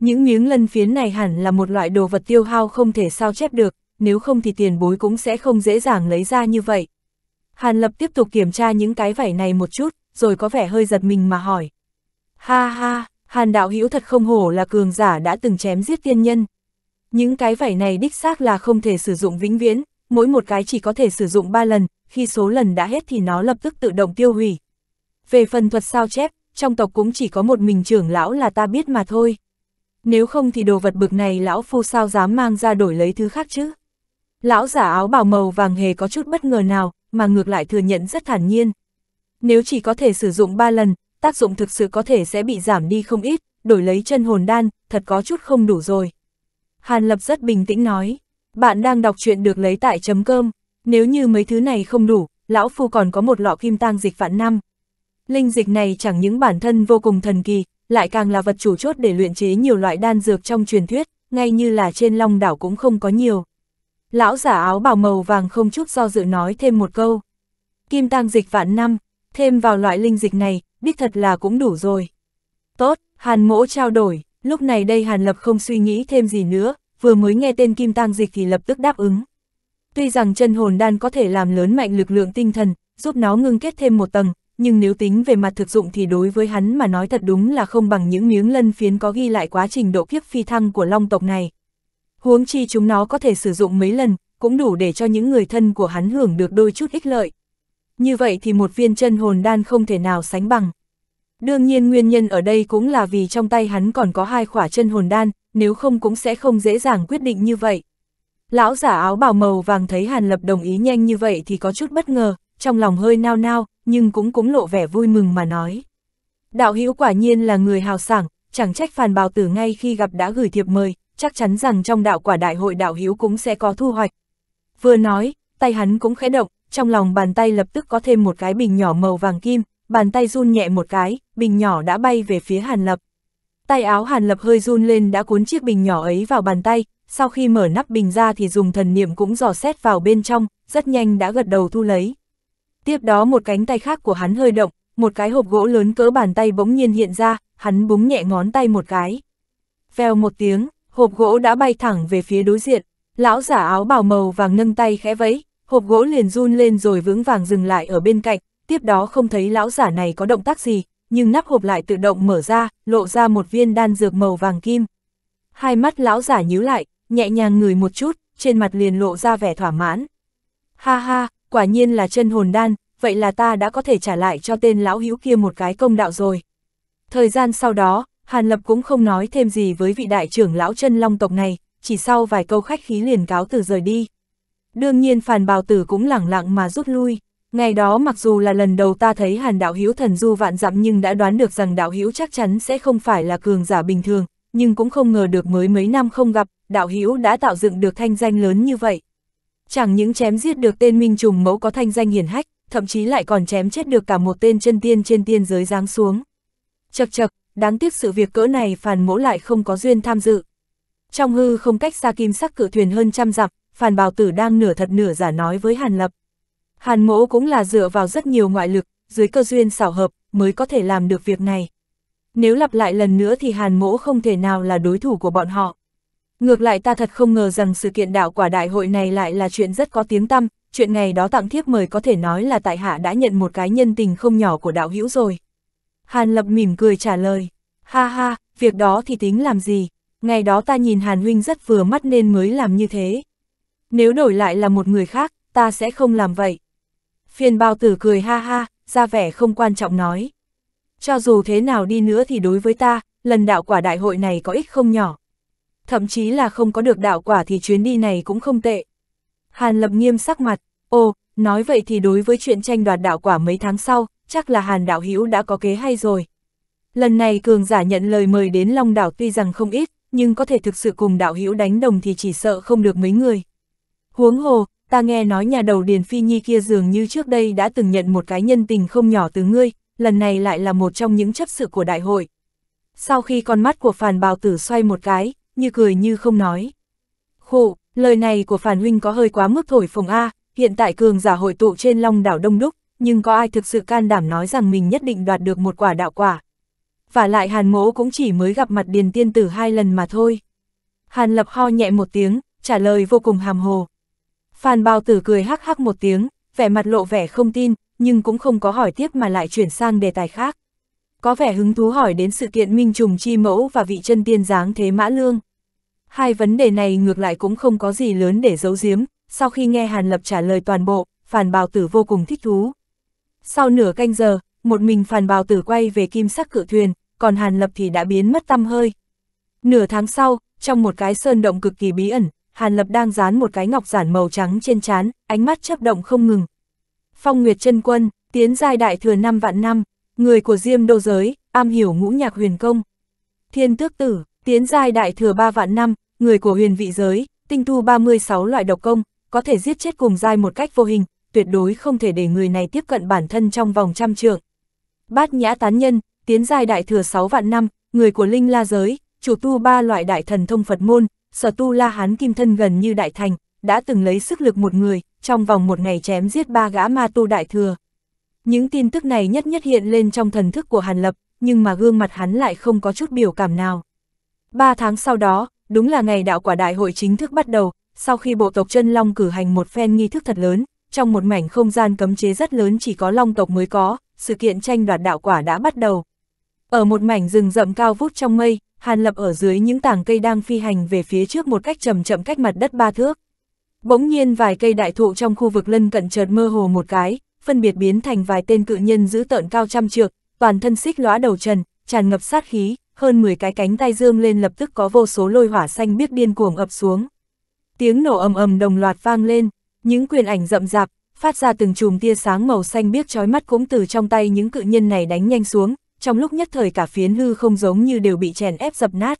Những miếng lân phiến này hẳn là một loại đồ vật tiêu hao không thể sao chép được, nếu không thì tiền bối cũng sẽ không dễ dàng lấy ra như vậy. Hàn Lập tiếp tục kiểm tra những cái vải này một chút, rồi có vẻ hơi giật mình mà hỏi. Ha ha, Hàn Đạo Hữu thật không hổ là cường giả đã từng chém giết tiên nhân. Những cái vải này đích xác là không thể sử dụng vĩnh viễn, mỗi một cái chỉ có thể sử dụng 3 lần, khi số lần đã hết thì nó lập tức tự động tiêu hủy. Về phần thuật sao chép, trong tộc cũng chỉ có một mình trưởng lão là ta biết mà thôi. Nếu không thì đồ vật bực này lão phu sao dám mang ra đổi lấy thứ khác chứ? Lão giả áo bào màu vàng hề có chút bất ngờ nào, mà ngược lại thừa nhận rất thản nhiên. Nếu chỉ có thể sử dụng 3 lần, tác dụng thực sự có thể sẽ bị giảm đi không ít, đổi lấy chân hồn đan, thật có chút không đủ rồi. Hàn Lập rất bình tĩnh nói, bạn đang đọc truyện được lấy tại chấm cơm, nếu như mấy thứ này không đủ, lão phu còn có một lọ kim tang dịch vạn năm. Linh dịch này chẳng những bản thân vô cùng thần kỳ, lại càng là vật chủ chốt để luyện chế nhiều loại đan dược trong truyền thuyết, ngay như là trên long đảo cũng không có nhiều. Lão giả áo bào màu vàng không chút do dự nói thêm một câu. Kim tang dịch vạn năm, thêm vào loại linh dịch này, biết thật là cũng đủ rồi. Tốt, Hàn mỗ trao đổi, lúc này đây Hàn Lập không suy nghĩ thêm gì nữa, vừa mới nghe tên Kim tang dịch thì lập tức đáp ứng. Tuy rằng chân hồn đan có thể làm lớn mạnh lực lượng tinh thần, giúp nó ngưng kết thêm một tầng, nhưng nếu tính về mặt thực dụng thì đối với hắn mà nói thật đúng là không bằng những miếng lân phiến có ghi lại quá trình độ kiếp phi thăng của long tộc này, huống chi chúng nó có thể sử dụng mấy lần, cũng đủ để cho những người thân của hắn hưởng được đôi chút ích lợi. Như vậy thì một viên chân hồn đan không thể nào sánh bằng. Đương nhiên nguyên nhân ở đây cũng là vì trong tay hắn còn có hai khỏa chân hồn đan, nếu không cũng sẽ không dễ dàng quyết định như vậy. Lão giả áo bào màu vàng thấy Hàn Lập đồng ý nhanh như vậy thì có chút bất ngờ, trong lòng hơi nao nao, nhưng cũng cũng lộ vẻ vui mừng mà nói. Đạo hữu quả nhiên là người hào sảng, chẳng trách phàn bào tử ngay khi gặp đã gửi thiệp mời, chắc chắn rằng trong đạo quả đại hội đạo hiếu cũng sẽ có thu hoạch. Vừa nói, tay hắn cũng khẽ động, trong lòng bàn tay lập tức có thêm một cái bình nhỏ màu vàng kim, bàn tay run nhẹ một cái, bình nhỏ đã bay về phía Hàn Lập. Tay áo Hàn Lập hơi run lên đã cuốn chiếc bình nhỏ ấy vào bàn tay, sau khi mở nắp bình ra thì dùng thần niệm cũng dò xét vào bên trong, rất nhanh đã gật đầu thu lấy. Tiếp đó một cánh tay khác của hắn hơi động, một cái hộp gỗ lớn cỡ bàn tay bỗng nhiên hiện ra, hắn búng nhẹ ngón tay một cái. Vèo một tiếng, hộp gỗ đã bay thẳng về phía đối diện, lão giả áo bào màu vàng nâng tay khẽ vẫy, hộp gỗ liền run lên rồi vững vàng dừng lại ở bên cạnh, tiếp đó không thấy lão giả này có động tác gì, nhưng nắp hộp lại tự động mở ra, lộ ra một viên đan dược màu vàng kim. Hai mắt lão giả nhíu lại, nhẹ nhàng ngửi một chút, trên mặt liền lộ ra vẻ thỏa mãn. Ha ha, quả nhiên là chân hồn đan, vậy là ta đã có thể trả lại cho tên lão hữu kia một cái công đạo rồi. Thời gian sau đó, Hàn Lập cũng không nói thêm gì với vị đại trưởng lão chân long tộc này, chỉ sau vài câu khách khí liền cáo từ rời đi. Đương nhiên phàn bào tử cũng lẳng lặng mà rút lui. Ngày đó mặc dù là lần đầu ta thấy hàn đạo hữu thần du vạn dặm nhưng đã đoán được rằng đạo hữu chắc chắn sẽ không phải là cường giả bình thường, nhưng cũng không ngờ được mới mấy năm không gặp, đạo hữu đã tạo dựng được thanh danh lớn như vậy. Chẳng những chém giết được tên minh trùng mẫu có thanh danh hiển hách, thậm chí lại còn chém chết được cả một tên chân tiên trên tiên giới giáng xuống. Chật chật, đáng tiếc sự việc cỡ này Phàn Mỗ lại không có duyên tham dự. Trong hư không cách xa kim sắc cự thuyền hơn trăm dặm, Phàn Bào Tử đang nửa thật nửa giả nói với Hàn Lập. Hàn Mỗ cũng là dựa vào rất nhiều ngoại lực, dưới cơ duyên xảo hợp mới có thể làm được việc này. Nếu lặp lại lần nữa thì Hàn Mỗ không thể nào là đối thủ của bọn họ. Ngược lại ta thật không ngờ rằng sự kiện đạo quả đại hội này lại là chuyện rất có tiếng tăm, chuyện ngày đó tặng thiếp mời có thể nói là tại hạ đã nhận một cái nhân tình không nhỏ của đạo hữu rồi. Hàn Lập mỉm cười trả lời, ha ha, việc đó thì tính làm gì, ngày đó ta nhìn Hàn Huynh rất vừa mắt nên mới làm như thế. Nếu đổi lại là một người khác, ta sẽ không làm vậy. Phiền bao tử cười ha ha, ra vẻ không quan trọng nói. Cho dù thế nào đi nữa thì đối với ta, lần đạo quả đại hội này có ích không nhỏ. Thậm chí là không có được đạo quả thì chuyến đi này cũng không tệ. Hàn Lập nghiêm sắc mặt, ô, nói vậy thì đối với chuyện tranh đoạt đạo quả mấy tháng sau, chắc là Hàn Đạo Hữu đã có kế hay rồi. Lần này cường giả nhận lời mời đến Long Đảo tuy rằng không ít, nhưng có thể thực sự cùng Đạo Hữu đánh đồng thì chỉ sợ không được mấy người. Huống hồ, ta nghe nói nhà đầu Điền Phi Nhi kia dường như trước đây đã từng nhận một cái nhân tình không nhỏ từ ngươi, lần này lại là một trong những chấp sự của đại hội. Sau khi con mắt của phàn bào tử xoay một cái, như cười như không nói. Khổ, lời này của phàn huynh có hơi quá mức thổi phồng A, hiện tại cường giả hội tụ trên long đảo Đông Đúc, nhưng có ai thực sự can đảm nói rằng mình nhất định đoạt được một quả đạo quả. Và lại Hàn Mỗ cũng chỉ mới gặp mặt Điền Tiên Tử hai lần mà thôi. Hàn Lập ho nhẹ một tiếng, trả lời vô cùng hàm hồ. Phan Bao Tử cười hắc hắc một tiếng, vẻ mặt lộ vẻ không tin, nhưng cũng không có hỏi tiếp mà lại chuyển sang đề tài khác. Có vẻ hứng thú hỏi đến sự kiện Minh Trùng Chi Mẫu và vị chân tiên dáng thế Mã Lương. Hai vấn đề này ngược lại cũng không có gì lớn để giấu giếm, sau khi nghe Hàn Lập trả lời toàn bộ, Phan Bao Tử vô cùng thích thú. Sau nửa canh giờ, một mình phàn bào tử quay về kim sắc cự thuyền, còn Hàn Lập thì đã biến mất tăm hơi. Nửa tháng sau, trong một cái sơn động cực kỳ bí ẩn, Hàn Lập đang dán một cái ngọc giản màu trắng trên trán, ánh mắt chấp động không ngừng. Phong Nguyệt chân Quân, tiến giai đại thừa năm vạn năm, người của Diêm Đô Giới, am hiểu ngũ nhạc huyền công. Thiên Tước Tử, tiến giai đại thừa ba vạn năm, người của huyền vị giới, tinh thu 36 loại độc công, có thể giết chết cùng giai một cách vô hình, tuyệt đối không thể để người này tiếp cận bản thân trong vòng trăm trượng. Bát nhã tán nhân, tiến giai đại thừa 6 vạn năm, người của linh la giới, chủ tu ba loại đại thần thông Phật môn, sở tu la hán kim thân gần như đại thành, đã từng lấy sức lực một người, trong vòng một ngày chém giết ba gã ma tu đại thừa. Những tin tức này nhất nhất hiện lên trong thần thức của Hàn Lập, nhưng mà gương mặt hắn lại không có chút biểu cảm nào. Ba tháng sau đó, đúng là ngày đạo quả đại hội chính thức bắt đầu, sau khi bộ tộc chân Long cử hành một phen nghi thức thật lớn, trong một mảnh không gian cấm chế rất lớn chỉ có long tộc mới có, sự kiện tranh đoạt đạo quả đã bắt đầu. Ở một mảnh rừng rậm cao vút trong mây, Hàn Lập ở dưới những tảng cây đang phi hành về phía trước một cách chậm chậm cách mặt đất ba thước. Bỗng nhiên vài cây đại thụ trong khu vực lân cận chợt mơ hồ một cái, phân biệt biến thành vài tên cự nhân giữ tợn cao trăm trượng, toàn thân xích lóa đầu trần, tràn ngập sát khí, hơn 10 cái cánh tay dương lên lập tức có vô số lôi hỏa xanh biết điên cuồng ập xuống. Tiếng nổ ầm ầm đồng loạt vang lên, những quyền ảnh rậm rạp, phát ra từng chùm tia sáng màu xanh biếc chói mắt cũng từ trong tay những cự nhân này đánh nhanh xuống, trong lúc nhất thời cả phiến hư không giống như đều bị chèn ép dập nát.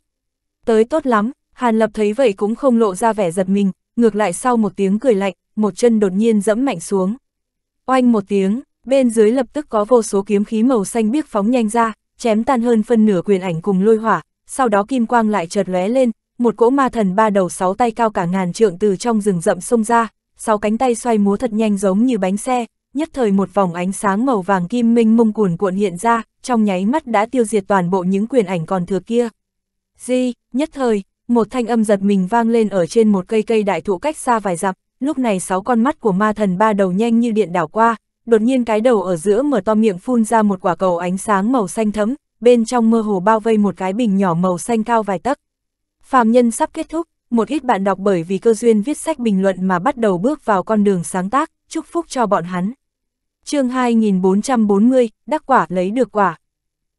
Tới tốt lắm, Hàn Lập thấy vậy cũng không lộ ra vẻ giật mình, ngược lại sau một tiếng cười lạnh, một chân đột nhiên dẫm mạnh xuống. Oanh một tiếng, bên dưới lập tức có vô số kiếm khí màu xanh biếc phóng nhanh ra, chém tan hơn phân nửa quyền ảnh cùng lôi hỏa, sau đó kim quang lại chợt lóe lên, một cỗ ma thần ba đầu sáu tay cao cả ngàn trượng từ trong rừng rậm xông ra, sáu cánh tay xoay múa thật nhanh giống như bánh xe, nhất thời một vòng ánh sáng màu vàng kim minh mông cuồn cuộn hiện ra, trong nháy mắt đã tiêu diệt toàn bộ những quyền ảnh còn thừa kia. Di, nhất thời, một thanh âm giật mình vang lên ở trên một cây cây đại thụ cách xa vài dặm, lúc này sáu con mắt của ma thần ba đầu nhanh như điện đảo qua, đột nhiên cái đầu ở giữa mở to miệng phun ra một quả cầu ánh sáng màu xanh thấm, bên trong mơ hồ bao vây một cái bình nhỏ màu xanh cao vài tấc. Phàm nhân sắp kết thúc, một ít bạn đọc bởi vì cơ duyên viết sách bình luận mà bắt đầu bước vào con đường sáng tác, chúc phúc cho bọn hắn. chương 2440, đắc quả lấy được quả.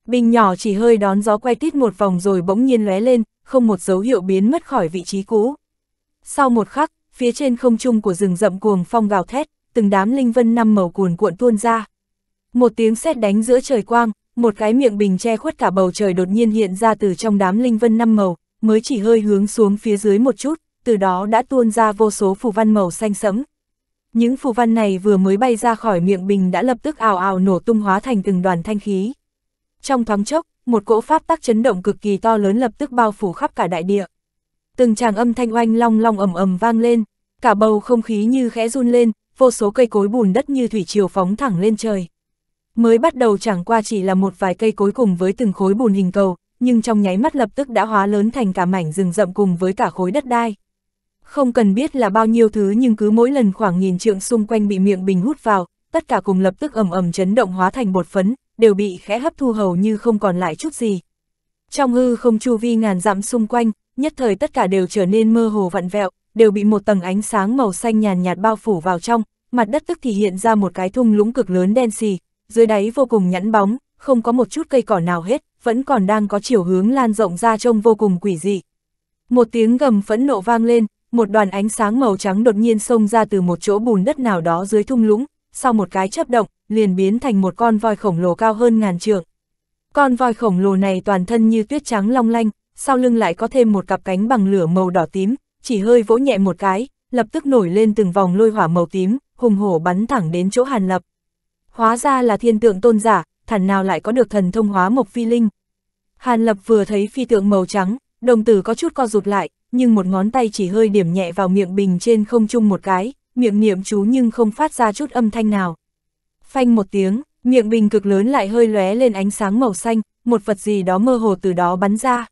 Bình nhỏ chỉ hơi đón gió quay tít một vòng rồi bỗng nhiên lóe lên, không một dấu hiệu biến mất khỏi vị trí cũ. Sau một khắc, phía trên không trung của rừng rậm cuồng phong gào thét, từng đám linh vân năm màu cuồn cuộn tuôn ra. Một tiếng sét đánh giữa trời quang, một cái miệng bình che khuất cả bầu trời đột nhiên hiện ra từ trong đám linh vân năm màu, mới chỉ hơi hướng xuống phía dưới một chút, từ đó đã tuôn ra vô số phù văn màu xanh sẫm. Những phù văn này vừa mới bay ra khỏi miệng bình đã lập tức ào ào nổ tung hóa thành từng đoàn thanh khí. Trong thoáng chốc, một cỗ pháp tắc chấn động cực kỳ to lớn lập tức bao phủ khắp cả đại địa. Từng tràng âm thanh oanh long long ầm ầm vang lên, cả bầu không khí như khẽ run lên, vô số cây cối bùn đất như thủy triều phóng thẳng lên trời. Mới bắt đầu chẳng qua chỉ là một vài cây cối cùng với từng khối bùn hình cầu, nhưng trong nháy mắt lập tức đã hóa lớn thành cả mảnh rừng rậm cùng với cả khối đất đai. Không cần biết là bao nhiêu thứ nhưng cứ mỗi lần khoảng nghìn trượng xung quanh bị miệng bình hút vào, tất cả cùng lập tức ầm ầm chấn động hóa thành bột phấn, đều bị khẽ hấp thu hầu như không còn lại chút gì. Trong hư không chu vi ngàn dặm xung quanh, nhất thời tất cả đều trở nên mơ hồ vặn vẹo, đều bị một tầng ánh sáng màu xanh nhàn nhạt bao phủ vào trong, mặt đất tức thì hiện ra một cái thung lũng cực lớn đen xì, dưới đáy vô cùng nhẵn bóng, không có một chút cây cỏ nào hết, vẫn còn đang có chiều hướng lan rộng ra trông vô cùng quỷ dị. Một tiếng gầm phẫn nộ vang lên, một đoàn ánh sáng màu trắng đột nhiên xông ra từ một chỗ bùn đất nào đó dưới thung lũng, sau một cái chấp động, liền biến thành một con voi khổng lồ cao hơn ngàn trượng. Con voi khổng lồ này toàn thân như tuyết trắng long lanh, sau lưng lại có thêm một cặp cánh bằng lửa màu đỏ tím, chỉ hơi vỗ nhẹ một cái, lập tức nổi lên từng vòng lôi hỏa màu tím, hùng hổ bắn thẳng đến chỗ Hàn Lập. Hóa ra là thiên tượng tôn giả, thản nào lại có được thần thông hóa mộc phi linh. Hàn Lập vừa thấy phi tượng màu trắng, đồng tử có chút co rụt lại, nhưng một ngón tay chỉ hơi điểm nhẹ vào miệng bình trên không chung một cái, miệng niệm chú nhưng không phát ra chút âm thanh nào. Phanh một tiếng, miệng bình cực lớn lại hơi lóe lên ánh sáng màu xanh, một vật gì đó mơ hồ từ đó bắn ra.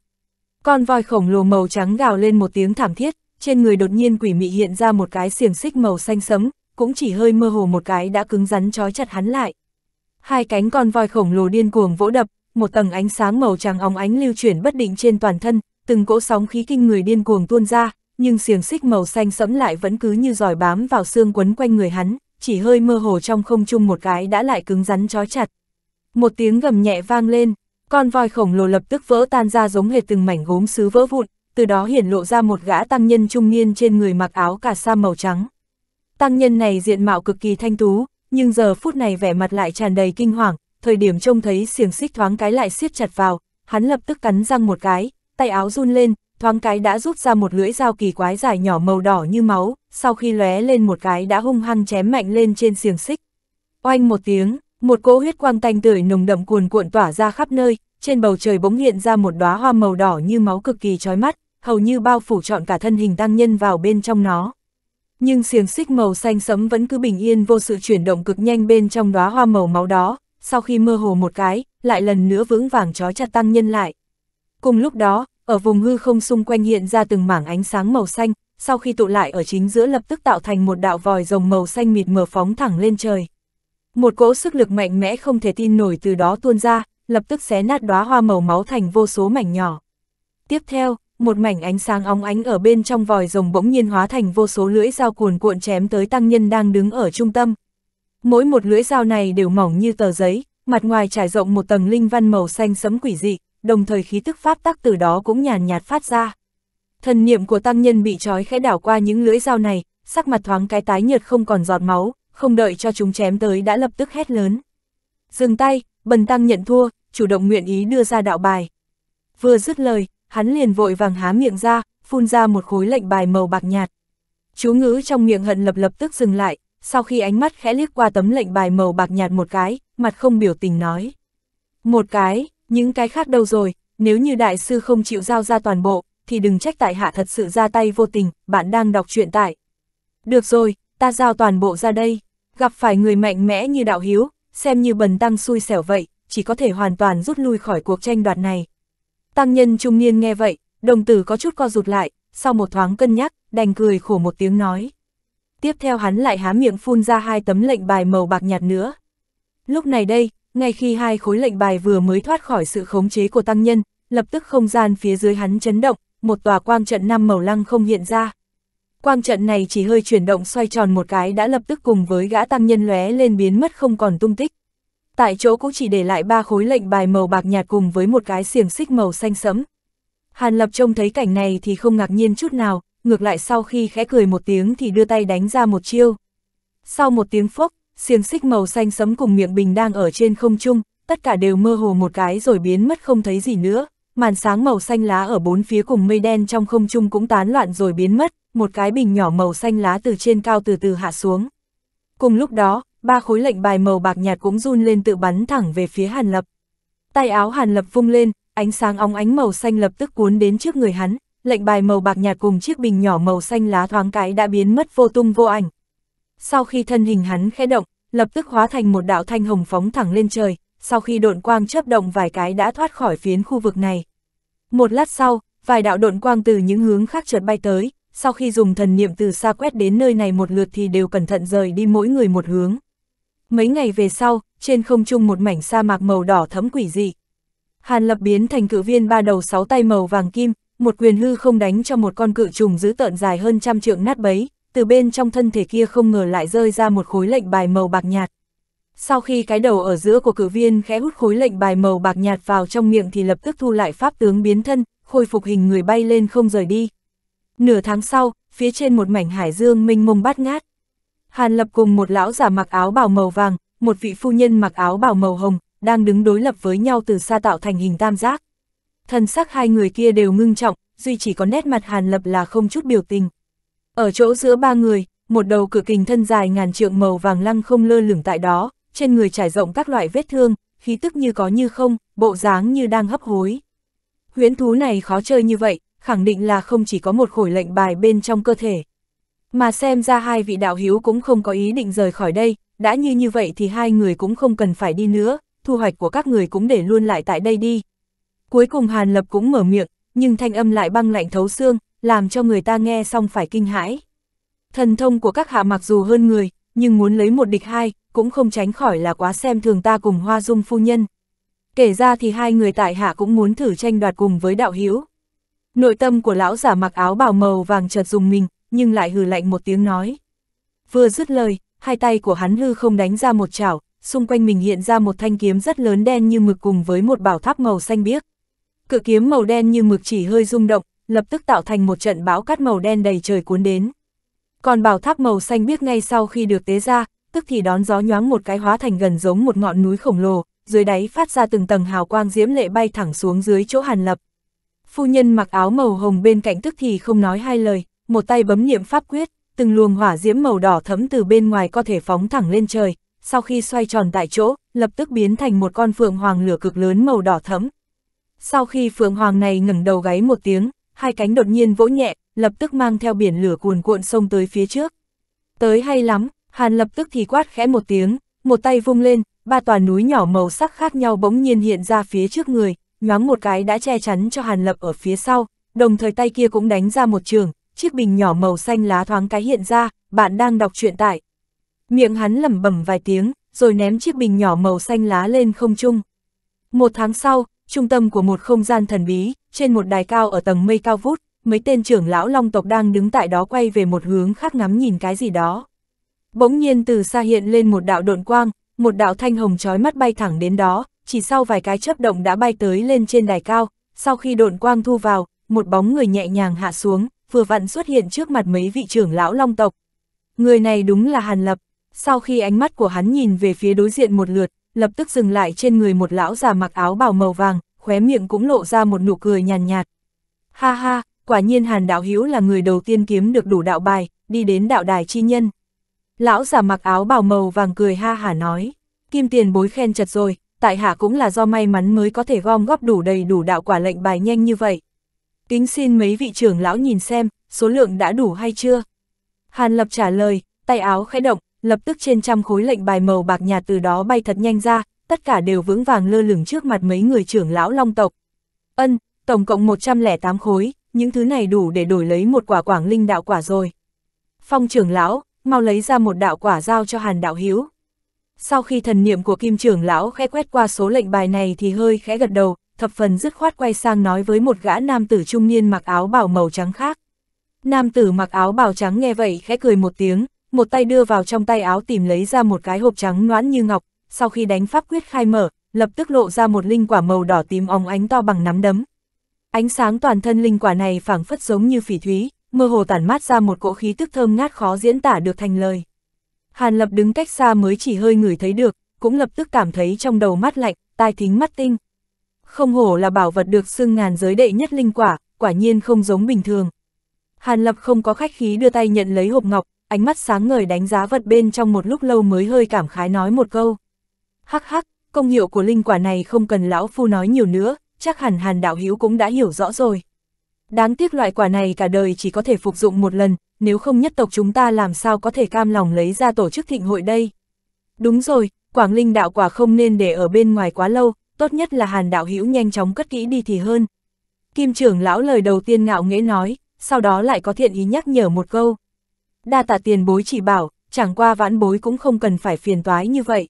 Con voi khổng lồ màu trắng gào lên một tiếng thảm thiết, trên người đột nhiên quỷ mị hiện ra một cái xiềng xích màu xanh sẫm, cũng chỉ hơi mơ hồ một cái đã cứng rắn trói chặt hắn lại hai cánh con voi khổng lồ điên cuồng vỗ đập, một tầng ánh sáng màu trắng óng ánh lưu chuyển bất định trên toàn thân, từng cỗ sóng khí kinh người điên cuồng tuôn ra, nhưng xiềng xích màu xanh sẫm lại vẫn cứ như giỏi bám vào xương quấn quanh người hắn, chỉ hơi mơ hồ trong không trung một cái đã lại cứng rắn trói chặt. Một tiếng gầm nhẹ vang lên, con voi khổng lồ lập tức vỡ tan ra giống hệt từng mảnh gốm sứ vỡ vụn, từ đó hiển lộ ra một gã tăng nhân trung niên trên người mặc áo cà sa màu trắng. Tăng nhân này diện mạo cực kỳ thanh tú, nhưng giờ phút này vẻ mặt lại tràn đầy kinh hoàng, thời điểm trông thấy xiềng xích thoáng cái lại siết chặt vào, hắn lập tức cắn răng một cái, tay áo run lên, thoáng cái đã rút ra một lưỡi dao kỳ quái dài nhỏ màu đỏ như máu, sau khi lóe lên một cái đã hung hăng chém mạnh lên trên xiềng xích. Oanh một tiếng, một cỗ huyết quang tanh tưởi nồng đậm cuồn cuộn tỏa ra khắp nơi, trên bầu trời bỗng hiện ra một đóa hoa màu đỏ như máu cực kỳ chói mắt, hầu như bao phủ trọn cả thân hình tăng nhân vào bên trong nó nhưng xiềng xích màu xanh sẫm vẫn cứ bình yên vô sự chuyển động cực nhanh bên trong đóa hoa màu máu đó, sau khi mơ hồ một cái, lại lần nữa vững vàng chó chặt tăng nhân lại. Cùng lúc đó, ở vùng hư không xung quanh hiện ra từng mảng ánh sáng màu xanh, sau khi tụ lại ở chính giữa lập tức tạo thành một đạo vòi rồng màu xanh mịt mờ phóng thẳng lên trời. Một cỗ sức lực mạnh mẽ không thể tin nổi từ đó tuôn ra, lập tức xé nát đóa hoa màu máu thành vô số mảnh nhỏ. Tiếp theo, một mảnh ánh sáng óng ánh ở bên trong vòi rồng bỗng nhiên hóa thành vô số lưỡi dao cuồn cuộn chém tới tăng nhân đang đứng ở trung tâm. Mỗi một lưỡi dao này đều mỏng như tờ giấy, mặt ngoài trải rộng một tầng linh văn màu xanh sẫm quỷ dị, đồng thời khí tức pháp tắc từ đó cũng nhàn nhạt, phát ra. Thần niệm của tăng nhân bị trói khẽ đảo qua những lưỡi dao này, sắc mặt thoáng cái tái nhợt không còn giọt máu, không đợi cho chúng chém tới đã lập tức hét lớn. Dừng tay, bần tăng nhận thua, chủ động nguyện ý đưa ra đạo bài. Vừa dứt lời, hắn liền vội vàng há miệng ra, phun ra một khối lệnh bài màu bạc nhạt. Chú ngữ trong miệng hận lập lập tức dừng lại, sau khi ánh mắt khẽ liếc qua tấm lệnh bài màu bạc nhạt một cái, mặt không biểu tình nói. Một cái, những cái khác đâu rồi, nếu như đại sư không chịu giao ra toàn bộ, thì đừng trách tại hạ thật sự ra tay vô tình, bạn đang đọc truyện tại. Được rồi, ta giao toàn bộ ra đây, gặp phải người mạnh mẽ như đạo hiếu, xem như bần tăng xui xẻo vậy, chỉ có thể hoàn toàn rút lui khỏi cuộc tranh đoạt này, Tăng nhân trung niên nghe vậy, đồng tử có chút co rụt lại, sau một thoáng cân nhắc, đành cười khổ một tiếng nói. Tiếp theo hắn lại há miệng phun ra hai tấm lệnh bài màu bạc nhạt nữa. Lúc này đây, ngay khi hai khối lệnh bài vừa mới thoát khỏi sự khống chế của tăng nhân, lập tức không gian phía dưới hắn chấn động, một tòa quang trận năm màu lăng không hiện ra. Quang trận này chỉ hơi chuyển động xoay tròn một cái đã lập tức cùng với gã tăng nhân lóe lên biến mất không còn tung tích tại chỗ cũng chỉ để lại ba khối lệnh bài màu bạc nhạt cùng với một cái xiềng xích màu xanh sẫm. Hàn Lập trông thấy cảnh này thì không ngạc nhiên chút nào, ngược lại sau khi khẽ cười một tiếng thì đưa tay đánh ra một chiêu. Sau một tiếng phốc, xiềng xích màu xanh sẫm cùng miệng bình đang ở trên không trung, tất cả đều mơ hồ một cái rồi biến mất không thấy gì nữa. Màn sáng màu xanh lá ở bốn phía cùng mây đen trong không trung cũng tán loạn rồi biến mất, một cái bình nhỏ màu xanh lá từ trên cao từ từ hạ xuống. Cùng lúc đó, ba khối lệnh bài màu bạc nhạt cũng run lên tự bắn thẳng về phía Hàn Lập. Tay áo Hàn Lập vung lên, ánh sáng óng ánh màu xanh lập tức cuốn đến trước người hắn, lệnh bài màu bạc nhạt cùng chiếc bình nhỏ màu xanh lá thoáng cái đã biến mất vô tung vô ảnh. Sau khi thân hình hắn khẽ động, lập tức hóa thành một đạo thanh hồng phóng thẳng lên trời, sau khi độn quang chớp động vài cái đã thoát khỏi phiến khu vực này. Một lát sau, vài đạo độn quang từ những hướng khác chợt bay tới, sau khi dùng thần niệm từ xa quét đến nơi này một lượt thì đều cẩn thận rời đi mỗi người một hướng. Mấy ngày về sau, trên không trung một mảnh sa mạc màu đỏ thấm quỷ dị. Hàn lập biến thành cự viên ba đầu sáu tay màu vàng kim, một quyền hư không đánh cho một con cự trùng giữ tợn dài hơn trăm trượng nát bấy, từ bên trong thân thể kia không ngờ lại rơi ra một khối lệnh bài màu bạc nhạt. Sau khi cái đầu ở giữa của cử viên khẽ hút khối lệnh bài màu bạc nhạt vào trong miệng thì lập tức thu lại pháp tướng biến thân, khôi phục hình người bay lên không rời đi. Nửa tháng sau, phía trên một mảnh hải dương mênh mông bát ngát, Hàn Lập cùng một lão giả mặc áo bào màu vàng, một vị phu nhân mặc áo bào màu hồng, đang đứng đối lập với nhau từ xa tạo thành hình tam giác. Thần sắc hai người kia đều ngưng trọng, duy chỉ có nét mặt Hàn Lập là không chút biểu tình. Ở chỗ giữa ba người, một đầu cửa kình thân dài ngàn trượng màu vàng lăng không lơ lửng tại đó, trên người trải rộng các loại vết thương, khí tức như có như không, bộ dáng như đang hấp hối. Huyễn thú này khó chơi như vậy, khẳng định là không chỉ có một khổi lệnh bài bên trong cơ thể. Mà xem ra hai vị đạo hiếu cũng không có ý định rời khỏi đây, đã như như vậy thì hai người cũng không cần phải đi nữa, thu hoạch của các người cũng để luôn lại tại đây đi. Cuối cùng Hàn Lập cũng mở miệng, nhưng thanh âm lại băng lạnh thấu xương, làm cho người ta nghe xong phải kinh hãi. Thần thông của các hạ mặc dù hơn người, nhưng muốn lấy một địch hai, cũng không tránh khỏi là quá xem thường ta cùng hoa dung phu nhân. Kể ra thì hai người tại hạ cũng muốn thử tranh đoạt cùng với đạo hiếu. Nội tâm của lão giả mặc áo bào màu vàng chợt dùng mình, nhưng lại hừ lạnh một tiếng nói. Vừa dứt lời, hai tay của hắn hư không đánh ra một chảo, xung quanh mình hiện ra một thanh kiếm rất lớn đen như mực cùng với một bảo tháp màu xanh biếc. Cự kiếm màu đen như mực chỉ hơi rung động, lập tức tạo thành một trận bão cát màu đen đầy trời cuốn đến. Còn bảo tháp màu xanh biếc ngay sau khi được tế ra, tức thì đón gió nhoáng một cái hóa thành gần giống một ngọn núi khổng lồ, dưới đáy phát ra từng tầng hào quang diễm lệ bay thẳng xuống dưới chỗ Hàn Lập. Phu nhân mặc áo màu hồng bên cạnh tức thì không nói hai lời, một tay bấm niệm pháp quyết, từng luồng hỏa diễm màu đỏ thấm từ bên ngoài có thể phóng thẳng lên trời, sau khi xoay tròn tại chỗ, lập tức biến thành một con phượng hoàng lửa cực lớn màu đỏ thấm. Sau khi phượng hoàng này ngẩng đầu gáy một tiếng, hai cánh đột nhiên vỗ nhẹ, lập tức mang theo biển lửa cuồn cuộn xông tới phía trước. Tới hay lắm, Hàn lập tức thì quát khẽ một tiếng, một tay vung lên, ba tòa núi nhỏ màu sắc khác nhau bỗng nhiên hiện ra phía trước người, nhoáng một cái đã che chắn cho Hàn lập ở phía sau, đồng thời tay kia cũng đánh ra một trường, chiếc bình nhỏ màu xanh lá thoáng cái hiện ra, bạn đang đọc truyện tại. Miệng hắn lẩm bẩm vài tiếng, rồi ném chiếc bình nhỏ màu xanh lá lên không trung. Một tháng sau, trung tâm của một không gian thần bí, trên một đài cao ở tầng mây cao vút, mấy tên trưởng lão long tộc đang đứng tại đó quay về một hướng khác ngắm nhìn cái gì đó. Bỗng nhiên từ xa hiện lên một đạo độn quang, một đạo thanh hồng chói mắt bay thẳng đến đó, chỉ sau vài cái chớp động đã bay tới lên trên đài cao, sau khi độn quang thu vào, một bóng người nhẹ nhàng hạ xuống, vừa vặn xuất hiện trước mặt mấy vị trưởng lão long tộc. Người này đúng là Hàn Lập, sau khi ánh mắt của hắn nhìn về phía đối diện một lượt, lập tức dừng lại trên người một lão già mặc áo bào màu vàng, khóe miệng cũng lộ ra một nụ cười nhàn nhạt, Ha ha, quả nhiên Hàn Đạo hiếu là người đầu tiên kiếm được đủ đạo bài, đi đến đạo đài chi nhân. Lão già mặc áo bào màu vàng cười ha hả nói, kim tiền bối khen chật rồi, tại hạ cũng là do may mắn mới có thể gom góp đủ đầy đủ đạo quả lệnh bài nhanh như vậy kính xin mấy vị trưởng lão nhìn xem, số lượng đã đủ hay chưa? Hàn Lập trả lời, tay áo khẽ động, lập tức trên trăm khối lệnh bài màu bạc nhạt từ đó bay thật nhanh ra, tất cả đều vững vàng lơ lửng trước mặt mấy người trưởng lão long tộc. Ân, tổng cộng 108 khối, những thứ này đủ để đổi lấy một quả quảng linh đạo quả rồi. Phong trưởng lão, mau lấy ra một đạo quả giao cho Hàn đạo hiếu. Sau khi thần niệm của kim trưởng lão khẽ quét qua số lệnh bài này thì hơi khẽ gật đầu, thập phần dứt khoát quay sang nói với một gã nam tử trung niên mặc áo bào màu trắng khác. Nam tử mặc áo bào trắng nghe vậy khẽ cười một tiếng, một tay đưa vào trong tay áo tìm lấy ra một cái hộp trắng noãn như ngọc, sau khi đánh pháp quyết khai mở, lập tức lộ ra một linh quả màu đỏ tím óng ánh to bằng nắm đấm. Ánh sáng toàn thân linh quả này phảng phất giống như phỉ thúy, mơ hồ tản mát ra một cỗ khí tức thơm ngát khó diễn tả được thành lời. Hàn Lập đứng cách xa mới chỉ hơi ngửi thấy được, cũng lập tức cảm thấy trong đầu mát lạnh, tai thính mắt tinh, không hổ là bảo vật được xưng ngàn giới đệ nhất linh quả, quả nhiên không giống bình thường. Hàn Lập không có khách khí đưa tay nhận lấy hộp ngọc, ánh mắt sáng ngời đánh giá vật bên trong một lúc lâu mới hơi cảm khái nói một câu. Hắc hắc, công hiệu của linh quả này không cần lão phu nói nhiều nữa, chắc hẳn Hàn Đạo Hiếu cũng đã hiểu rõ rồi. Đáng tiếc loại quả này cả đời chỉ có thể phục dụng một lần, nếu không nhất tộc chúng ta làm sao có thể cam lòng lấy ra tổ chức thịnh hội đây. Đúng rồi, Quảng Linh đạo quả không nên để ở bên ngoài quá lâu, tốt nhất là Hàn Đạo Hữu nhanh chóng cất kỹ đi thì hơn. Kim trưởng lão lời đầu tiên ngạo nghễ nói, sau đó lại có thiện ý nhắc nhở một câu. Đa tạ tiền bối chỉ bảo, chẳng qua vãn bối cũng không cần phải phiền toái như vậy.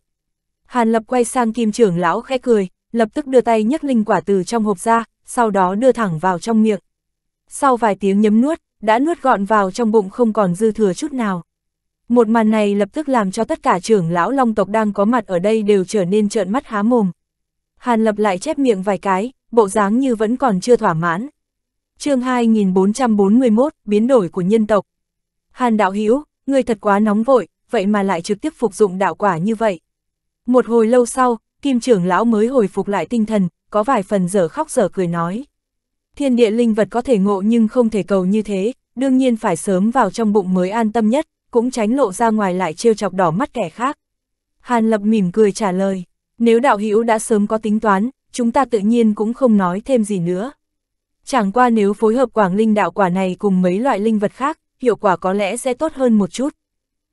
Hàn Lập quay sang kim trưởng lão khẽ cười, lập tức đưa tay nhấc linh quả từ trong hộp ra, sau đó đưa thẳng vào trong miệng. Sau vài tiếng nhấm nuốt, đã nuốt gọn vào trong bụng không còn dư thừa chút nào. Một màn này lập tức làm cho tất cả trưởng lão long tộc đang có mặt ở đây đều trở nên trợn mắt há mồm. Hàn Lập lại chép miệng vài cái, bộ dáng như vẫn còn chưa thỏa mãn. chương 2441, biến đổi của nhân tộc. Hàn đạo Hiếu, người thật quá nóng vội, vậy mà lại trực tiếp phục dụng đạo quả như vậy. Một hồi lâu sau, Kim trưởng lão mới hồi phục lại tinh thần, có vài phần dở khóc dở cười nói. Thiên địa linh vật có thể ngộ nhưng không thể cầu như thế, đương nhiên phải sớm vào trong bụng mới an tâm nhất, cũng tránh lộ ra ngoài lại trêu chọc đỏ mắt kẻ khác. Hàn Lập mỉm cười trả lời. Nếu đạo hữu đã sớm có tính toán, chúng ta tự nhiên cũng không nói thêm gì nữa. Chẳng qua nếu phối hợp quảng linh đạo quả này cùng mấy loại linh vật khác, hiệu quả có lẽ sẽ tốt hơn một chút.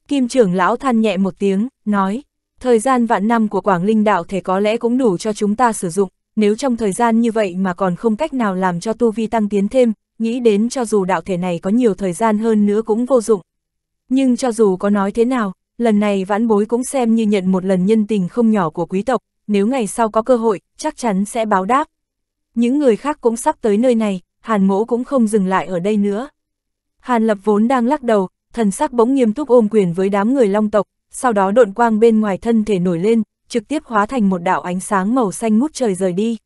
Kim trưởng lão than nhẹ một tiếng, nói, thời gian vạn năm của quảng linh đạo thể có lẽ cũng đủ cho chúng ta sử dụng, nếu trong thời gian như vậy mà còn không cách nào làm cho tu vi tăng tiến thêm, nghĩ đến cho dù đạo thể này có nhiều thời gian hơn nữa cũng vô dụng. Nhưng cho dù có nói thế nào, lần này vãn bối cũng xem như nhận một lần nhân tình không nhỏ của quý tộc, nếu ngày sau có cơ hội, chắc chắn sẽ báo đáp. Những người khác cũng sắp tới nơi này, Hàn mỗ cũng không dừng lại ở đây nữa. Hàn lập vốn đang lắc đầu, thần sắc bỗng nghiêm túc ôm quyền với đám người long tộc, sau đó độn quang bên ngoài thân thể nổi lên, trực tiếp hóa thành một đạo ánh sáng màu xanh ngút trời rời đi.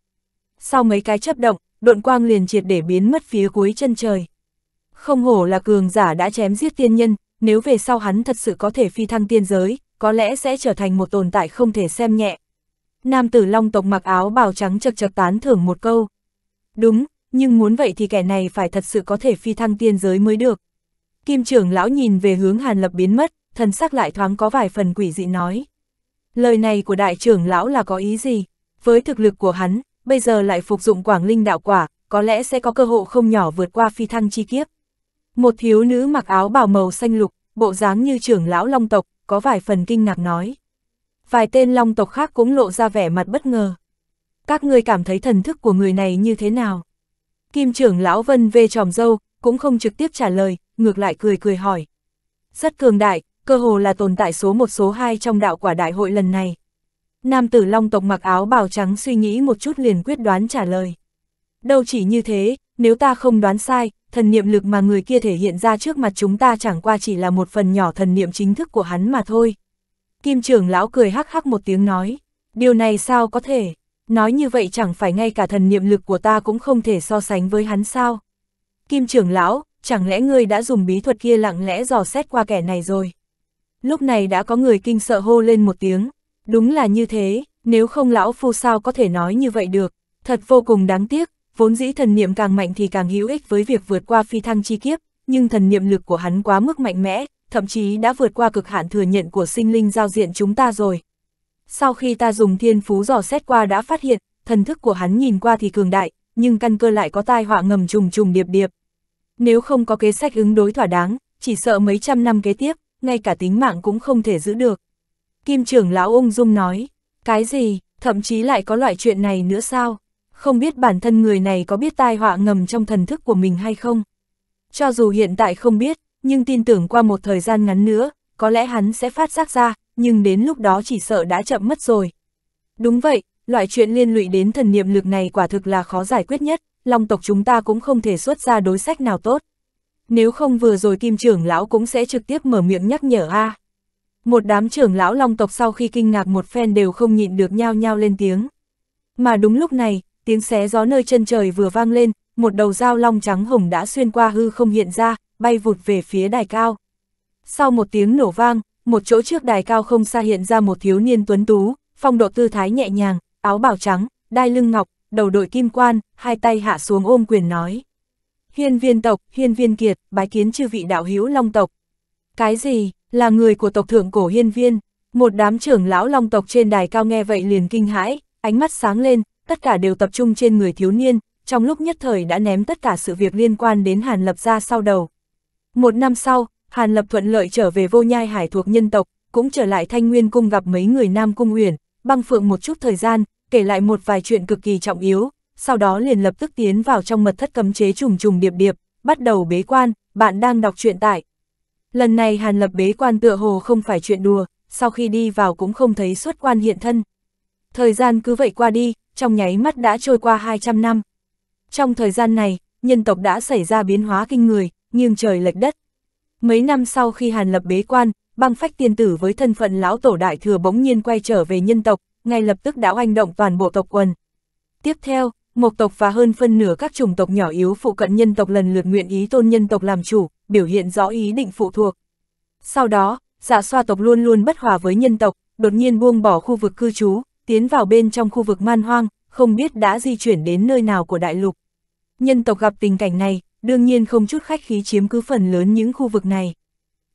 Sau mấy cái chấp động, độn quang liền triệt để biến mất phía cuối chân trời. Không hổ là cường giả đã chém giết tiên nhân, nếu về sau hắn thật sự có thể phi thăng tiên giới, có lẽ sẽ trở thành một tồn tại không thể xem nhẹ. Nam tử long tộc mặc áo bào trắng chật chật tán thưởng một câu. Đúng, nhưng muốn vậy thì kẻ này phải thật sự có thể phi thăng tiên giới mới được. Kim trưởng lão nhìn về hướng hàn lập biến mất, thần sắc lại thoáng có vài phần quỷ dị nói. Lời này của đại trưởng lão là có ý gì? Với thực lực của hắn, bây giờ lại phục dụng quảng linh đạo quả, có lẽ sẽ có cơ hội không nhỏ vượt qua phi thăng chi kiếp. Một thiếu nữ mặc áo bào màu xanh lục, bộ dáng như trưởng lão long tộc, có vài phần kinh ngạc nói. Vài tên long tộc khác cũng lộ ra vẻ mặt bất ngờ. Các ngươi cảm thấy thần thức của người này như thế nào? Kim trưởng lão vân về tròm dâu, cũng không trực tiếp trả lời, ngược lại cười cười hỏi. Rất cường đại, cơ hồ là tồn tại số một số hai trong đạo quả đại hội lần này. Nam tử long tộc mặc áo bào trắng suy nghĩ một chút liền quyết đoán trả lời. Đâu chỉ như thế, nếu ta không đoán sai, thần niệm lực mà người kia thể hiện ra trước mặt chúng ta chẳng qua chỉ là một phần nhỏ thần niệm chính thức của hắn mà thôi. Kim trưởng lão cười hắc hắc một tiếng nói, điều này sao có thể, nói như vậy chẳng phải ngay cả thần niệm lực của ta cũng không thể so sánh với hắn sao. Kim trưởng lão, chẳng lẽ ngươi đã dùng bí thuật kia lặng lẽ dò xét qua kẻ này rồi. Lúc này đã có người kinh sợ hô lên một tiếng, đúng là như thế, nếu không lão phu sao có thể nói như vậy được, thật vô cùng đáng tiếc, Vốn dĩ thần niệm càng mạnh thì càng hữu ích với việc vượt qua phi thăng chi kiếp, nhưng thần niệm lực của hắn quá mức mạnh mẽ, thậm chí đã vượt qua cực hạn thừa nhận của sinh linh giao diện chúng ta rồi. Sau khi ta dùng thiên phú dò xét qua đã phát hiện, thần thức của hắn nhìn qua thì cường đại, nhưng căn cơ lại có tai họa ngầm trùng trùng điệp điệp. Nếu không có kế sách ứng đối thỏa đáng, chỉ sợ mấy trăm năm kế tiếp, ngay cả tính mạng cũng không thể giữ được. Kim trưởng lão ung dung nói, cái gì, thậm chí lại có loại chuyện này nữa sao? không biết bản thân người này có biết tai họa ngầm trong thần thức của mình hay không. Cho dù hiện tại không biết, nhưng tin tưởng qua một thời gian ngắn nữa, có lẽ hắn sẽ phát giác ra, nhưng đến lúc đó chỉ sợ đã chậm mất rồi. Đúng vậy, loại chuyện liên lụy đến thần niệm lực này quả thực là khó giải quyết nhất, long tộc chúng ta cũng không thể xuất ra đối sách nào tốt. Nếu không vừa rồi kim trưởng lão cũng sẽ trực tiếp mở miệng nhắc nhở a Một đám trưởng lão long tộc sau khi kinh ngạc một phen đều không nhịn được nhao nhao lên tiếng. Mà đúng lúc này, tiếng xé gió nơi chân trời vừa vang lên, một đầu dao long trắng hồng đã xuyên qua hư không hiện ra, bay vụt về phía đài cao. Sau một tiếng nổ vang, một chỗ trước đài cao không xa hiện ra một thiếu niên tuấn tú, phong độ tư thái nhẹ nhàng, áo bào trắng, đai lưng ngọc, đầu đội kim quan, hai tay hạ xuống ôm quyền nói. Hiên viên tộc, hiên viên kiệt, bái kiến chư vị đạo hữu long tộc. Cái gì, là người của tộc thượng cổ hiên viên? Một đám trưởng lão long tộc trên đài cao nghe vậy liền kinh hãi, ánh mắt sáng lên, tất cả đều tập trung trên người thiếu niên, trong lúc nhất thời đã ném tất cả sự việc liên quan đến Hàn Lập ra sau đầu. Một năm sau, Hàn Lập thuận lợi trở về vô nhai hải thuộc nhân tộc, cũng trở lại Thanh Nguyên Cung gặp mấy người Nam Cung Uyển, băng phượng một chút thời gian, kể lại một vài chuyện cực kỳ trọng yếu, sau đó liền lập tức tiến vào trong mật thất cấm chế trùng trùng điệp điệp, bắt đầu bế quan, bạn đang đọc truyện tại. Lần này Hàn Lập bế quan tựa hồ không phải chuyện đùa, sau khi đi vào cũng không thấy xuất quan hiện thân. Thời gian cứ vậy qua đi, trong nháy mắt đã trôi qua 200 năm. Trong thời gian này, nhân tộc đã xảy ra biến hóa kinh người, nghiêng trời lệch đất. Mấy năm sau khi Hàn Lập bế quan, băng phách tiên tử với thân phận lão tổ đại thừa bỗng nhiên quay trở về nhân tộc, ngay lập tức đã hành động toàn bộ tộc quần. Tiếp theo, một tộc và hơn phân nửa các chủng tộc nhỏ yếu phụ cận nhân tộc lần lượt nguyện ý tôn nhân tộc làm chủ, biểu hiện rõ ý định phụ thuộc. Sau đó, dạ xoa tộc luôn luôn bất hòa với nhân tộc, đột nhiên buông bỏ khu vực cư trú, tiến vào bên trong khu vực man hoang, không biết đã di chuyển đến nơi nào của đại lục. Nhân tộc gặp tình cảnh này, đương nhiên không chút khách khí chiếm cứ phần lớn những khu vực này.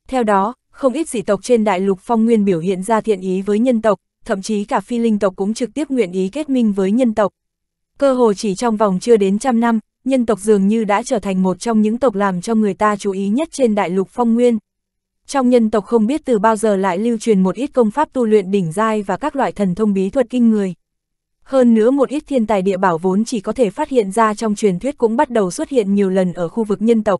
Theo đó, không ít dị tộc trên đại lục phong nguyên biểu hiện ra thiện ý với nhân tộc, thậm chí cả phi linh tộc cũng trực tiếp nguyện ý kết minh với nhân tộc. Cơ hồ chỉ trong vòng chưa đến trăm năm, nhân tộc dường như đã trở thành một trong những tộc làm cho người ta chú ý nhất trên đại lục phong nguyên trong nhân tộc không biết từ bao giờ lại lưu truyền một ít công pháp tu luyện đỉnh giai và các loại thần thông bí thuật kinh người. Hơn nữa một ít thiên tài địa bảo vốn chỉ có thể phát hiện ra trong truyền thuyết cũng bắt đầu xuất hiện nhiều lần ở khu vực nhân tộc.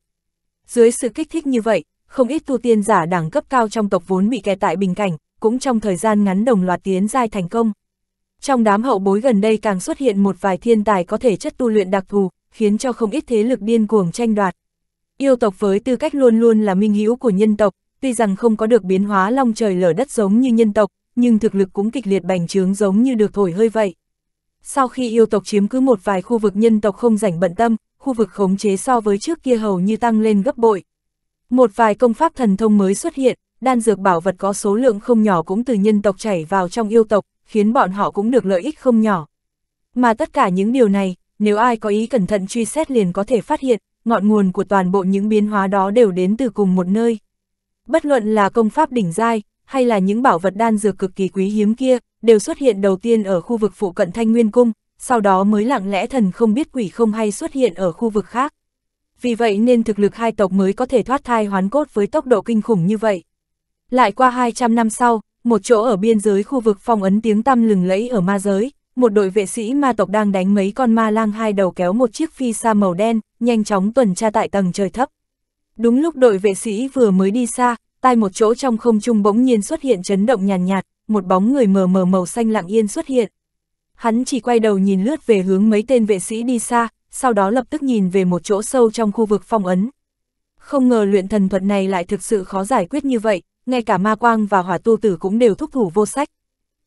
Dưới sự kích thích như vậy, không ít tu tiên giả đẳng cấp cao trong tộc vốn bị kẹt tại bình cảnh, cũng trong thời gian ngắn đồng loạt tiến giai thành công. Trong đám hậu bối gần đây càng xuất hiện một vài thiên tài có thể chất tu luyện đặc thù, khiến cho không ít thế lực điên cuồng tranh đoạt. Yêu tộc với tư cách luôn luôn là minh hữu của nhân tộc, tuy rằng không có được biến hóa long trời lở đất giống như nhân tộc, nhưng thực lực cũng kịch liệt bành trướng giống như được thổi hơi vậy. Sau khi yêu tộc chiếm cứ một vài khu vực nhân tộc không rảnh bận tâm, khu vực khống chế so với trước kia hầu như tăng lên gấp bội. Một vài công pháp thần thông mới xuất hiện, đan dược bảo vật có số lượng không nhỏ cũng từ nhân tộc chảy vào trong yêu tộc, khiến bọn họ cũng được lợi ích không nhỏ. Mà tất cả những điều này, nếu ai có ý cẩn thận truy xét liền có thể phát hiện, ngọn nguồn của toàn bộ những biến hóa đó đều đến từ cùng một nơi. Bất luận là công pháp đỉnh giai, hay là những bảo vật đan dược cực kỳ quý hiếm kia, đều xuất hiện đầu tiên ở khu vực phụ cận Thanh Nguyên Cung, sau đó mới lặng lẽ thần không biết quỷ không hay xuất hiện ở khu vực khác. Vì vậy nên thực lực hai tộc mới có thể thoát thai hoán cốt với tốc độ kinh khủng như vậy. Lại qua 200 năm sau, một chỗ ở biên giới khu vực phong ấn tiếng tăm lừng lẫy ở ma giới, một đội vệ sĩ ma tộc đang đánh mấy con ma lang hai đầu kéo một chiếc phi xa màu đen, nhanh chóng tuần tra tại tầng trời thấp. Đúng lúc đội vệ sĩ vừa mới đi xa, tai một chỗ trong không trung bỗng nhiên xuất hiện chấn động nhàn nhạt, nhạt, một bóng người mờ mờ màu xanh lặng yên xuất hiện. Hắn chỉ quay đầu nhìn lướt về hướng mấy tên vệ sĩ đi xa, sau đó lập tức nhìn về một chỗ sâu trong khu vực phong ấn. Không ngờ luyện thần thuật này lại thực sự khó giải quyết như vậy, ngay cả ma quang và hỏa tu tử cũng đều thúc thủ vô sách.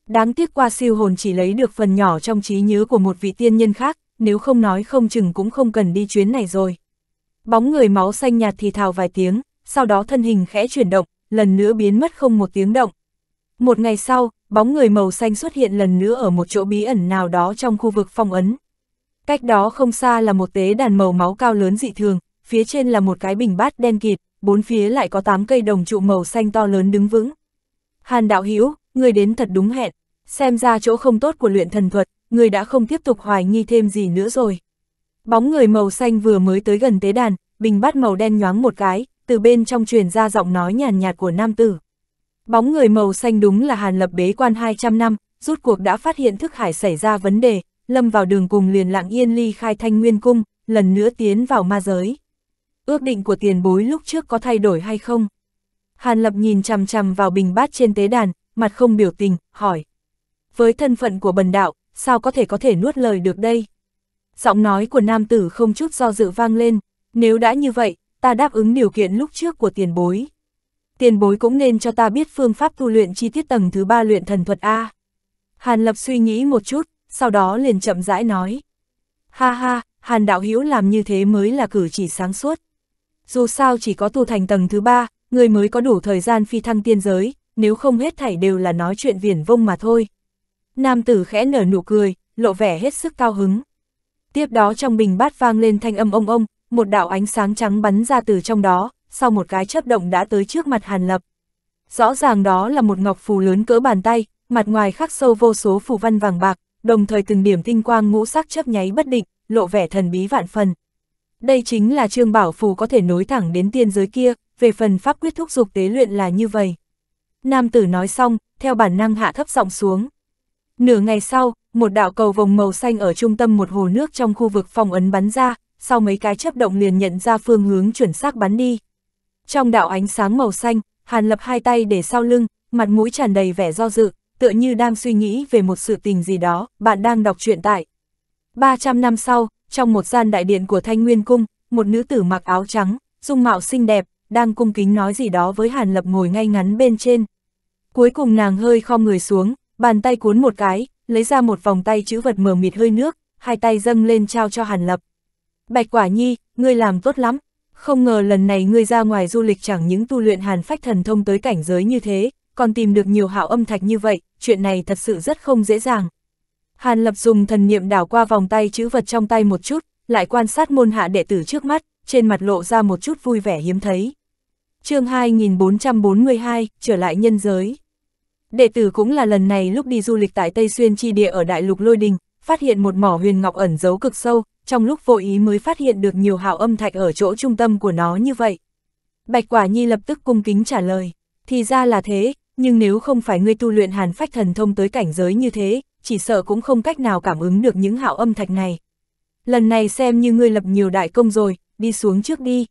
Đáng tiếc qua siêu hồn chỉ lấy được phần nhỏ trong trí nhớ của một vị tiên nhân khác, nếu không nói không chừng cũng không cần đi chuyến này rồi bóng người máu xanh nhạt thì thào vài tiếng, sau đó thân hình khẽ chuyển động, lần nữa biến mất không một tiếng động. Một ngày sau, bóng người màu xanh xuất hiện lần nữa ở một chỗ bí ẩn nào đó trong khu vực phong ấn. Cách đó không xa là một tế đàn màu máu cao lớn dị thường, phía trên là một cái bình bát đen kịt, bốn phía lại có tám cây đồng trụ màu xanh to lớn đứng vững. Hàn đạo hữu người đến thật đúng hẹn, xem ra chỗ không tốt của luyện thần thuật, người đã không tiếp tục hoài nghi thêm gì nữa rồi. Bóng người màu xanh vừa mới tới gần tế đàn, bình bát màu đen nhoáng một cái, từ bên trong truyền ra giọng nói nhàn nhạt của nam tử. Bóng người màu xanh đúng là Hàn Lập bế quan 200 năm, rút cuộc đã phát hiện thức hải xảy ra vấn đề, lâm vào đường cùng liền lặng yên ly khai thanh nguyên cung, lần nữa tiến vào ma giới. Ước định của tiền bối lúc trước có thay đổi hay không? Hàn Lập nhìn chằm chằm vào bình bát trên tế đàn, mặt không biểu tình, hỏi. Với thân phận của bần đạo, sao có thể có thể nuốt lời được đây? giọng nói của nam tử không chút do dự vang lên, nếu đã như vậy, ta đáp ứng điều kiện lúc trước của tiền bối. Tiền bối cũng nên cho ta biết phương pháp tu luyện chi tiết tầng thứ ba luyện thần thuật A. Hàn Lập suy nghĩ một chút, sau đó liền chậm rãi nói. Ha ha, Hàn Đạo Hữu làm như thế mới là cử chỉ sáng suốt. Dù sao chỉ có tu thành tầng thứ ba, người mới có đủ thời gian phi thăng tiên giới, nếu không hết thảy đều là nói chuyện viển vông mà thôi. Nam tử khẽ nở nụ cười, lộ vẻ hết sức cao hứng. Tiếp đó trong bình bát vang lên thanh âm ông ông, một đạo ánh sáng trắng bắn ra từ trong đó, sau một cái chớp động đã tới trước mặt Hàn Lập. Rõ ràng đó là một ngọc phù lớn cỡ bàn tay, mặt ngoài khắc sâu vô số phù văn vàng bạc, đồng thời từng điểm tinh quang ngũ sắc chớp nháy bất định, lộ vẻ thần bí vạn phần. Đây chính là trương bảo phù có thể nối thẳng đến tiên giới kia, về phần pháp quyết thúc dục tế luyện là như vậy. Nam tử nói xong, theo bản năng hạ thấp giọng xuống. Nửa ngày sau, một đạo cầu vòng màu xanh ở trung tâm một hồ nước trong khu vực phong ấn bắn ra, sau mấy cái chấp động liền nhận ra phương hướng chuẩn xác bắn đi. Trong đạo ánh sáng màu xanh, Hàn Lập hai tay để sau lưng, mặt mũi tràn đầy vẻ do dự, tựa như đang suy nghĩ về một sự tình gì đó, bạn đang đọc truyện tại. 300 năm sau, trong một gian đại điện của Thanh Nguyên Cung, một nữ tử mặc áo trắng, dung mạo xinh đẹp, đang cung kính nói gì đó với Hàn Lập ngồi ngay ngắn bên trên. Cuối cùng nàng hơi khom người xuống, bàn tay cuốn một cái, lấy ra một vòng tay chữ vật mờ mịt hơi nước, hai tay dâng lên trao cho Hàn Lập. Bạch Quả Nhi, ngươi làm tốt lắm, không ngờ lần này ngươi ra ngoài du lịch chẳng những tu luyện hàn phách thần thông tới cảnh giới như thế, còn tìm được nhiều hạo âm thạch như vậy, chuyện này thật sự rất không dễ dàng. Hàn Lập dùng thần niệm đảo qua vòng tay chữ vật trong tay một chút, lại quan sát môn hạ đệ tử trước mắt, trên mặt lộ ra một chút vui vẻ hiếm thấy. chương 2442, trở lại nhân giới. Đệ tử cũng là lần này lúc đi du lịch tại Tây Xuyên chi địa ở Đại Lục Lôi Đình, phát hiện một mỏ huyền ngọc ẩn giấu cực sâu, trong lúc vô ý mới phát hiện được nhiều hào âm thạch ở chỗ trung tâm của nó như vậy. Bạch Quả Nhi lập tức cung kính trả lời, thì ra là thế, nhưng nếu không phải ngươi tu luyện hàn phách thần thông tới cảnh giới như thế, chỉ sợ cũng không cách nào cảm ứng được những hạo âm thạch này. Lần này xem như ngươi lập nhiều đại công rồi, đi xuống trước đi.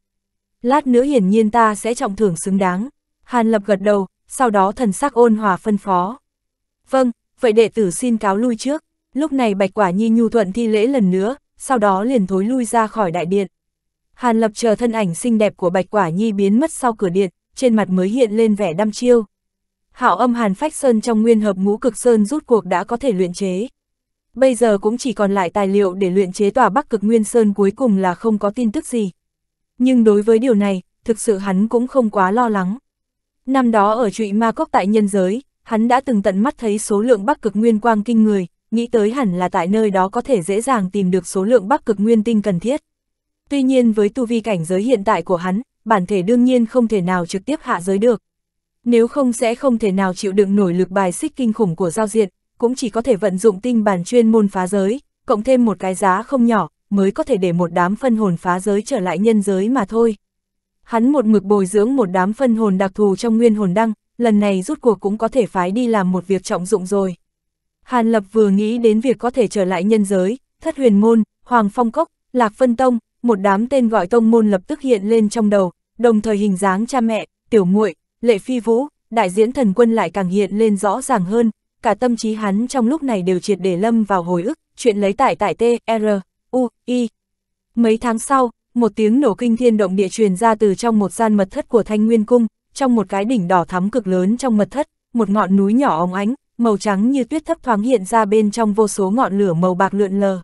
Lát nữa hiển nhiên ta sẽ trọng thưởng xứng đáng. Hàn lập gật đầu, sau đó thần sắc ôn hòa phân phó. Vâng, vậy đệ tử xin cáo lui trước, lúc này Bạch Quả Nhi nhu thuận thi lễ lần nữa, sau đó liền thối lui ra khỏi đại điện. Hàn Lập chờ thân ảnh xinh đẹp của Bạch Quả Nhi biến mất sau cửa điện, trên mặt mới hiện lên vẻ đăm chiêu. Hạo âm Hàn Phách Sơn trong nguyên hợp ngũ cực sơn rút cuộc đã có thể luyện chế. Bây giờ cũng chỉ còn lại tài liệu để luyện chế tòa Bắc Cực Nguyên Sơn cuối cùng là không có tin tức gì. Nhưng đối với điều này, thực sự hắn cũng không quá lo lắng. Năm đó ở trụy ma cốc tại nhân giới, hắn đã từng tận mắt thấy số lượng bắc cực nguyên quang kinh người, nghĩ tới hẳn là tại nơi đó có thể dễ dàng tìm được số lượng bắc cực nguyên tinh cần thiết. Tuy nhiên với tu vi cảnh giới hiện tại của hắn, bản thể đương nhiên không thể nào trực tiếp hạ giới được. Nếu không sẽ không thể nào chịu đựng nổi lực bài xích kinh khủng của giao diện, cũng chỉ có thể vận dụng tinh bản chuyên môn phá giới, cộng thêm một cái giá không nhỏ, mới có thể để một đám phân hồn phá giới trở lại nhân giới mà thôi. Hắn một mực bồi dưỡng một đám phân hồn đặc thù trong nguyên hồn đăng, lần này rút cuộc cũng có thể phái đi làm một việc trọng dụng rồi. Hàn Lập vừa nghĩ đến việc có thể trở lại nhân giới, thất huyền môn, hoàng phong cốc, lạc phân tông, một đám tên gọi tông môn lập tức hiện lên trong đầu, đồng thời hình dáng cha mẹ, tiểu muội, lệ phi vũ, đại diễn thần quân lại càng hiện lên rõ ràng hơn, cả tâm trí hắn trong lúc này đều triệt để lâm vào hồi ức, chuyện lấy tải tại T, R, U, I. Mấy tháng sau, một tiếng nổ kinh thiên động địa truyền ra từ trong một gian mật thất của Thanh Nguyên Cung, trong một cái đỉnh đỏ thắm cực lớn trong mật thất, một ngọn núi nhỏ óng ánh, màu trắng như tuyết thấp thoáng hiện ra bên trong vô số ngọn lửa màu bạc lượn lờ.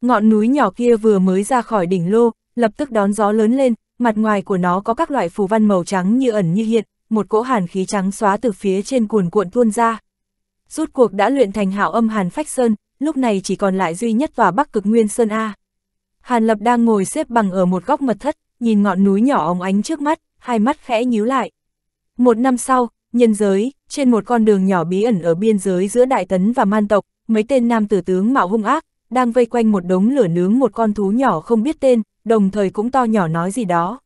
Ngọn núi nhỏ kia vừa mới ra khỏi đỉnh lô, lập tức đón gió lớn lên, mặt ngoài của nó có các loại phù văn màu trắng như ẩn như hiện, một cỗ hàn khí trắng xóa từ phía trên cuồn cuộn tuôn ra. Rút cuộc đã luyện thành hạo âm hàn phách sơn, lúc này chỉ còn lại duy nhất tòa bắc cực nguyên sơn A. Hàn Lập đang ngồi xếp bằng ở một góc mật thất, nhìn ngọn núi nhỏ óng ánh trước mắt, hai mắt khẽ nhíu lại. Một năm sau, nhân giới, trên một con đường nhỏ bí ẩn ở biên giới giữa Đại Tấn và Man Tộc, mấy tên nam tử tướng mạo hung ác, đang vây quanh một đống lửa nướng một con thú nhỏ không biết tên, đồng thời cũng to nhỏ nói gì đó.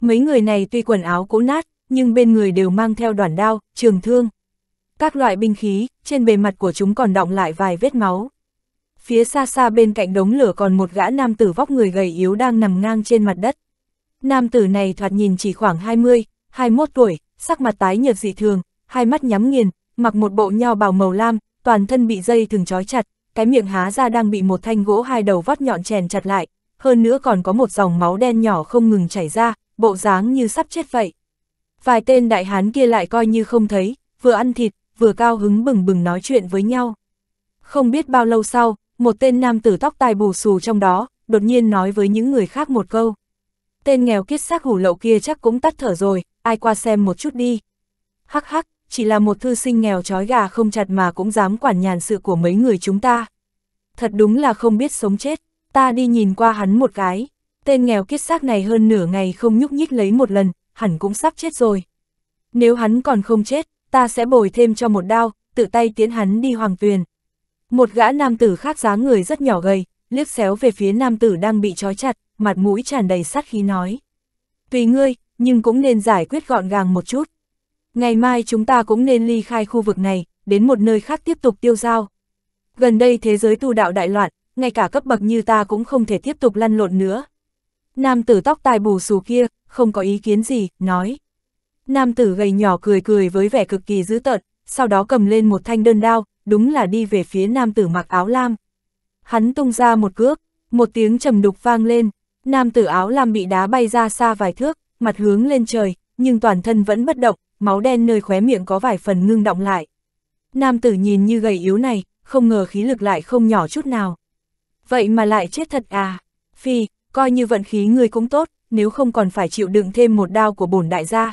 Mấy người này tuy quần áo cũ nát, nhưng bên người đều mang theo đoàn đao, trường thương. Các loại binh khí, trên bề mặt của chúng còn đọng lại vài vết máu phía xa xa bên cạnh đống lửa còn một gã nam tử vóc người gầy yếu đang nằm ngang trên mặt đất. Nam tử này thoạt nhìn chỉ khoảng 20, 21 tuổi, sắc mặt tái nhợt dị thường, hai mắt nhắm nghiền, mặc một bộ nho bào màu lam, toàn thân bị dây thừng trói chặt, cái miệng há ra đang bị một thanh gỗ hai đầu vót nhọn chèn chặt lại, hơn nữa còn có một dòng máu đen nhỏ không ngừng chảy ra, bộ dáng như sắp chết vậy. Vài tên đại hán kia lại coi như không thấy, vừa ăn thịt, vừa cao hứng bừng bừng nói chuyện với nhau. Không biết bao lâu sau, một tên nam tử tóc tai bù xù trong đó, đột nhiên nói với những người khác một câu. Tên nghèo kiết xác hủ lậu kia chắc cũng tắt thở rồi, ai qua xem một chút đi. Hắc hắc, chỉ là một thư sinh nghèo trói gà không chặt mà cũng dám quản nhàn sự của mấy người chúng ta. Thật đúng là không biết sống chết, ta đi nhìn qua hắn một cái. Tên nghèo kiết xác này hơn nửa ngày không nhúc nhích lấy một lần, hẳn cũng sắp chết rồi. Nếu hắn còn không chết, ta sẽ bồi thêm cho một đao, tự tay tiến hắn đi hoàng tuyền. Một gã nam tử khác dáng người rất nhỏ gầy, liếc xéo về phía nam tử đang bị trói chặt, mặt mũi tràn đầy sát khí nói. Tùy ngươi, nhưng cũng nên giải quyết gọn gàng một chút. Ngày mai chúng ta cũng nên ly khai khu vực này, đến một nơi khác tiếp tục tiêu giao. Gần đây thế giới tu đạo đại loạn, ngay cả cấp bậc như ta cũng không thể tiếp tục lăn lộn nữa. Nam tử tóc tai bù xù kia, không có ý kiến gì, nói. Nam tử gầy nhỏ cười cười với vẻ cực kỳ dữ tợn, sau đó cầm lên một thanh đơn đao, đúng là đi về phía nam tử mặc áo lam. Hắn tung ra một cước, một tiếng trầm đục vang lên, nam tử áo lam bị đá bay ra xa vài thước, mặt hướng lên trời, nhưng toàn thân vẫn bất động, máu đen nơi khóe miệng có vài phần ngưng động lại. Nam tử nhìn như gầy yếu này, không ngờ khí lực lại không nhỏ chút nào. Vậy mà lại chết thật à? Phi, coi như vận khí người cũng tốt, nếu không còn phải chịu đựng thêm một đao của bổn đại gia.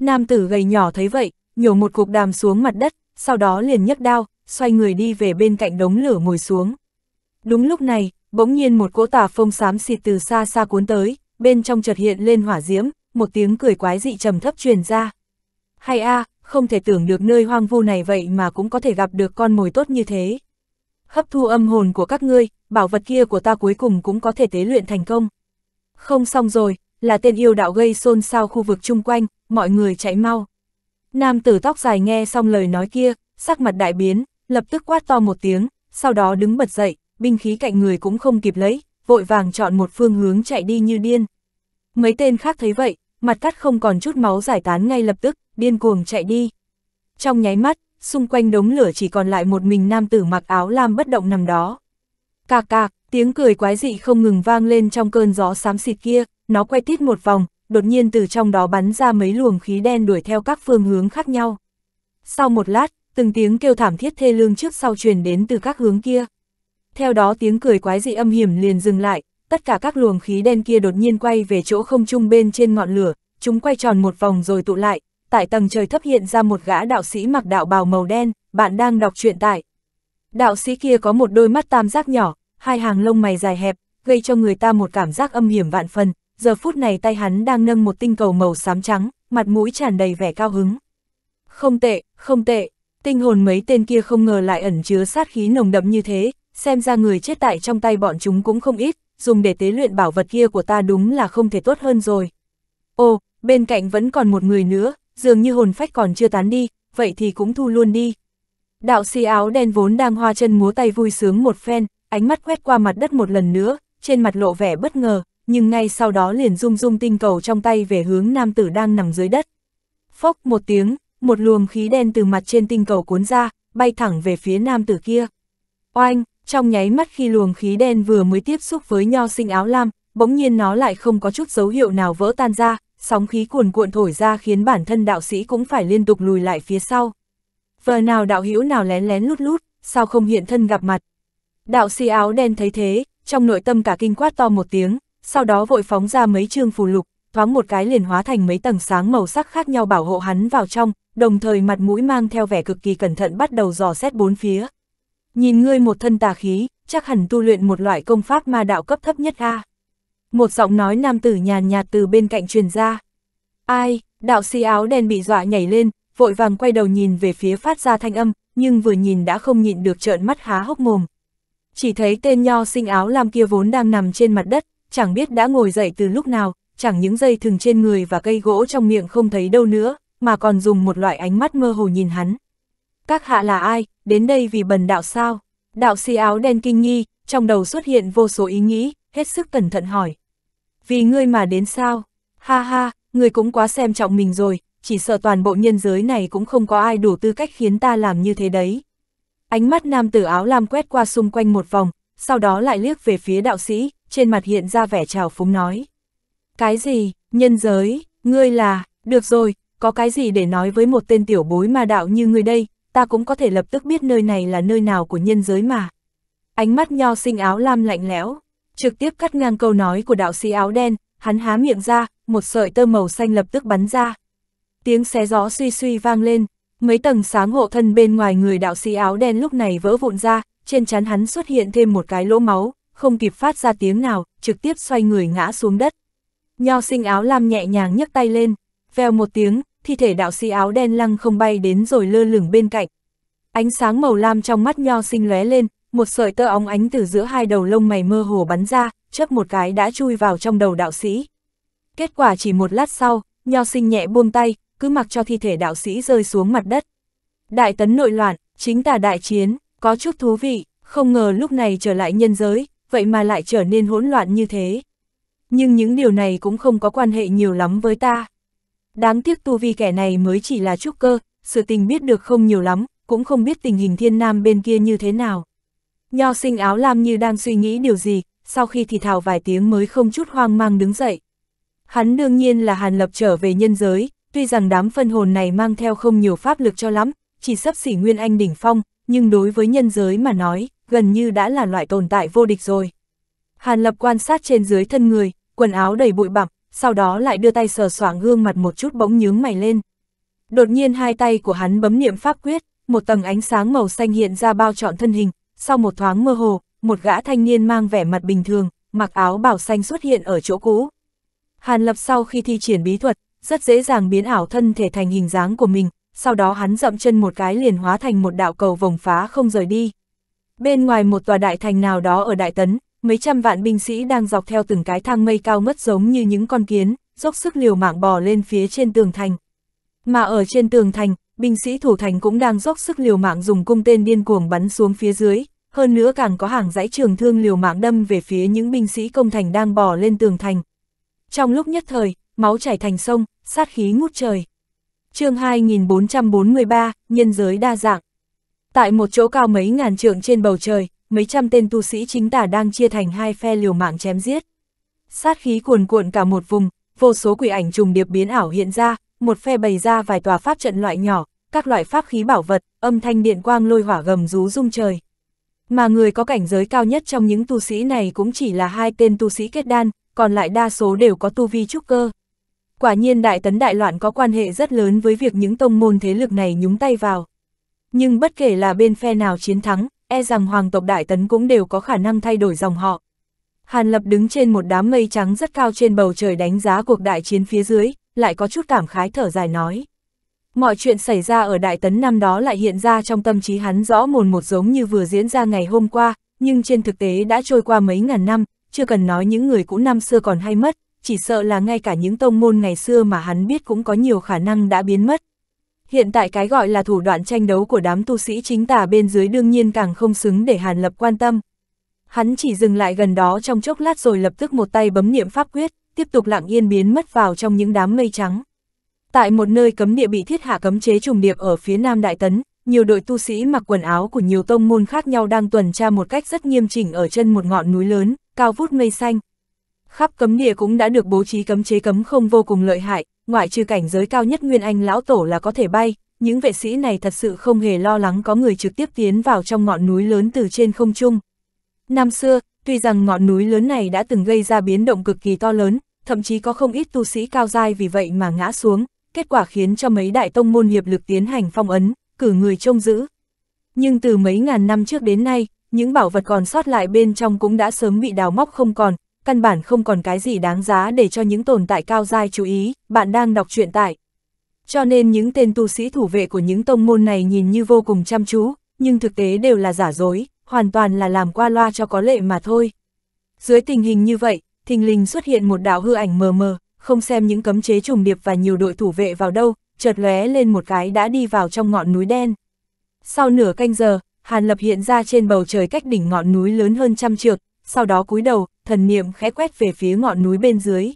Nam tử gầy nhỏ thấy vậy, nhổ một cục đàm xuống mặt đất, sau đó liền nhấc đao, xoay người đi về bên cạnh đống lửa ngồi xuống. Đúng lúc này, bỗng nhiên một cỗ tà phong xám xịt từ xa xa cuốn tới, bên trong chợt hiện lên hỏa diễm, một tiếng cười quái dị trầm thấp truyền ra. Hay a, à, không thể tưởng được nơi hoang vu này vậy mà cũng có thể gặp được con mồi tốt như thế. Hấp thu âm hồn của các ngươi, bảo vật kia của ta cuối cùng cũng có thể tế luyện thành công. Không xong rồi, là tên yêu đạo gây xôn xao khu vực chung quanh, mọi người chạy mau. Nam tử tóc dài nghe xong lời nói kia, sắc mặt đại biến, lập tức quát to một tiếng, sau đó đứng bật dậy, binh khí cạnh người cũng không kịp lấy, vội vàng chọn một phương hướng chạy đi như điên. Mấy tên khác thấy vậy, mặt cắt không còn chút máu giải tán ngay lập tức, điên cuồng chạy đi. Trong nháy mắt, xung quanh đống lửa chỉ còn lại một mình nam tử mặc áo lam bất động nằm đó. Cạc cạc, tiếng cười quái dị không ngừng vang lên trong cơn gió xám xịt kia, nó quay tít một vòng, đột nhiên từ trong đó bắn ra mấy luồng khí đen đuổi theo các phương hướng khác nhau. Sau một lát, từng tiếng kêu thảm thiết thê lương trước sau truyền đến từ các hướng kia. Theo đó tiếng cười quái dị âm hiểm liền dừng lại, tất cả các luồng khí đen kia đột nhiên quay về chỗ không trung bên trên ngọn lửa, chúng quay tròn một vòng rồi tụ lại, tại tầng trời thấp hiện ra một gã đạo sĩ mặc đạo bào màu đen, bạn đang đọc truyện tại. Đạo sĩ kia có một đôi mắt tam giác nhỏ, hai hàng lông mày dài hẹp, gây cho người ta một cảm giác âm hiểm vạn phần, giờ phút này tay hắn đang nâng một tinh cầu màu xám trắng, mặt mũi tràn đầy vẻ cao hứng. Không tệ, không tệ, Tinh hồn mấy tên kia không ngờ lại ẩn chứa sát khí nồng đậm như thế, xem ra người chết tại trong tay bọn chúng cũng không ít, dùng để tế luyện bảo vật kia của ta đúng là không thể tốt hơn rồi. Ồ, bên cạnh vẫn còn một người nữa, dường như hồn phách còn chưa tán đi, vậy thì cũng thu luôn đi. Đạo sĩ áo đen vốn đang hoa chân múa tay vui sướng một phen, ánh mắt quét qua mặt đất một lần nữa, trên mặt lộ vẻ bất ngờ, nhưng ngay sau đó liền rung rung tinh cầu trong tay về hướng nam tử đang nằm dưới đất. Phốc một tiếng, một luồng khí đen từ mặt trên tinh cầu cuốn ra, bay thẳng về phía nam tử kia. Oanh, trong nháy mắt khi luồng khí đen vừa mới tiếp xúc với nho sinh áo lam, bỗng nhiên nó lại không có chút dấu hiệu nào vỡ tan ra, sóng khí cuồn cuộn thổi ra khiến bản thân đạo sĩ cũng phải liên tục lùi lại phía sau. Vờ nào đạo hữu nào lén lén lút lút, sao không hiện thân gặp mặt. Đạo sĩ áo đen thấy thế, trong nội tâm cả kinh quát to một tiếng, sau đó vội phóng ra mấy chương phù lục, thoáng một cái liền hóa thành mấy tầng sáng màu sắc khác nhau bảo hộ hắn vào trong, đồng thời mặt mũi mang theo vẻ cực kỳ cẩn thận bắt đầu dò xét bốn phía. Nhìn ngươi một thân tà khí, chắc hẳn tu luyện một loại công pháp ma đạo cấp thấp nhất a. Một giọng nói nam tử nhàn nhạt, nhạt từ bên cạnh truyền ra. Ai, đạo sĩ áo đen bị dọa nhảy lên, vội vàng quay đầu nhìn về phía phát ra thanh âm, nhưng vừa nhìn đã không nhịn được trợn mắt há hốc mồm. Chỉ thấy tên nho sinh áo lam kia vốn đang nằm trên mặt đất, chẳng biết đã ngồi dậy từ lúc nào, chẳng những dây thừng trên người và cây gỗ trong miệng không thấy đâu nữa, mà còn dùng một loại ánh mắt mơ hồ nhìn hắn. Các hạ là ai, đến đây vì bần đạo sao? Đạo sĩ áo đen kinh nghi, trong đầu xuất hiện vô số ý nghĩ, hết sức cẩn thận hỏi. Vì ngươi mà đến sao? Ha ha, ngươi cũng quá xem trọng mình rồi, chỉ sợ toàn bộ nhân giới này cũng không có ai đủ tư cách khiến ta làm như thế đấy. Ánh mắt nam tử áo lam quét qua xung quanh một vòng, sau đó lại liếc về phía đạo sĩ, trên mặt hiện ra vẻ trào phúng nói. Cái gì, nhân giới, ngươi là, được rồi, có cái gì để nói với một tên tiểu bối mà đạo như người đây, ta cũng có thể lập tức biết nơi này là nơi nào của nhân giới mà. Ánh mắt nho sinh áo lam lạnh lẽo, trực tiếp cắt ngang câu nói của đạo sĩ áo đen, hắn há miệng ra, một sợi tơ màu xanh lập tức bắn ra. Tiếng xé gió suy suy vang lên, mấy tầng sáng hộ thân bên ngoài người đạo sĩ áo đen lúc này vỡ vụn ra, trên chắn hắn xuất hiện thêm một cái lỗ máu, không kịp phát ra tiếng nào, trực tiếp xoay người ngã xuống đất. Nho sinh áo lam nhẹ nhàng nhấc tay lên, veo một tiếng, thi thể đạo sĩ áo đen lăng không bay đến rồi lơ lửng bên cạnh. Ánh sáng màu lam trong mắt nho sinh lóe lên, một sợi tơ óng ánh từ giữa hai đầu lông mày mơ hồ bắn ra, chớp một cái đã chui vào trong đầu đạo sĩ. Kết quả chỉ một lát sau, nho sinh nhẹ buông tay, cứ mặc cho thi thể đạo sĩ rơi xuống mặt đất. Đại tấn nội loạn, chính tà đại chiến, có chút thú vị, không ngờ lúc này trở lại nhân giới, vậy mà lại trở nên hỗn loạn như thế. Nhưng những điều này cũng không có quan hệ nhiều lắm với ta. Đáng tiếc tu vi kẻ này mới chỉ là trúc cơ, sự tình biết được không nhiều lắm, cũng không biết tình hình thiên nam bên kia như thế nào. Nho sinh áo lam như đang suy nghĩ điều gì, sau khi thì thào vài tiếng mới không chút hoang mang đứng dậy. Hắn đương nhiên là Hàn Lập trở về nhân giới, tuy rằng đám phân hồn này mang theo không nhiều pháp lực cho lắm, chỉ sắp xỉ nguyên anh đỉnh phong, nhưng đối với nhân giới mà nói, gần như đã là loại tồn tại vô địch rồi. Hàn Lập quan sát trên dưới thân người, quần áo đầy bụi bặm, sau đó lại đưa tay sờ soạng gương mặt một chút bỗng nhướng mày lên. Đột nhiên hai tay của hắn bấm niệm pháp quyết, một tầng ánh sáng màu xanh hiện ra bao trọn thân hình, sau một thoáng mơ hồ, một gã thanh niên mang vẻ mặt bình thường, mặc áo bảo xanh xuất hiện ở chỗ cũ. Hàn Lập sau khi thi triển bí thuật, rất dễ dàng biến ảo thân thể thành hình dáng của mình, sau đó hắn dậm chân một cái liền hóa thành một đạo cầu vòng phá không rời đi. Bên ngoài một tòa đại thành nào đó ở Đại Tấn, mấy trăm vạn binh sĩ đang dọc theo từng cái thang mây cao mất giống như những con kiến, dốc sức liều mạng bò lên phía trên tường thành. Mà ở trên tường thành, binh sĩ thủ thành cũng đang dốc sức liều mạng dùng cung tên điên cuồng bắn xuống phía dưới, hơn nữa càng có hàng dãy trường thương liều mạng đâm về phía những binh sĩ công thành đang bò lên tường thành. Trong lúc nhất thời, máu chảy thành sông, sát khí ngút trời. chương 2443, nhân giới đa dạng. Tại một chỗ cao mấy ngàn trượng trên bầu trời, mấy trăm tên tu sĩ chính tả đang chia thành hai phe liều mạng chém giết. Sát khí cuồn cuộn cả một vùng, vô số quỷ ảnh trùng điệp biến ảo hiện ra, một phe bày ra vài tòa pháp trận loại nhỏ, các loại pháp khí bảo vật, âm thanh điện quang lôi hỏa gầm rú rung trời. Mà người có cảnh giới cao nhất trong những tu sĩ này cũng chỉ là hai tên tu sĩ kết đan, còn lại đa số đều có tu vi trúc cơ. Quả nhiên đại tấn đại loạn có quan hệ rất lớn với việc những tông môn thế lực này nhúng tay vào. Nhưng bất kể là bên phe nào chiến thắng, e rằng hoàng tộc đại tấn cũng đều có khả năng thay đổi dòng họ. Hàn Lập đứng trên một đám mây trắng rất cao trên bầu trời đánh giá cuộc đại chiến phía dưới, lại có chút cảm khái thở dài nói. Mọi chuyện xảy ra ở Đại Tấn năm đó lại hiện ra trong tâm trí hắn rõ mồn một giống như vừa diễn ra ngày hôm qua, nhưng trên thực tế đã trôi qua mấy ngàn năm, chưa cần nói những người cũ năm xưa còn hay mất, chỉ sợ là ngay cả những tông môn ngày xưa mà hắn biết cũng có nhiều khả năng đã biến mất, Hiện tại cái gọi là thủ đoạn tranh đấu của đám tu sĩ chính tả bên dưới đương nhiên càng không xứng để Hàn Lập quan tâm. Hắn chỉ dừng lại gần đó trong chốc lát rồi lập tức một tay bấm niệm pháp quyết, tiếp tục lặng yên biến mất vào trong những đám mây trắng. Tại một nơi cấm địa bị thiết hạ cấm chế trùng điệp ở phía Nam Đại Tấn, nhiều đội tu sĩ mặc quần áo của nhiều tông môn khác nhau đang tuần tra một cách rất nghiêm chỉnh ở chân một ngọn núi lớn, cao vút mây xanh, Khắp cấm địa cũng đã được bố trí cấm chế cấm không vô cùng lợi hại, ngoại trừ cảnh giới cao nhất Nguyên Anh lão tổ là có thể bay, những vệ sĩ này thật sự không hề lo lắng có người trực tiếp tiến vào trong ngọn núi lớn từ trên không trung. Năm xưa, tuy rằng ngọn núi lớn này đã từng gây ra biến động cực kỳ to lớn, thậm chí có không ít tu sĩ cao dai vì vậy mà ngã xuống, kết quả khiến cho mấy đại tông môn hiệp lực tiến hành phong ấn, cử người trông giữ. Nhưng từ mấy ngàn năm trước đến nay, những bảo vật còn sót lại bên trong cũng đã sớm bị đào móc không còn, căn bản không còn cái gì đáng giá để cho những tồn tại cao dai chú ý, bạn đang đọc truyện tại. Cho nên những tên tu sĩ thủ vệ của những tông môn này nhìn như vô cùng chăm chú, nhưng thực tế đều là giả dối, hoàn toàn là làm qua loa cho có lệ mà thôi. Dưới tình hình như vậy, thình lình xuất hiện một đạo hư ảnh mờ mờ, không xem những cấm chế trùng điệp và nhiều đội thủ vệ vào đâu, chợt lóe lên một cái đã đi vào trong ngọn núi đen. Sau nửa canh giờ, Hàn Lập hiện ra trên bầu trời cách đỉnh ngọn núi lớn hơn trăm trượng, sau đó cúi đầu, thần niệm khẽ quét về phía ngọn núi bên dưới.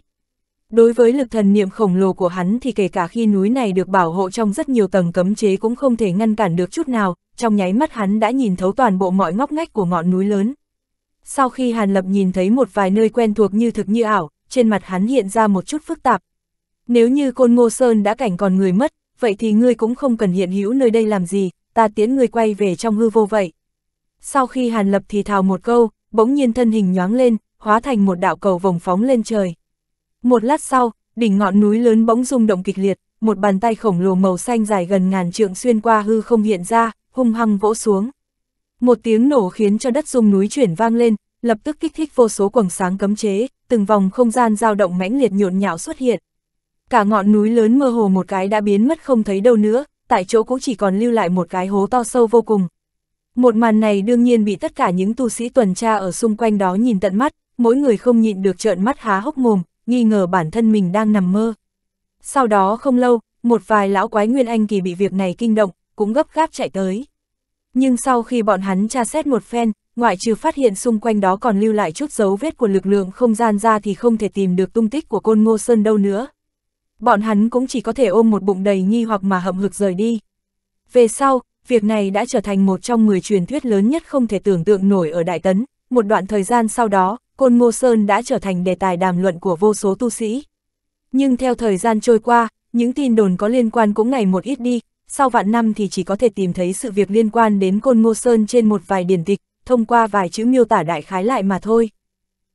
Đối với lực thần niệm khổng lồ của hắn thì kể cả khi núi này được bảo hộ trong rất nhiều tầng cấm chế cũng không thể ngăn cản được chút nào, trong nháy mắt hắn đã nhìn thấu toàn bộ mọi ngóc ngách của ngọn núi lớn. Sau khi Hàn Lập nhìn thấy một vài nơi quen thuộc như thực như ảo, trên mặt hắn hiện ra một chút phức tạp. Nếu như Côn Ngô Sơn đã cảnh còn người mất, vậy thì ngươi cũng không cần hiện hữu nơi đây làm gì, ta tiến ngươi quay về trong hư vô vậy. Sau khi Hàn Lập thì thào một câu, bỗng nhiên thân hình nhoáng lên, hóa thành một đạo cầu vồng phóng lên trời. Một lát sau, đỉnh ngọn núi lớn bỗng rung động kịch liệt, một bàn tay khổng lồ màu xanh dài gần ngàn trượng xuyên qua hư không hiện ra, hung hăng vỗ xuống. Một tiếng nổ khiến cho đất rung núi chuyển vang lên, lập tức kích thích vô số quầng sáng cấm chế, từng vòng không gian dao động mãnh liệt nhộn nhạo xuất hiện. Cả ngọn núi lớn mơ hồ một cái đã biến mất không thấy đâu nữa, tại chỗ cũng chỉ còn lưu lại một cái hố to sâu vô cùng, một màn này đương nhiên bị tất cả những tu sĩ tuần tra ở xung quanh đó nhìn tận mắt, mỗi người không nhịn được trợn mắt há hốc mồm, nghi ngờ bản thân mình đang nằm mơ. Sau đó không lâu, một vài lão quái Nguyên Anh kỳ bị việc này kinh động, cũng gấp gáp chạy tới. Nhưng sau khi bọn hắn tra xét một phen, ngoại trừ phát hiện xung quanh đó còn lưu lại chút dấu vết của lực lượng không gian ra thì không thể tìm được tung tích của côn ngô sơn đâu nữa. Bọn hắn cũng chỉ có thể ôm một bụng đầy nghi hoặc mà hậm hực rời đi. Về sau, việc này đã trở thành một trong 10 truyền thuyết lớn nhất không thể tưởng tượng nổi ở Đại Tấn. Một đoạn thời gian sau đó, Côn Ngô Sơn đã trở thành đề tài đàm luận của vô số tu sĩ. Nhưng theo thời gian trôi qua, những tin đồn có liên quan cũng ngày một ít đi, sau vạn năm thì chỉ có thể tìm thấy sự việc liên quan đến Côn Ngô Sơn trên một vài điển tịch, thông qua vài chữ miêu tả đại khái lại mà thôi.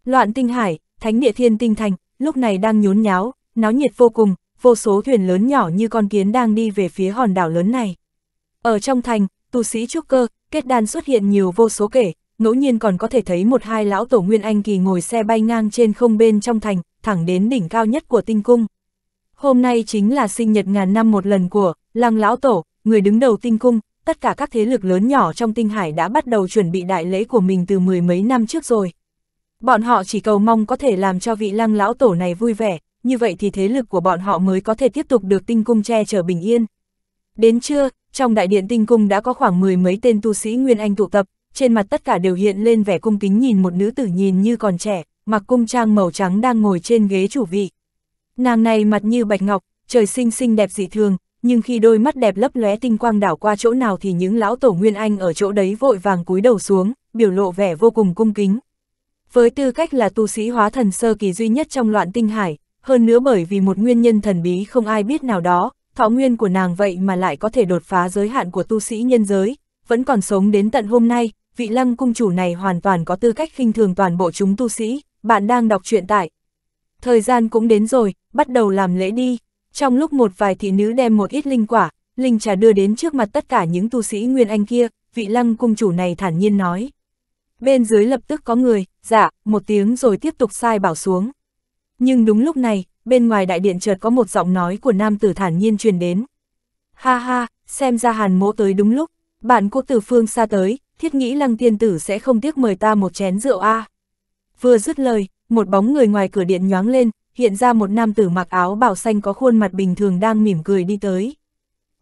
Loạn tinh hải, thánh địa thiên tinh thành, lúc này đang nhốn nháo, náo nhiệt vô cùng, vô số thuyền lớn nhỏ như con kiến đang đi về phía hòn đảo lớn này. Ở trong thành, tu sĩ trúc cơ, kết đan xuất hiện nhiều vô số kể, ngẫu nhiên còn có thể thấy một hai lão tổ Nguyên Anh kỳ ngồi xe bay ngang trên không bên trong thành, thẳng đến đỉnh cao nhất của tinh cung. Hôm nay chính là sinh nhật ngàn năm một lần của lăng lão tổ, người đứng đầu tinh cung, tất cả các thế lực lớn nhỏ trong tinh hải đã bắt đầu chuẩn bị đại lễ của mình từ mười mấy năm trước rồi. Bọn họ chỉ cầu mong có thể làm cho vị lăng lão tổ này vui vẻ, như vậy thì thế lực của bọn họ mới có thể tiếp tục được tinh cung che chở bình yên. Đến trưa, trong đại điện tinh cung đã có khoảng mười mấy tên tu sĩ Nguyên Anh tụ tập, trên mặt tất cả đều hiện lên vẻ cung kính nhìn một nữ tử nhìn như còn trẻ, mặc cung trang màu trắng đang ngồi trên ghế chủ vị. Nàng này mặt như bạch ngọc, trời xinh xinh đẹp dị thường, nhưng khi đôi mắt đẹp lấp lóe tinh quang đảo qua chỗ nào thì những lão tổ Nguyên Anh ở chỗ đấy vội vàng cúi đầu xuống, biểu lộ vẻ vô cùng cung kính. Với tư cách là tu sĩ hóa thần sơ kỳ duy nhất trong loạn tinh hải, hơn nữa bởi vì một nguyên nhân thần bí không ai biết nào đó, thọ nguyên của nàng vậy mà lại có thể đột phá giới hạn của tu sĩ nhân giới, vẫn còn sống đến tận hôm nay, vị lăng cung chủ này hoàn toàn có tư cách khinh thường toàn bộ chúng tu sĩ, bạn đang đọc truyện tại. Thời gian cũng đến rồi, bắt đầu làm lễ đi. Trong lúc một vài thị nữ đem một ít linh quả, linh trà đưa đến trước mặt tất cả những tu sĩ Nguyên Anh kia, vị lăng cung chủ này thản nhiên nói. Bên dưới lập tức có người, dạ, một tiếng rồi tiếp tục sai bảo xuống. Nhưng đúng lúc này, bên ngoài đại điện chợt có một giọng nói của nam tử thản nhiên truyền đến. Ha ha, xem ra hàn mỗ tới đúng lúc, bạn cô từ phương xa tới, thiết nghĩ lăng tiên tử sẽ không tiếc mời ta một chén rượu a à. Vừa dứt lời, một bóng người ngoài cửa điện nhoáng lên, hiện ra một nam tử mặc áo bảo xanh có khuôn mặt bình thường đang mỉm cười đi tới.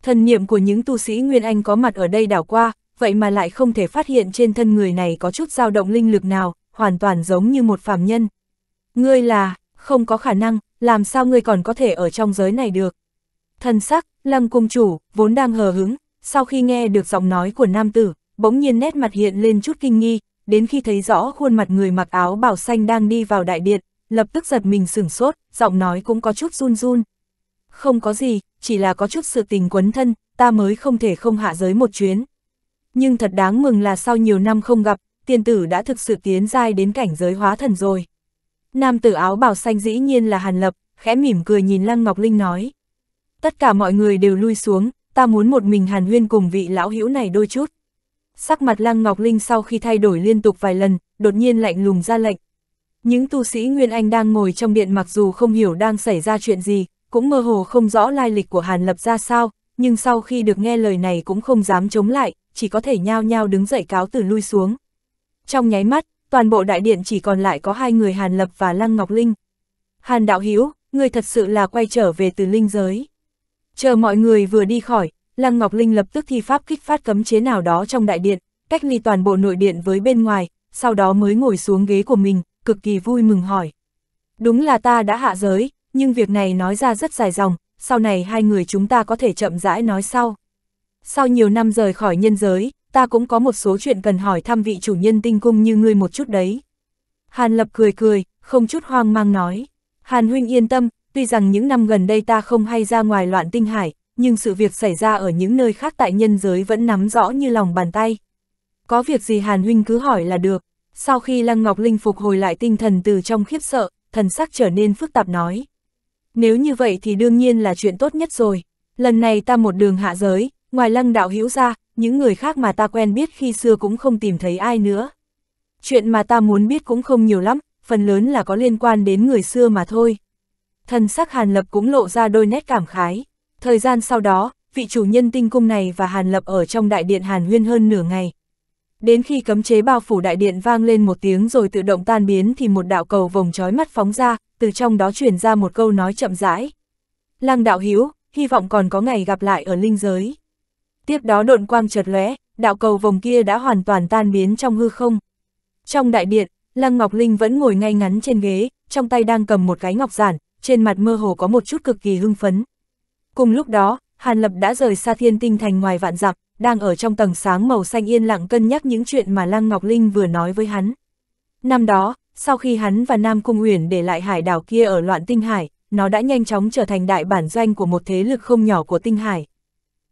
Thần niệm của những tu sĩ Nguyên Anh có mặt ở đây đảo qua, vậy mà lại không thể phát hiện trên thân người này có chút dao động linh lực nào, hoàn toàn giống như một phàm nhân. Ngươi là, không có khả năng, làm sao ngươi còn có thể ở trong giới này được. Thần sắc, Lâm Cung Chủ, vốn đang hờ hứng, sau khi nghe được giọng nói của nam tử, bỗng nhiên nét mặt hiện lên chút kinh nghi, đến khi thấy rõ khuôn mặt người mặc áo bảo xanh đang đi vào đại điện, lập tức giật mình sửng sốt, giọng nói cũng có chút run run. Không có gì, chỉ là có chút sự tình quấn thân, ta mới không thể không hạ giới một chuyến. Nhưng thật đáng mừng là sau nhiều năm không gặp, tiên tử đã thực sự tiến giai đến cảnh giới hóa thần rồi. Nam tử áo bào xanh dĩ nhiên là Hàn Lập, khẽ mỉm cười nhìn Lăng Ngọc Linh nói. Tất cả mọi người đều lui xuống, ta muốn một mình Hàn Huyên cùng vị lão hữu này đôi chút. Sắc mặt Lăng Ngọc Linh sau khi thay đổi liên tục vài lần, đột nhiên lạnh lùng ra lệnh. Những tu sĩ Nguyên Anh đang ngồi trong điện mặc dù không hiểu đang xảy ra chuyện gì, cũng mơ hồ không rõ lai lịch của Hàn Lập ra sao, nhưng sau khi được nghe lời này cũng không dám chống lại, chỉ có thể nhao nhao đứng dậy cáo từ lui xuống. Trong nháy mắt, toàn bộ đại điện chỉ còn lại có hai người Hàn Lập và Lăng Ngọc Linh. Hàn Đạo Hiếu, người thật sự là quay trở về từ linh giới. Chờ mọi người vừa đi khỏi, Lăng Ngọc Linh lập tức thi pháp kích phát cấm chế nào đó trong đại điện, cách ly toàn bộ nội điện với bên ngoài, sau đó mới ngồi xuống ghế của mình, cực kỳ vui mừng hỏi. Đúng là ta đã hạ giới, nhưng việc này nói ra rất dài dòng, sau này hai người chúng ta có thể chậm rãi nói sau. Sau nhiều năm rời khỏi nhân giới, ta cũng có một số chuyện cần hỏi thăm vị chủ nhân tinh cung như ngươi một chút đấy. Hàn Lập cười cười, không chút hoang mang nói. Hàn Huynh yên tâm, tuy rằng những năm gần đây ta không hay ra ngoài loạn tinh hải, nhưng sự việc xảy ra ở những nơi khác tại nhân giới vẫn nắm rõ như lòng bàn tay. Có việc gì Hàn Huynh cứ hỏi là được. Sau khi Lăng Ngọc Linh phục hồi lại tinh thần từ trong khiếp sợ, thần sắc trở nên phức tạp nói. Nếu như vậy thì đương nhiên là chuyện tốt nhất rồi. Lần này ta một đường hạ giới, ngoài lăng đạo hữu ra, những người khác mà ta quen biết khi xưa cũng không tìm thấy ai nữa. Chuyện mà ta muốn biết cũng không nhiều lắm, phần lớn là có liên quan đến người xưa mà thôi. Thần sắc Hàn Lập cũng lộ ra đôi nét cảm khái. Thời gian sau đó, vị chủ nhân tinh cung này và Hàn Lập ở trong đại điện Hàn Huyên hơn nửa ngày. Đến khi cấm chế bao phủ đại điện vang lên một tiếng rồi tự động tan biến thì một đạo cầu vòng trói mắt phóng ra, từ trong đó truyền ra một câu nói chậm rãi. Lăng đạo hiếu, hy vọng còn có ngày gặp lại ở linh giới tiếp đó độn quang chợt lóe, đạo cầu vòng kia đã hoàn toàn tan biến trong hư không. Trong đại điện, Lăng Ngọc Linh vẫn ngồi ngay ngắn trên ghế, trong tay đang cầm một cái ngọc giản, trên mặt mơ hồ có một chút cực kỳ hưng phấn. Cùng lúc đó, Hàn Lập đã rời xa thiên tinh thành ngoài vạn dặm, đang ở trong tầng sáng màu xanh yên lặng cân nhắc những chuyện mà Lăng Ngọc Linh vừa nói với hắn. Năm đó, sau khi hắn và Nam Cung Uyển để lại hải đảo kia ở loạn tinh hải, nó đã nhanh chóng trở thành đại bản doanh của một thế lực không nhỏ của tinh hải.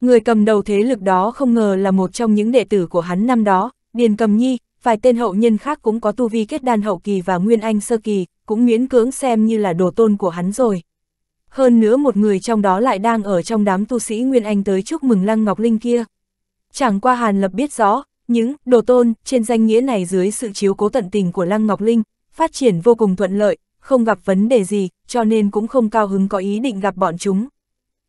Người cầm đầu thế lực đó không ngờ là một trong những đệ tử của hắn năm đó, Điền Cầm Nhi, vài tên hậu nhân khác cũng có tu vi kết đan hậu kỳ và nguyên anh sơ kỳ, cũng miễn cưỡng xem như là đồ tôn của hắn rồi. Hơn nữa một người trong đó lại đang ở trong đám tu sĩ Nguyên Anh tới chúc mừng Lăng Ngọc Linh kia. Chẳng qua Hàn Lập biết rõ, những đồ tôn trên danh nghĩa này dưới sự chiếu cố tận tình của Lăng Ngọc Linh, phát triển vô cùng thuận lợi, không gặp vấn đề gì, cho nên cũng không cao hứng có ý định gặp bọn chúng.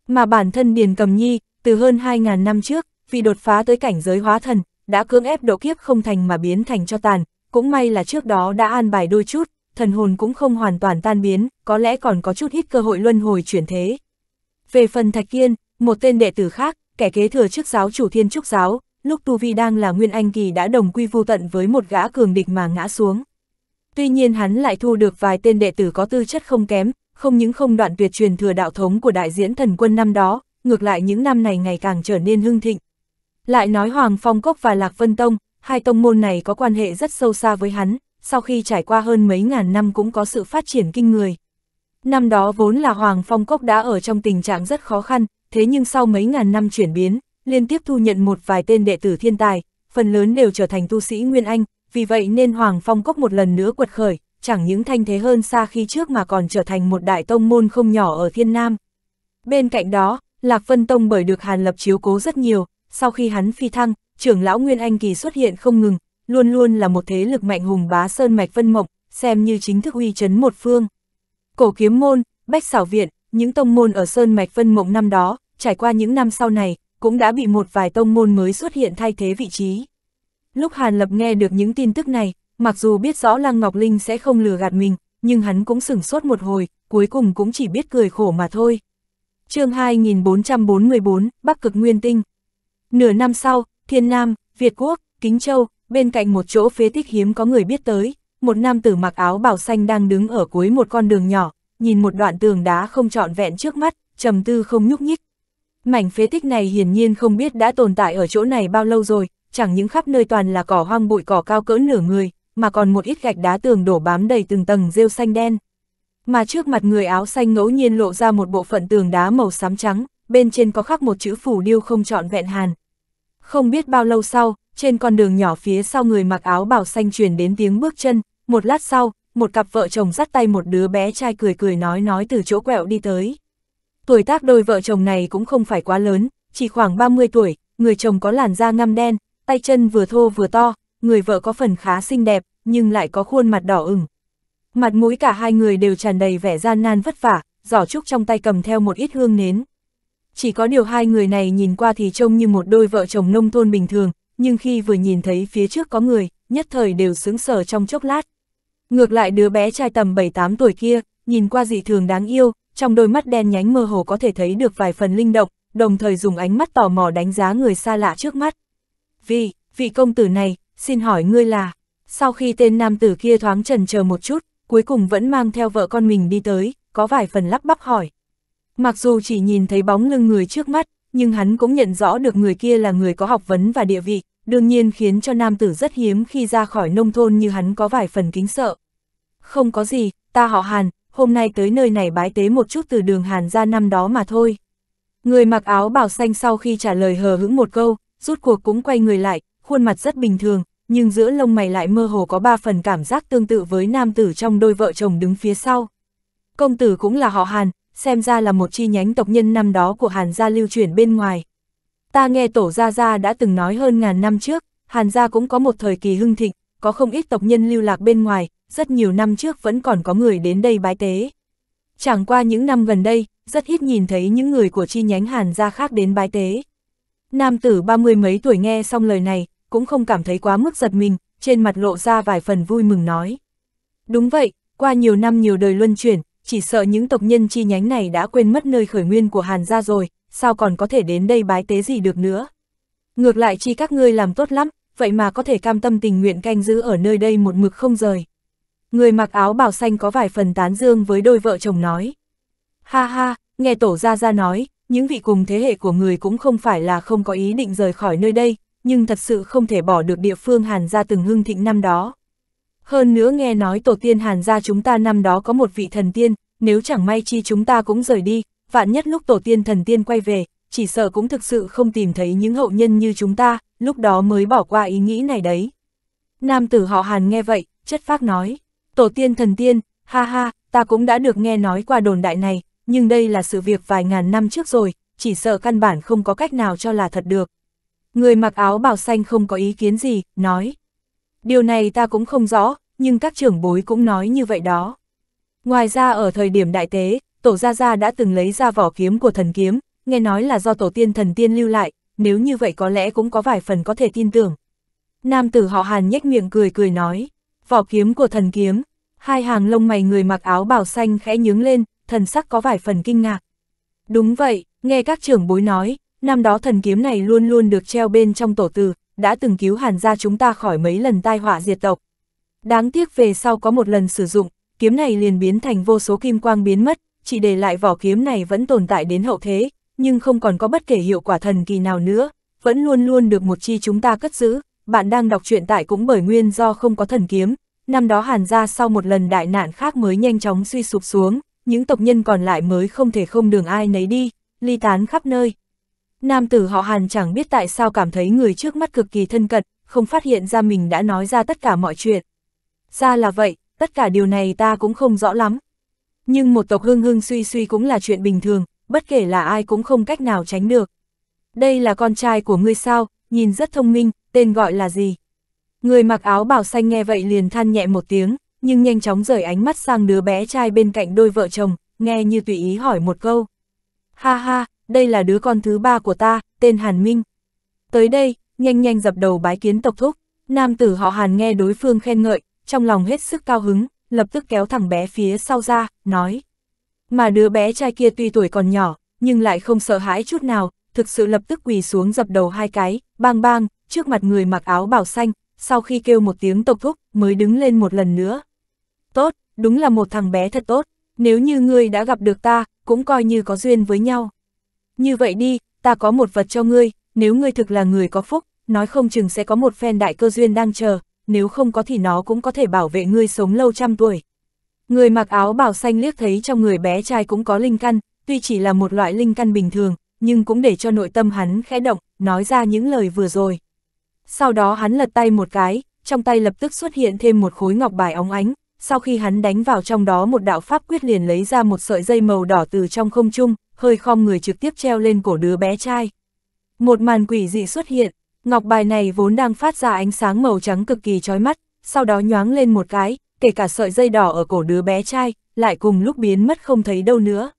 Mà bản thân Điền Cầm Nhi từ hơn 2.000 năm trước, vì đột phá tới cảnh giới hóa thần, đã cưỡng ép độ kiếp không thành mà biến thành cho tàn, cũng may là trước đó đã an bài đôi chút, thần hồn cũng không hoàn toàn tan biến, có lẽ còn có chút ít cơ hội luân hồi chuyển thế. Về phần Thạch Kiên, một tên đệ tử khác, kẻ kế thừa chức giáo chủ thiên trúc giáo, lúc Tu Vi đang là Nguyên Anh Kỳ đã đồng quy vô tận với một gã cường địch mà ngã xuống. Tuy nhiên hắn lại thu được vài tên đệ tử có tư chất không kém, không những không đoạn tuyệt truyền thừa đạo thống của đại diễn thần quân năm đó, ngược lại những năm này ngày càng trở nên hưng thịnh. Lại nói Hoàng Phong Cốc và Lạc Vân Tông, hai tông môn này có quan hệ rất sâu xa với hắn, sau khi trải qua hơn mấy ngàn năm cũng có sự phát triển kinh người. Năm đó vốn là Hoàng Phong Cốc đã ở trong tình trạng rất khó khăn, thế nhưng sau mấy ngàn năm chuyển biến, liên tiếp thu nhận một vài tên đệ tử thiên tài, phần lớn đều trở thành tu sĩ Nguyên Anh, vì vậy nên Hoàng Phong Cốc một lần nữa quật khởi, chẳng những thanh thế hơn xa khi trước mà còn trở thành một đại tông môn không nhỏ ở thiên nam. Bên cạnh đó, Lạc Vân Tông bởi được Hàn Lập chiếu cố rất nhiều, sau khi hắn phi thăng, trưởng lão Nguyên Anh Kỳ xuất hiện không ngừng, luôn luôn là một thế lực mạnh hùng bá sơn mạch vân Mộc, xem như chính thức uy chấn một phương. Cổ kiếm môn, bách xảo viện, những tông môn ở sơn mạch vân Mộc năm đó, trải qua những năm sau này, cũng đã bị một vài tông môn mới xuất hiện thay thế vị trí. Lúc Hàn Lập nghe được những tin tức này, mặc dù biết rõ Lăng Ngọc Linh sẽ không lừa gạt mình, nhưng hắn cũng sửng sốt một hồi, cuối cùng cũng chỉ biết cười khổ mà thôi chương 2444, Bắc Cực Nguyên Tinh. Nửa năm sau, Thiên Nam, Việt Quốc, Kính Châu, bên cạnh một chỗ phế tích hiếm có người biết tới, một nam tử mặc áo bảo xanh đang đứng ở cuối một con đường nhỏ, nhìn một đoạn tường đá không trọn vẹn trước mắt, trầm tư không nhúc nhích. Mảnh phế tích này hiển nhiên không biết đã tồn tại ở chỗ này bao lâu rồi, chẳng những khắp nơi toàn là cỏ hoang bụi cỏ cao cỡ nửa người, mà còn một ít gạch đá tường đổ bám đầy từng tầng rêu xanh đen mà trước mặt người áo xanh ngẫu nhiên lộ ra một bộ phận tường đá màu xám trắng, bên trên có khắc một chữ phủ điêu không trọn vẹn hàn. Không biết bao lâu sau, trên con đường nhỏ phía sau người mặc áo bảo xanh truyền đến tiếng bước chân, một lát sau, một cặp vợ chồng dắt tay một đứa bé trai cười cười nói nói từ chỗ quẹo đi tới. Tuổi tác đôi vợ chồng này cũng không phải quá lớn, chỉ khoảng 30 tuổi, người chồng có làn da ngăm đen, tay chân vừa thô vừa to, người vợ có phần khá xinh đẹp, nhưng lại có khuôn mặt đỏ ửng, Mặt mũi cả hai người đều tràn đầy vẻ gian nan vất vả, giỏ trúc trong tay cầm theo một ít hương nến. Chỉ có điều hai người này nhìn qua thì trông như một đôi vợ chồng nông thôn bình thường, nhưng khi vừa nhìn thấy phía trước có người, nhất thời đều sững sờ trong chốc lát. Ngược lại đứa bé trai tầm 7-8 tuổi kia, nhìn qua dị thường đáng yêu, trong đôi mắt đen nhánh mơ hồ có thể thấy được vài phần linh động, đồng thời dùng ánh mắt tò mò đánh giá người xa lạ trước mắt. Vì, vị công tử này, xin hỏi ngươi là... Sau khi tên nam tử kia thoáng trần chờ một chút, cuối cùng vẫn mang theo vợ con mình đi tới, có vài phần lắp bắp hỏi. Mặc dù chỉ nhìn thấy bóng lưng người trước mắt, nhưng hắn cũng nhận rõ được người kia là người có học vấn và địa vị, đương nhiên khiến cho nam tử rất hiếm khi ra khỏi nông thôn như hắn có vài phần kính sợ. Không có gì, ta họ Hàn, hôm nay tới nơi này bái tế một chút từ đường Hàn ra năm đó mà thôi. Người mặc áo bào xanh sau khi trả lời hờ hững một câu, rút cuộc cũng quay người lại, khuôn mặt rất bình thường, nhưng giữa lông mày lại mơ hồ có ba phần cảm giác tương tự với nam tử trong đôi vợ chồng đứng phía sau. Công tử cũng là họ Hàn, xem ra là một chi nhánh tộc nhân năm đó của Hàn gia lưu chuyển bên ngoài. Ta nghe tổ gia gia đã từng nói hơn ngàn năm trước, Hàn gia cũng có một thời kỳ hưng thịnh, có không ít tộc nhân lưu lạc bên ngoài, rất nhiều năm trước vẫn còn có người đến đây bái tế. Chẳng qua những năm gần đây, rất ít nhìn thấy những người của chi nhánh Hàn gia khác đến bái tế. Nam tử ba mươi mấy tuổi nghe xong lời này, cũng không cảm thấy quá mức giật mình, trên mặt lộ ra vài phần vui mừng nói. Đúng vậy, qua nhiều năm nhiều đời luân chuyển, chỉ sợ những tộc nhân chi nhánh này đã quên mất nơi khởi nguyên của Hàn gia rồi, sao còn có thể đến đây bái tế gì được nữa. Ngược lại chi các ngươi làm tốt lắm, vậy mà có thể cam tâm tình nguyện canh giữ ở nơi đây một mực không rời. Người mặc áo bào xanh có vài phần tán dương với đôi vợ chồng nói. Ha ha, nghe tổ gia gia nói, những vị cùng thế hệ của người cũng không phải là không có ý định rời khỏi nơi đây, nhưng thật sự không thể bỏ được địa phương Hàn gia từng hưng thịnh năm đó. Hơn nữa nghe nói tổ tiên Hàn gia chúng ta năm đó có một vị thần tiên, nếu chẳng may chi chúng ta cũng rời đi, vạn nhất lúc tổ tiên thần tiên quay về, chỉ sợ cũng thực sự không tìm thấy những hậu nhân như chúng ta, lúc đó mới bỏ qua ý nghĩ này đấy. Nam tử họ Hàn nghe vậy, chất phác nói, tổ tiên thần tiên, ha ha, ta cũng đã được nghe nói qua đồn đại này, nhưng đây là sự việc vài ngàn năm trước rồi, chỉ sợ căn bản không có cách nào cho là thật được. Người mặc áo bào xanh không có ý kiến gì, nói. Điều này ta cũng không rõ, nhưng các trưởng bối cũng nói như vậy đó. Ngoài ra ở thời điểm đại tế, tổ gia gia đã từng lấy ra vỏ kiếm của thần kiếm, nghe nói là do tổ tiên thần tiên lưu lại, nếu như vậy có lẽ cũng có vài phần có thể tin tưởng. Nam tử họ Hàn nhếch miệng cười cười nói, vỏ kiếm của thần kiếm, hai hàng lông mày người mặc áo bào xanh khẽ nhướng lên, thần sắc có vài phần kinh ngạc. Đúng vậy, nghe các trưởng bối nói, năm đó thần kiếm này luôn luôn được treo bên trong tổ từ, đã từng cứu hàn gia chúng ta khỏi mấy lần tai họa diệt tộc. Đáng tiếc về sau có một lần sử dụng, kiếm này liền biến thành vô số kim quang biến mất, chỉ để lại vỏ kiếm này vẫn tồn tại đến hậu thế, nhưng không còn có bất kể hiệu quả thần kỳ nào nữa, vẫn luôn luôn được một chi chúng ta cất giữ. Bạn đang đọc truyện tại cũng bởi nguyên do không có thần kiếm, năm đó Hàn gia sau một lần đại nạn khác mới nhanh chóng suy sụp xuống, những tộc nhân còn lại mới không thể không đường ai nấy đi, ly tán khắp nơi. Nam tử họ Hàn chẳng biết tại sao cảm thấy người trước mắt cực kỳ thân cận, không phát hiện ra mình đã nói ra tất cả mọi chuyện. Ra là vậy, tất cả điều này ta cũng không rõ lắm. Nhưng một tộc hưng hưng suy suy cũng là chuyện bình thường, bất kể là ai cũng không cách nào tránh được. Đây là con trai của ngươi sao, nhìn rất thông minh, tên gọi là gì? Người mặc áo bảo xanh nghe vậy liền than nhẹ một tiếng, nhưng nhanh chóng rời ánh mắt sang đứa bé trai bên cạnh đôi vợ chồng, nghe như tùy ý hỏi một câu. Ha ha, đây là đứa con thứ ba của ta, tên Hàn Minh. Tới đây, nhanh nhanh dập đầu bái kiến tộc thúc, nam tử họ Hàn nghe đối phương khen ngợi, trong lòng hết sức cao hứng, lập tức kéo thẳng bé phía sau ra, nói. Mà đứa bé trai kia tuy tuổi còn nhỏ, nhưng lại không sợ hãi chút nào, thực sự lập tức quỳ xuống dập đầu hai cái, bang bang, trước mặt người mặc áo bảo xanh, sau khi kêu một tiếng tộc thúc, mới đứng lên một lần nữa. Tốt, đúng là một thằng bé thật tốt, nếu như ngươi đã gặp được ta, cũng coi như có duyên với nhau như vậy đi, ta có một vật cho ngươi, nếu ngươi thực là người có phúc, nói không chừng sẽ có một phen đại cơ duyên đang chờ, nếu không có thì nó cũng có thể bảo vệ ngươi sống lâu trăm tuổi. Người mặc áo bào xanh liếc thấy trong người bé trai cũng có linh căn, tuy chỉ là một loại linh căn bình thường, nhưng cũng để cho nội tâm hắn khẽ động, nói ra những lời vừa rồi. Sau đó hắn lật tay một cái, trong tay lập tức xuất hiện thêm một khối ngọc bài óng ánh, sau khi hắn đánh vào trong đó một đạo pháp quyết liền lấy ra một sợi dây màu đỏ từ trong không trung, hơi khom người trực tiếp treo lên cổ đứa bé trai. Một màn quỷ dị xuất hiện, ngọc bài này vốn đang phát ra ánh sáng màu trắng cực kỳ chói mắt, sau đó nhoáng lên một cái, kể cả sợi dây đỏ ở cổ đứa bé trai, lại cùng lúc biến mất không thấy đâu nữa.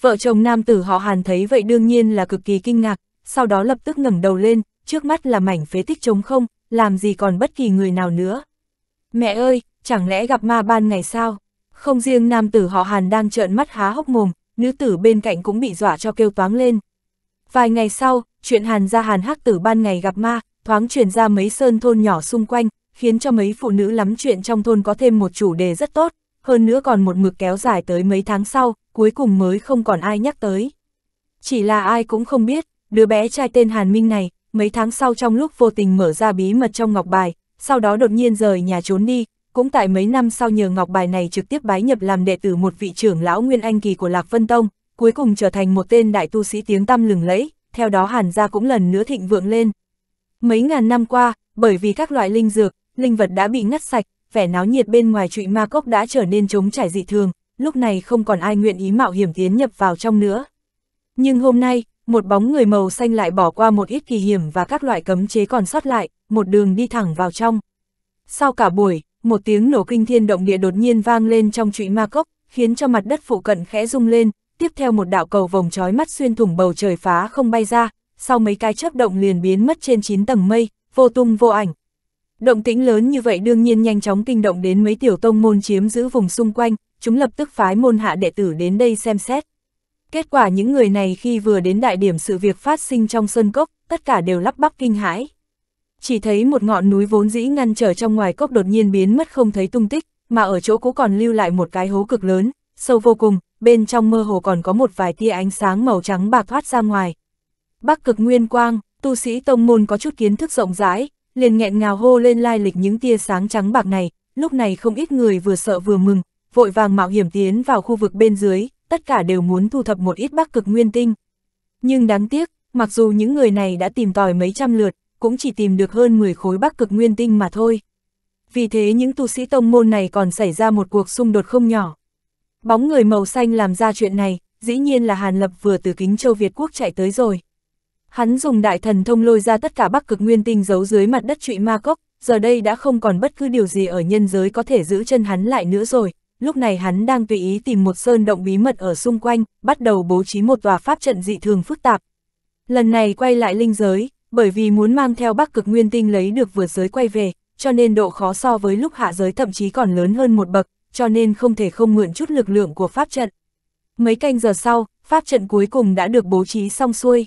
Vợ chồng nam tử họ Hàn thấy vậy đương nhiên là cực kỳ kinh ngạc, sau đó lập tức ngẩng đầu lên, trước mắt là mảnh phế tích trống không, làm gì còn bất kỳ người nào nữa. Mẹ ơi, chẳng lẽ gặp ma ban ngày sao? Không riêng nam tử họ Hàn đang trợn mắt há hốc mồm, nữ tử bên cạnh cũng bị dọa cho kêu toáng lên. Vài ngày sau, chuyện Hàn gia Hàn Hắc tử ban ngày gặp ma, thoáng truyền ra mấy sơn thôn nhỏ xung quanh, khiến cho mấy phụ nữ lắm chuyện trong thôn có thêm một chủ đề rất tốt, hơn nữa còn một mực kéo dài tới mấy tháng sau, cuối cùng mới không còn ai nhắc tới. Chỉ là ai cũng không biết, đứa bé trai tên Hàn Minh này, mấy tháng sau trong lúc vô tình mở ra bí mật trong ngọc bài, sau đó đột nhiên rời nhà trốn đi, cũng tại mấy năm sau nhờ ngọc bài này trực tiếp bái nhập làm đệ tử một vị trưởng lão Nguyên Anh Kỳ của Lạc Vân Tông, cuối cùng trở thành một tên đại tu sĩ tiếng tăm lừng lẫy, theo đó Hàn gia cũng lần nữa thịnh vượng lên. Mấy ngàn năm qua, bởi vì các loại linh dược, linh vật đã bị ngắt sạch, vẻ náo nhiệt bên ngoài trụy ma cốc đã trở nên trống trải dị thường, lúc này không còn ai nguyện ý mạo hiểm tiến nhập vào trong nữa. Nhưng hôm nay, một bóng người màu xanh lại bỏ qua một ít kỳ hiểm và các loại cấm chế còn sót lại, một đường đi thẳng vào trong. Sau cả buổi, một tiếng nổ kinh thiên động địa đột nhiên vang lên trong trụy ma cốc, khiến cho mặt đất phụ cận khẽ rung lên, tiếp theo một đạo cầu vòng trói mắt xuyên thủng bầu trời phá không bay ra, sau mấy cái chớp động liền biến mất trên chín tầng mây, vô tung vô ảnh. Động tĩnh lớn như vậy đương nhiên nhanh chóng kinh động đến mấy tiểu tông môn chiếm giữ vùng xung quanh, chúng lập tức phái môn hạ đệ tử đến đây xem xét. Kết quả những người này khi vừa đến đại điểm sự việc phát sinh trong sơn cốc, tất cả đều lắp bắp kinh hãi chỉ thấy một ngọn núi vốn dĩ ngăn trở trong ngoài cốc đột nhiên biến mất không thấy tung tích, mà ở chỗ cũ còn lưu lại một cái hố cực lớn, sâu vô cùng, bên trong mơ hồ còn có một vài tia ánh sáng màu trắng bạc thoát ra ngoài. Bắc cực nguyên quang, tu sĩ tông môn có chút kiến thức rộng rãi, liền nghẹn ngào hô lên lai lịch những tia sáng trắng bạc này, lúc này không ít người vừa sợ vừa mừng, vội vàng mạo hiểm tiến vào khu vực bên dưới, tất cả đều muốn thu thập một ít bắc cực nguyên tinh. Nhưng đáng tiếc, mặc dù những người này đã tìm tòi mấy trăm lượt, cũng chỉ tìm được hơn 10 khối bắc cực nguyên tinh mà thôi. Vì thế những tu sĩ tông môn này còn xảy ra một cuộc xung đột không nhỏ. Bóng người màu xanh làm ra chuyện này, dĩ nhiên là Hàn Lập vừa từ kính châu Việt Quốc chạy tới rồi. Hắn dùng đại thần thông lôi ra tất cả bắc cực nguyên tinh giấu dưới mặt đất trụy ma cốc, giờ đây đã không còn bất cứ điều gì ở nhân giới có thể giữ chân hắn lại nữa rồi. Lúc này hắn đang tùy ý tìm một sơn động bí mật ở xung quanh, bắt đầu bố trí một tòa pháp trận dị thường phức tạp. Lần này quay lại linh giới, bởi vì muốn mang theo bắc cực nguyên tinh lấy được vượt giới quay về, cho nên độ khó so với lúc hạ giới thậm chí còn lớn hơn một bậc, cho nên không thể không mượn chút lực lượng của pháp trận. Mấy canh giờ sau, pháp trận cuối cùng đã được bố trí xong xuôi.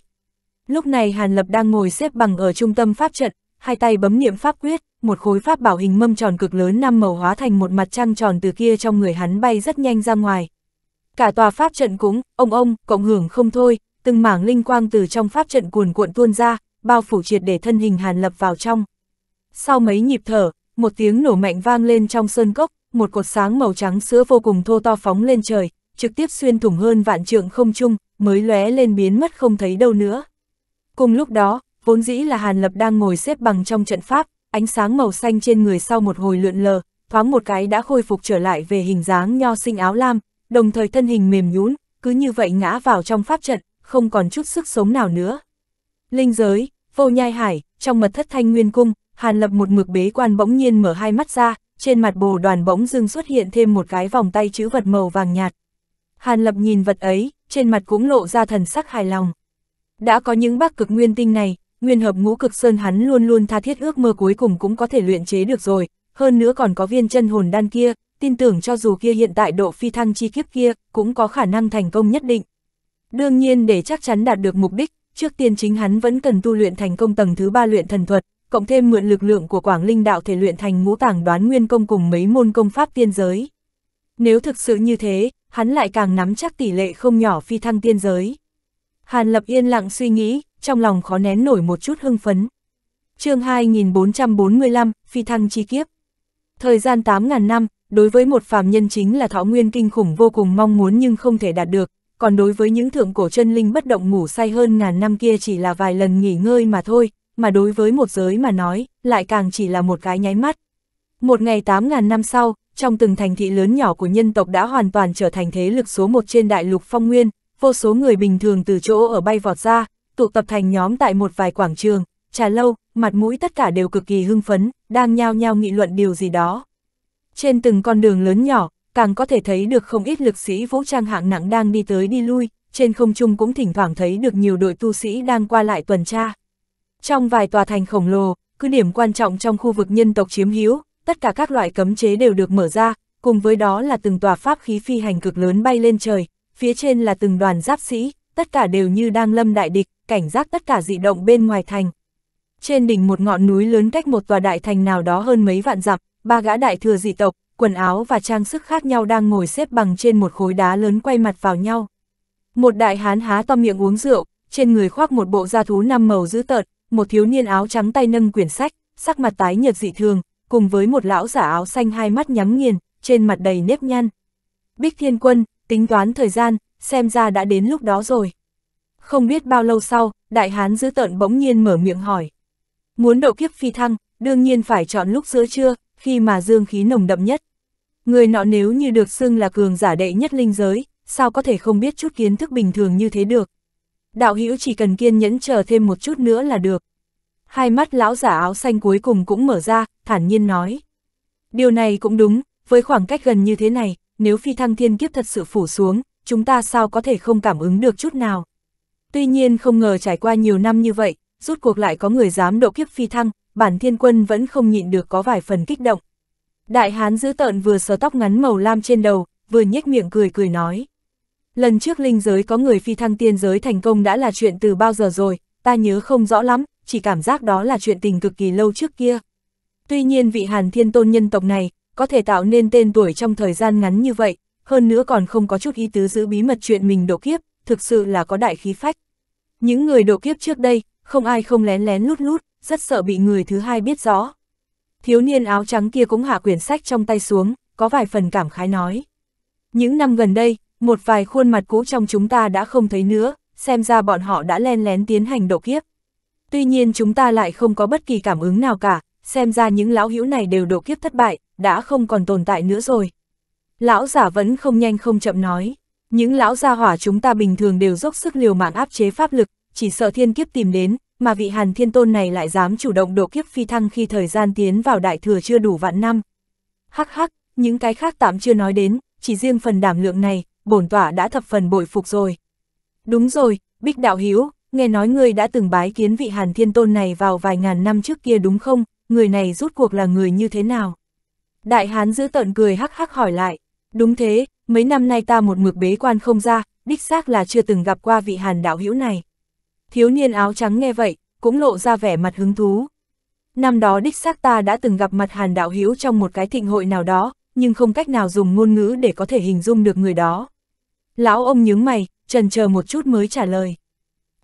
Lúc này Hàn Lập đang ngồi xếp bằng ở trung tâm pháp trận, hai tay bấm niệm pháp quyết, một khối pháp bảo hình mâm tròn cực lớn năm màu hóa thành một mặt trăng tròn từ kia trong người hắn bay rất nhanh ra ngoài. Cả tòa pháp trận cũng, ông ông, cộng hưởng không thôi, từng mảng linh quang từ trong pháp trận cuồn cuộn tuôn ra, bao phủ triệt để thân hình Hàn Lập vào trong. Sau mấy nhịp thở, một tiếng nổ mạnh vang lên trong sơn cốc, một cột sáng màu trắng sữa vô cùng thô to phóng lên trời, trực tiếp xuyên thủng hơn vạn trượng không trung, mới lóe lên biến mất không thấy đâu nữa. Cùng lúc đó, vốn dĩ là Hàn Lập đang ngồi xếp bằng trong trận pháp, ánh sáng màu xanh trên người sau một hồi lượn lờ, thoáng một cái đã khôi phục trở lại về hình dáng nho sinh áo lam, đồng thời thân hình mềm nhún, cứ như vậy ngã vào trong pháp trận, không còn chút sức sống nào nữa. Linh giới, Vô nhai hải, trong mật thất thanh nguyên cung, Hàn Lập một mực bế quan bỗng nhiên mở hai mắt ra, trên mặt bồ đoàn bỗng dưng xuất hiện thêm một cái vòng tay chữ vật màu vàng nhạt. Hàn Lập nhìn vật ấy, trên mặt cũng lộ ra thần sắc hài lòng. Đã có những bác cực nguyên tinh này, nguyên hợp ngũ cực sơn hắn luôn luôn tha thiết ước mơ cuối cùng cũng có thể luyện chế được rồi, hơn nữa còn có viên chân hồn đan kia, tin tưởng cho dù kia hiện tại độ phi thăng chi kiếp kia, cũng có khả năng thành công nhất định. Đương nhiên để chắc chắn đạt được mục đích, trước tiên chính hắn vẫn cần tu luyện thành công tầng thứ ba luyện thần thuật, cộng thêm mượn lực lượng của Quảng Linh đạo thể luyện thành ngũ tàng đoán nguyên công cùng mấy môn công pháp tiên giới. Nếu thực sự như thế, hắn lại càng nắm chắc tỷ lệ không nhỏ phi thăng tiên giới. Hàn Lập yên lặng suy nghĩ, trong lòng khó nén nổi một chút hưng phấn. chương 2445, Phi Thăng Chi Kiếp Thời gian 8.000 năm, đối với một phàm nhân chính là thọ nguyên kinh khủng vô cùng mong muốn nhưng không thể đạt được, còn đối với những thượng cổ chân linh bất động ngủ say hơn ngàn năm kia chỉ là vài lần nghỉ ngơi mà thôi, mà đối với một giới mà nói, lại càng chỉ là một cái nháy mắt. Một ngày 8.000 năm sau, trong từng thành thị lớn nhỏ của nhân tộc đã hoàn toàn trở thành thế lực số một trên đại lục phong nguyên, vô số người bình thường từ chỗ ở bay vọt ra, tụ tập thành nhóm tại một vài quảng trường, trà lâu, mặt mũi tất cả đều cực kỳ hưng phấn, đang nhao nhao nghị luận điều gì đó. Trên từng con đường lớn nhỏ, càng có thể thấy được không ít lực sĩ vũ trang hạng nặng đang đi tới đi lui, trên không trung cũng thỉnh thoảng thấy được nhiều đội tu sĩ đang qua lại tuần tra. Trong vài tòa thành khổng lồ, cứ điểm quan trọng trong khu vực nhân tộc chiếm hữu, tất cả các loại cấm chế đều được mở ra, cùng với đó là từng tòa pháp khí phi hành cực lớn bay lên trời, phía trên là từng đoàn giáp sĩ, tất cả đều như đang lâm đại địch, cảnh giác tất cả dị động bên ngoài thành. Trên đỉnh một ngọn núi lớn cách một tòa đại thành nào đó hơn mấy vạn dặm, ba gã đại thừa dị tộc, quần áo và trang sức khác nhau đang ngồi xếp bằng trên một khối đá lớn quay mặt vào nhau. Một đại hán há to miệng uống rượu, trên người khoác một bộ da thú năm màu dữ tợn, một thiếu niên áo trắng tay nâng quyển sách, sắc mặt tái nhợt dị thường, cùng với một lão giả áo xanh hai mắt nhắm nghiền, trên mặt đầy nếp nhăn. Bích Thiên Quân, tính toán thời gian, xem ra đã đến lúc đó rồi. Không biết bao lâu sau, đại hán dữ tợn bỗng nhiên mở miệng hỏi. Muốn độ kiếp phi thăng, đương nhiên phải chọn lúc giữa trưa, khi mà dương khí nồng đậm nhất. Người nọ nếu như được xưng là cường giả đệ nhất linh giới, sao có thể không biết chút kiến thức bình thường như thế được. Đạo hữu chỉ cần kiên nhẫn chờ thêm một chút nữa là được. Hai mắt lão giả áo xanh cuối cùng cũng mở ra, thản nhiên nói. Điều này cũng đúng, với khoảng cách gần như thế này, nếu phi thăng thiên kiếp thật sự phủ xuống, chúng ta sao có thể không cảm ứng được chút nào. Tuy nhiên không ngờ trải qua nhiều năm như vậy, rút cuộc lại có người dám độ kiếp phi thăng, bản thiên quân vẫn không nhịn được có vài phần kích động, Đại hán giữ tợn vừa sờ tóc ngắn màu lam trên đầu, vừa nhếch miệng cười cười nói. Lần trước linh giới có người phi thăng tiên giới thành công đã là chuyện từ bao giờ rồi, ta nhớ không rõ lắm, chỉ cảm giác đó là chuyện tình cực kỳ lâu trước kia. Tuy nhiên vị hàn thiên tôn nhân tộc này, có thể tạo nên tên tuổi trong thời gian ngắn như vậy, hơn nữa còn không có chút ý tứ giữ bí mật chuyện mình độ kiếp, thực sự là có đại khí phách. Những người độ kiếp trước đây, không ai không lén lén lút lút, rất sợ bị người thứ hai biết rõ. Thiếu niên áo trắng kia cũng hạ quyển sách trong tay xuống, có vài phần cảm khái nói. Những năm gần đây, một vài khuôn mặt cũ trong chúng ta đã không thấy nữa, xem ra bọn họ đã len lén tiến hành độ kiếp. Tuy nhiên chúng ta lại không có bất kỳ cảm ứng nào cả, xem ra những lão hữu này đều độ kiếp thất bại, đã không còn tồn tại nữa rồi. Lão giả vẫn không nhanh không chậm nói, những lão gia hỏa chúng ta bình thường đều dốc sức liều mạng áp chế pháp lực, chỉ sợ thiên kiếp tìm đến, mà vị hàn thiên tôn này lại dám chủ động độ kiếp phi thăng khi thời gian tiến vào đại thừa chưa đủ vạn năm. Hắc hắc, những cái khác tạm chưa nói đến, chỉ riêng phần đảm lượng này, bổn tỏa đã thập phần bội phục rồi. Đúng rồi, Bích Đạo Hiếu, nghe nói ngươi đã từng bái kiến vị hàn thiên tôn này vào vài ngàn năm trước kia đúng không, người này rút cuộc là người như thế nào? Đại hán giữ tợn cười hắc hắc hỏi lại, đúng thế, mấy năm nay ta một mực bế quan không ra, đích xác là chưa từng gặp qua vị hàn đạo hữu này. Thiếu niên áo trắng nghe vậy, cũng lộ ra vẻ mặt hứng thú. Năm đó đích xác ta đã từng gặp mặt Hàn Đạo hiếu trong một cái thịnh hội nào đó, nhưng không cách nào dùng ngôn ngữ để có thể hình dung được người đó. Lão ông nhướng mày, trần chờ một chút mới trả lời.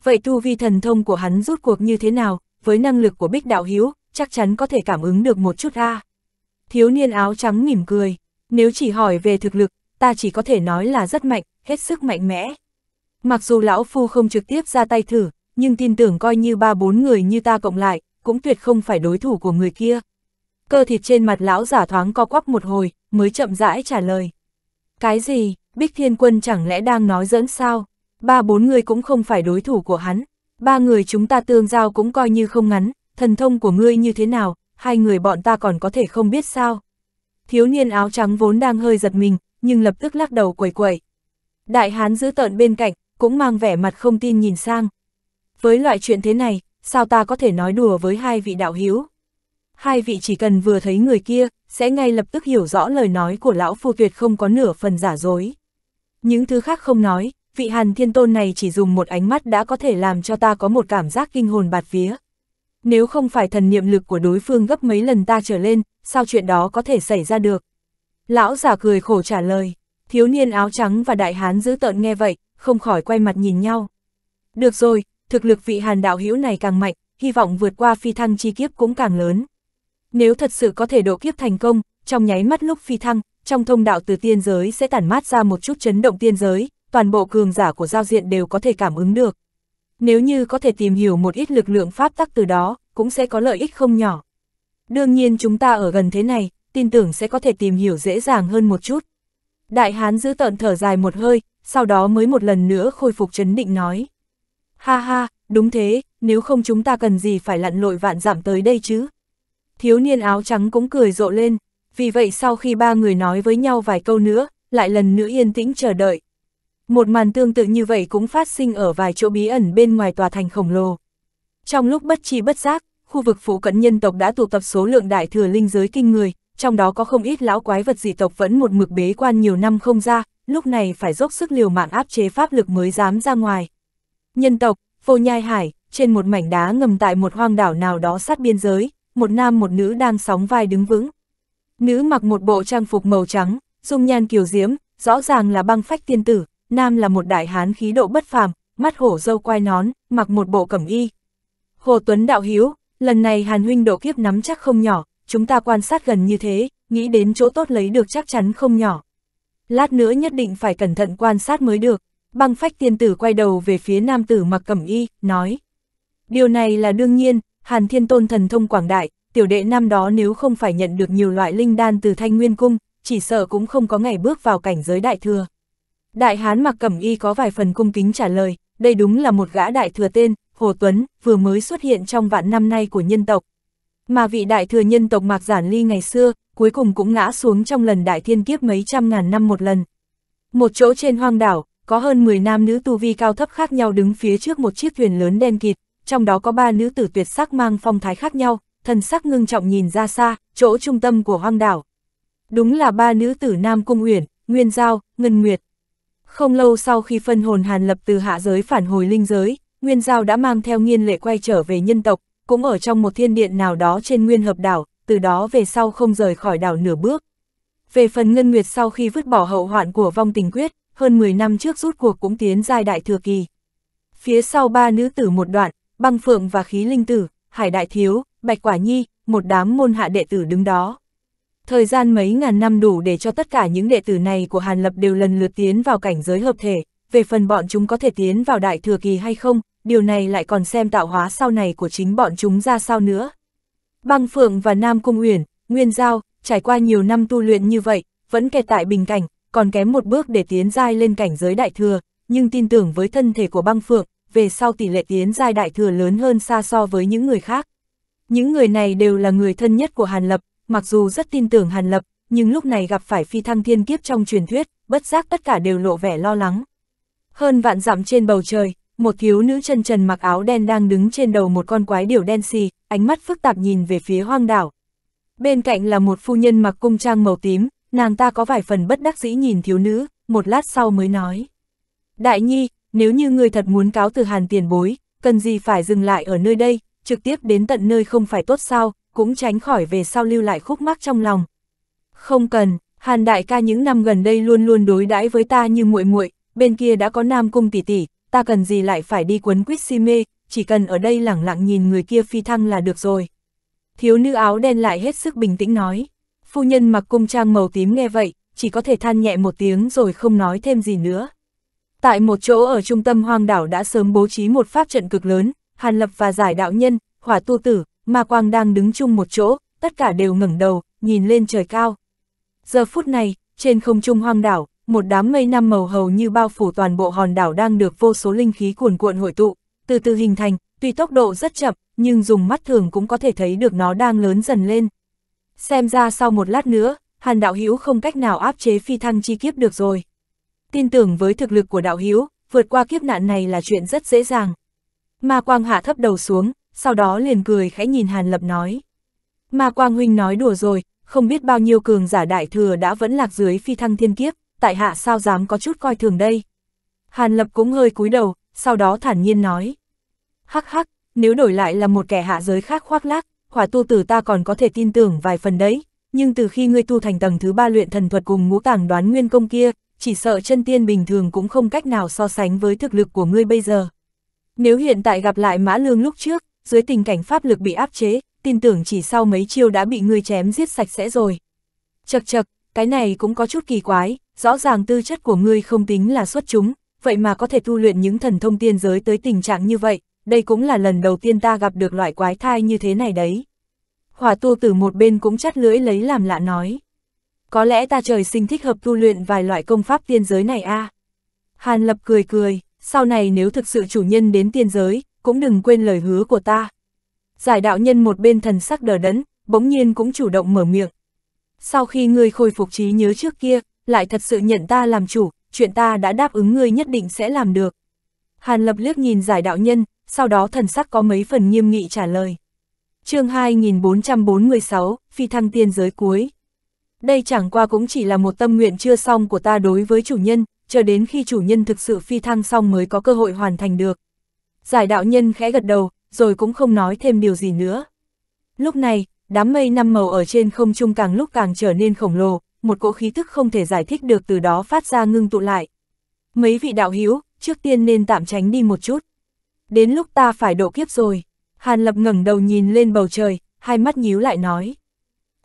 Vậy tu vi thần thông của hắn rút cuộc như thế nào, với năng lực của Bích Đạo Hiếu, chắc chắn có thể cảm ứng được một chút a. Thiếu niên áo trắng mỉm cười, nếu chỉ hỏi về thực lực, ta chỉ có thể nói là rất mạnh, hết sức mạnh mẽ. Mặc dù lão phu không trực tiếp ra tay thử, nhưng tin tưởng coi như ba bốn người như ta cộng lại, cũng tuyệt không phải đối thủ của người kia. Cơ thịt trên mặt lão giả thoáng co quắp một hồi, mới chậm rãi trả lời. Cái gì, Bích Thiên Quân chẳng lẽ đang nói dẫn sao? Ba bốn người cũng không phải đối thủ của hắn. Ba người chúng ta tương giao cũng coi như không ngắn, thần thông của ngươi như thế nào, hai người bọn ta còn có thể không biết sao. Thiếu niên áo trắng vốn đang hơi giật mình, nhưng lập tức lắc đầu quẩy quẩy. Đại hán giữ tợn bên cạnh, cũng mang vẻ mặt không tin nhìn sang. Với loại chuyện thế này, sao ta có thể nói đùa với hai vị đạo hiếu? Hai vị chỉ cần vừa thấy người kia, sẽ ngay lập tức hiểu rõ lời nói của lão phu tuyệt không có nửa phần giả dối. Những thứ khác không nói, vị hàn thiên tôn này chỉ dùng một ánh mắt đã có thể làm cho ta có một cảm giác kinh hồn bạt vía. Nếu không phải thần niệm lực của đối phương gấp mấy lần ta trở lên, sao chuyện đó có thể xảy ra được? Lão giả cười khổ trả lời, thiếu niên áo trắng và đại hán giữ tợn nghe vậy, không khỏi quay mặt nhìn nhau. Được rồi, thực lực vị hàn đạo hữu này càng mạnh, hy vọng vượt qua phi thăng chi kiếp cũng càng lớn. Nếu thật sự có thể độ kiếp thành công, trong nháy mắt lúc phi thăng, trong thông đạo từ tiên giới sẽ tản mát ra một chút chấn động tiên giới, toàn bộ cường giả của giao diện đều có thể cảm ứng được. Nếu như có thể tìm hiểu một ít lực lượng pháp tắc từ đó, cũng sẽ có lợi ích không nhỏ. Đương nhiên chúng ta ở gần thế này, tin tưởng sẽ có thể tìm hiểu dễ dàng hơn một chút. Đại hán giữ tợn thở dài một hơi, sau đó mới một lần nữa khôi phục chấn định nói. Ha ha, đúng thế, nếu không chúng ta cần gì phải lặn lội vạn giảm tới đây chứ. Thiếu niên áo trắng cũng cười rộ lên, vì vậy sau khi ba người nói với nhau vài câu nữa, lại lần nữa yên tĩnh chờ đợi. Một màn tương tự như vậy cũng phát sinh ở vài chỗ bí ẩn bên ngoài tòa thành khổng lồ. Trong lúc bất chi bất giác, khu vực phụ cận nhân tộc đã tụ tập số lượng đại thừa linh giới kinh người, trong đó có không ít lão quái vật dị tộc vẫn một mực bế quan nhiều năm không ra, lúc này phải dốc sức liều mạng áp chế pháp lực mới dám ra ngoài. Nhân tộc, vô nhai hải, trên một mảnh đá ngầm tại một hoang đảo nào đó sát biên giới, một nam một nữ đang sóng vai đứng vững. Nữ mặc một bộ trang phục màu trắng, dung nhan kiều diễm, rõ ràng là băng phách tiên tử, nam là một đại hán khí độ bất phàm, mắt hổ dâu quai nón, mặc một bộ cẩm y. Hồ Tuấn đạo hiếu, lần này Hàn huynh độ kiếp nắm chắc không nhỏ, chúng ta quan sát gần như thế, nghĩ đến chỗ tốt lấy được chắc chắn không nhỏ. Lát nữa nhất định phải cẩn thận quan sát mới được, băng phách tiên tử quay đầu về phía nam tử mặc cẩm y, nói. Điều này là đương nhiên, Hàn Thiên Tôn thần thông quảng đại, tiểu đệ năm đó nếu không phải nhận được nhiều loại linh đan từ thanh nguyên cung, chỉ sợ cũng không có ngày bước vào cảnh giới đại thừa. Đại hán mặc cẩm y có vài phần cung kính trả lời, đây đúng là một gã đại thừa tên, Hồ Tuấn, vừa mới xuất hiện trong vạn năm nay của nhân tộc, mà vị đại thừa nhân tộc Mạc Giản Ly ngày xưa, cuối cùng cũng ngã xuống trong lần đại thiên kiếp mấy trăm ngàn năm một lần. Một chỗ trên hoang đảo, có hơn 10 nam nữ tu vi cao thấp khác nhau đứng phía trước một chiếc thuyền lớn đen kịt, trong đó có ba nữ tử tuyệt sắc mang phong thái khác nhau, thần sắc ngưng trọng nhìn ra xa, chỗ trung tâm của hoang đảo. Đúng là ba nữ tử Nam Cung Uyển, Nguyên Giao, Ngân Nguyệt. Không lâu sau khi phân hồn hàn lập từ hạ giới phản hồi linh giới, Nguyên Giao đã mang theo nghiên lệ quay trở về nhân tộc, cũng ở trong một thiên điện nào đó trên nguyên hợp đảo, từ đó về sau không rời khỏi đảo nửa bước. Về phần Ngân Nguyệt sau khi vứt bỏ hậu hoạn của vong tình quyết, hơn 10 năm trước rút cuộc cũng tiến giai đại thừa kỳ. Phía sau ba nữ tử một đoạn, băng phượng và khí linh tử, hải đại thiếu, bạch quả nhi, một đám môn hạ đệ tử đứng đó. Thời gian mấy ngàn năm đủ để cho tất cả những đệ tử này của Hàn Lập đều lần lượt tiến vào cảnh giới hợp thể, về phần bọn chúng có thể tiến vào đại thừa kỳ hay không, điều này lại còn xem tạo hóa sau này của chính bọn chúng ra sao nữa. Băng Phượng và Nam Cung Uyển, Nguyên Giao, trải qua nhiều năm tu luyện như vậy, vẫn kẹt tại bình cảnh, còn kém một bước để tiến giai lên cảnh giới đại thừa, nhưng tin tưởng với thân thể của Băng Phượng, về sau tỷ lệ tiến giai đại thừa lớn hơn xa so với những người khác. Những người này đều là người thân nhất của Hàn Lập, mặc dù rất tin tưởng Hàn Lập, nhưng lúc này gặp phải phi thăng thiên kiếp trong truyền thuyết, bất giác tất cả đều lộ vẻ lo lắng. Hơn vạn dặm trên bầu trời, một thiếu nữ chân trần mặc áo đen đang đứng trên đầu một con quái điểu đen xì, ánh mắt phức tạp nhìn về phía hoang đảo. Bên cạnh là một phu nhân mặc cung trang màu tím, nàng ta có vài phần bất đắc dĩ nhìn thiếu nữ, một lát sau mới nói. Đại nhi, nếu như người thật muốn cáo từ hàn tiền bối, cần gì phải dừng lại ở nơi đây, trực tiếp đến tận nơi không phải tốt sao, cũng tránh khỏi về sau lưu lại khúc mắc trong lòng. Không cần, Hàn đại ca những năm gần đây luôn luôn đối đãi với ta như muội muội, bên kia đã có Nam cung tỷ tỷ, ta cần gì lại phải đi quấn quýt si mê, chỉ cần ở đây lẳng lặng nhìn người kia phi thăng là được rồi. Thiếu nữ áo đen lại hết sức bình tĩnh nói. Phu nhân mặc cung trang màu tím nghe vậy, chỉ có thể than nhẹ một tiếng rồi không nói thêm gì nữa. Tại một chỗ ở trung tâm hoang đảo đã sớm bố trí một pháp trận cực lớn, Hàn Lập và Giải Đạo Nhân, Hỏa Tu Tử, Ma Quang đang đứng chung một chỗ, tất cả đều ngẩng đầu, nhìn lên trời cao. Giờ phút này, trên không trung hoang đảo, một đám mây năm màu hầu như bao phủ toàn bộ hòn đảo đang được vô số linh khí cuồn cuộn hội tụ, từ từ hình thành, tuy tốc độ rất chậm, nhưng dùng mắt thường cũng có thể thấy được nó đang lớn dần lên. Xem ra sau một lát nữa, Hàn Đạo Hữu không cách nào áp chế phi thăng chi kiếp được rồi. Tin tưởng với thực lực của Đạo Hữu, vượt qua kiếp nạn này là chuyện rất dễ dàng. Ma Quang hạ thấp đầu xuống, sau đó liền cười khẽ nhìn Hàn Lập nói. Ma Quang huynh nói đùa rồi, không biết bao nhiêu cường giả đại thừa đã vẫn lạc dưới phi thăng thiên kiếp tại hạ sao dám có chút coi thường đây. Hàn Lập cũng hơi cúi đầu, sau đó thản nhiên nói. Hắc hắc, nếu đổi lại là một kẻ hạ giới khác khoác lác, hỏa tu tử ta còn có thể tin tưởng vài phần đấy, nhưng từ khi ngươi tu thành tầng thứ ba luyện thần thuật cùng ngũ tàng đoán nguyên công kia, chỉ sợ chân tiên bình thường cũng không cách nào so sánh với thực lực của ngươi bây giờ. Nếu hiện tại gặp lại mã lương lúc trước, dưới tình cảnh pháp lực bị áp chế, tin tưởng chỉ sau mấy chiêu đã bị ngươi chém giết sạch sẽ rồi. Chật chật, cái này cũng có chút kỳ quái, rõ ràng tư chất của ngươi không tính là xuất chúng, vậy mà có thể tu luyện những thần thông tiên giới tới tình trạng như vậy, đây cũng là lần đầu tiên ta gặp được loại quái thai như thế này đấy. hòa tu từ một bên cũng chắt lưỡi lấy làm lạ nói. Có lẽ ta trời sinh thích hợp tu luyện vài loại công pháp tiên giới này a Hàn lập cười cười, sau này nếu thực sự chủ nhân đến tiên giới, cũng đừng quên lời hứa của ta. Giải đạo nhân một bên thần sắc đờ đẫn, bỗng nhiên cũng chủ động mở miệng, sau khi ngươi khôi phục trí nhớ trước kia, lại thật sự nhận ta làm chủ, chuyện ta đã đáp ứng ngươi nhất định sẽ làm được. Hàn Lập liếc nhìn giải đạo nhân, sau đó thần sắc có mấy phần nghiêm nghị trả lời. chương 2446, phi thăng tiên giới cuối. Đây chẳng qua cũng chỉ là một tâm nguyện chưa xong của ta đối với chủ nhân, chờ đến khi chủ nhân thực sự phi thăng xong mới có cơ hội hoàn thành được. Giải đạo nhân khẽ gật đầu, rồi cũng không nói thêm điều gì nữa. Lúc này, đám mây năm màu ở trên không trung càng lúc càng trở nên khổng lồ, một cỗ khí thức không thể giải thích được từ đó phát ra ngưng tụ lại. Mấy vị đạo hữu trước tiên nên tạm tránh đi một chút. Đến lúc ta phải độ kiếp rồi. Hàn Lập ngẩng đầu nhìn lên bầu trời, hai mắt nhíu lại nói.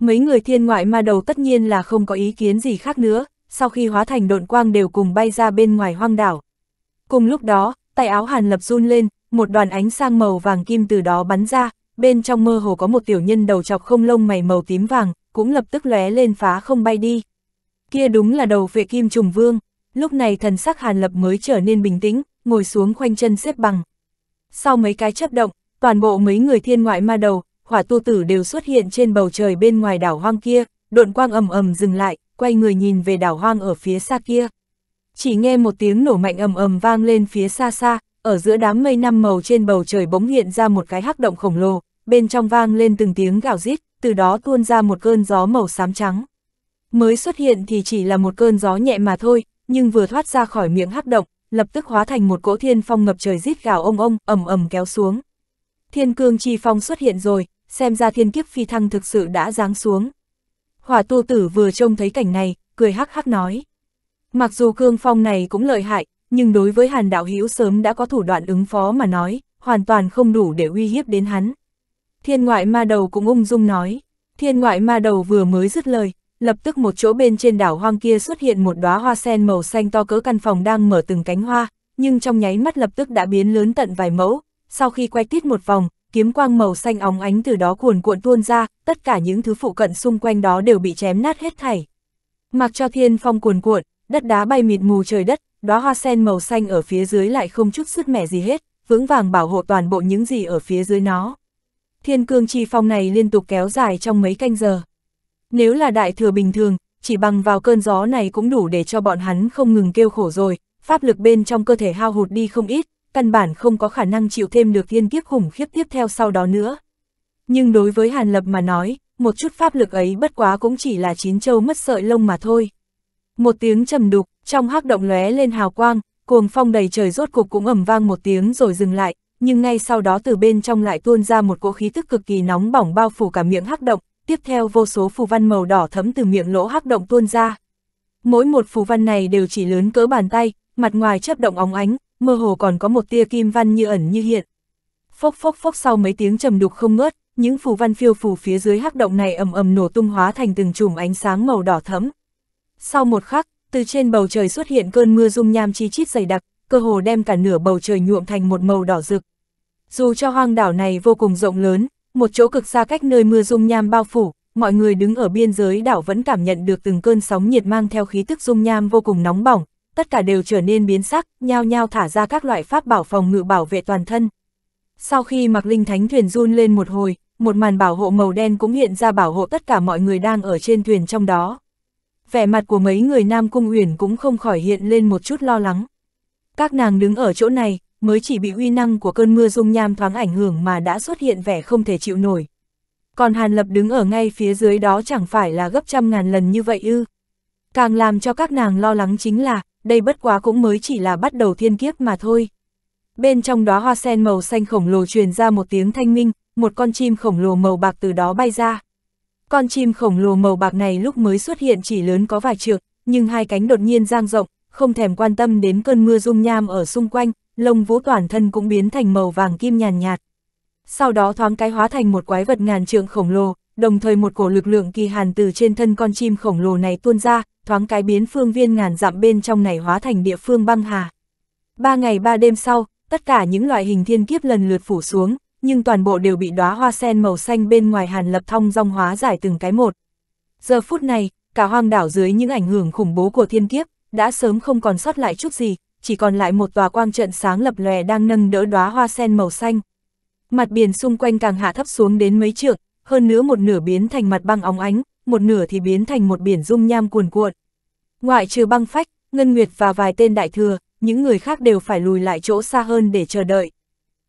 Mấy người thiên ngoại ma đầu tất nhiên là không có ý kiến gì khác nữa, sau khi hóa thành độn quang đều cùng bay ra bên ngoài hoang đảo. Cùng lúc đó, tay áo Hàn Lập run lên, một đoàn ánh sang màu vàng kim từ đó bắn ra, bên trong mơ hồ có một tiểu nhân đầu chọc không lông mày màu tím vàng, cũng lập tức lóe lên phá không bay đi. Kia đúng là đầu vệ kim trùng vương, lúc này thần sắc hàn lập mới trở nên bình tĩnh, ngồi xuống khoanh chân xếp bằng. Sau mấy cái chấp động, toàn bộ mấy người thiên ngoại ma đầu, hỏa tu tử đều xuất hiện trên bầu trời bên ngoài đảo hoang kia, độn quang ầm ầm dừng lại, quay người nhìn về đảo hoang ở phía xa kia. Chỉ nghe một tiếng nổ mạnh ầm ầm vang lên phía xa xa, ở giữa đám mây năm màu trên bầu trời bỗng hiện ra một cái hắc động khổng lồ, bên trong vang lên từng tiếng gào rít, từ đó tuôn ra một cơn gió màu xám trắng. Mới xuất hiện thì chỉ là một cơn gió nhẹ mà thôi, nhưng vừa thoát ra khỏi miệng hắc động, lập tức hóa thành một cỗ thiên phong ngập trời rít gào ông ông, ầm ầm kéo xuống. Thiên cương chi phong xuất hiện rồi, xem ra thiên kiếp phi thăng thực sự đã giáng xuống. Hỏa tu tử vừa trông thấy cảnh này, cười hắc hắc nói. Mặc dù cương phong này cũng lợi hại, nhưng đối với hàn đạo hữu sớm đã có thủ đoạn ứng phó mà nói, hoàn toàn không đủ để uy hiếp đến hắn. Thiên ngoại ma đầu cũng ung dung nói. Thiên ngoại ma đầu vừa mới dứt lời, lập tức một chỗ bên trên đảo hoang kia xuất hiện một đóa hoa sen màu xanh to cỡ căn phòng đang mở từng cánh hoa, nhưng trong nháy mắt lập tức đã biến lớn tận vài mẫu, sau khi quay tít một vòng, kiếm quang màu xanh óng ánh từ đó cuồn cuộn tuôn ra, tất cả những thứ phụ cận xung quanh đó đều bị chém nát hết thảy. Mặc cho thiên phong cuồn cuộn, đất đá bay mịt mù trời đất, đóa hoa sen màu xanh ở phía dưới lại không chút sức mẻ gì hết, vững vàng bảo hộ toàn bộ những gì ở phía dưới nó. Thiên cương chi phong này liên tục kéo dài trong mấy canh giờ. Nếu là đại thừa bình thường, chỉ bằng vào cơn gió này cũng đủ để cho bọn hắn không ngừng kêu khổ rồi, pháp lực bên trong cơ thể hao hụt đi không ít, căn bản không có khả năng chịu thêm được thiên kiếp khủng khiếp tiếp theo sau đó nữa. Nhưng đối với Hàn Lập mà nói, một chút pháp lực ấy bất quá cũng chỉ là chín châu mất sợi lông mà thôi. Một tiếng trầm đục, trong hắc động lóe lên hào quang, cuồng phong đầy trời rốt cục cũng ầm vang một tiếng rồi dừng lại, nhưng ngay sau đó từ bên trong lại tuôn ra một cỗ khí tức cực kỳ nóng bỏng bao phủ cả miệng hắc động, tiếp theo vô số phù văn màu đỏ thấm từ miệng lỗ hắc động tuôn ra. Mỗi một phù văn này đều chỉ lớn cỡ bàn tay, mặt ngoài chấp động óng ánh, mơ hồ còn có một tia kim văn như ẩn như hiện. Phốc phốc phốc sau mấy tiếng trầm đục không ngớt, những phù văn phiêu phù phía dưới hắc động này ầm ầm nổ tung hóa thành từng chùm ánh sáng màu đỏ thẫm. Sau một khắc, từ trên bầu trời xuất hiện cơn mưa dung nham chi chít dày đặc, cơ hồ đem cả nửa bầu trời nhuộm thành một màu đỏ rực. Dù cho hoang đảo này vô cùng rộng lớn, một chỗ cực xa cách nơi mưa dung nham bao phủ, mọi người đứng ở biên giới đảo vẫn cảm nhận được từng cơn sóng nhiệt mang theo khí tức dung nham vô cùng nóng bỏng, tất cả đều trở nên biến sắc, nhao nhao thả ra các loại pháp bảo phòng ngự bảo vệ toàn thân. Sau khi mặc linh thánh thuyền run lên một hồi, một màn bảo hộ màu đen cũng hiện ra bảo hộ tất cả mọi người đang ở trên thuyền trong đó. Vẻ mặt của mấy người Nam Cung Uyển cũng không khỏi hiện lên một chút lo lắng. Các nàng đứng ở chỗ này, mới chỉ bị uy năng của cơn mưa dung nham thoáng ảnh hưởng mà đã xuất hiện vẻ không thể chịu nổi. Còn Hàn Lập đứng ở ngay phía dưới đó chẳng phải là gấp trăm ngàn lần như vậy ư. Càng làm cho các nàng lo lắng chính là, đây bất quá cũng mới chỉ là bắt đầu thiên kiếp mà thôi. Bên trong đó hoa sen màu xanh khổng lồ truyền ra một tiếng thanh minh, một con chim khổng lồ màu bạc từ đó bay ra. Con chim khổng lồ màu bạc này lúc mới xuất hiện chỉ lớn có vài trượng, nhưng hai cánh đột nhiên giang rộng, không thèm quan tâm đến cơn mưa dung nham ở xung quanh, lông vũ toàn thân cũng biến thành màu vàng kim nhàn nhạt, Sau đó thoáng cái hóa thành một quái vật ngàn trượng khổng lồ, đồng thời một cổ lực lượng kỳ hàn từ trên thân con chim khổng lồ này tuôn ra, thoáng cái biến phương viên ngàn dặm bên trong này hóa thành địa phương băng hà. Ba ngày ba đêm sau, tất cả những loại hình thiên kiếp lần lượt phủ xuống, nhưng toàn bộ đều bị đóa hoa sen màu xanh bên ngoài hàn lập thông rong hóa giải từng cái một. Giờ phút này, cả hoang đảo dưới những ảnh hưởng khủng bố của thiên kiếp, đã sớm không còn sót lại chút gì, chỉ còn lại một tòa quang trận sáng lập lòe đang nâng đỡ đóa hoa sen màu xanh. Mặt biển xung quanh càng hạ thấp xuống đến mấy trượng, hơn nữa một nửa biến thành mặt băng óng ánh, một nửa thì biến thành một biển dung nham cuồn cuộn. Ngoại trừ băng phách, Ngân Nguyệt và vài tên đại thừa, những người khác đều phải lùi lại chỗ xa hơn để chờ đợi.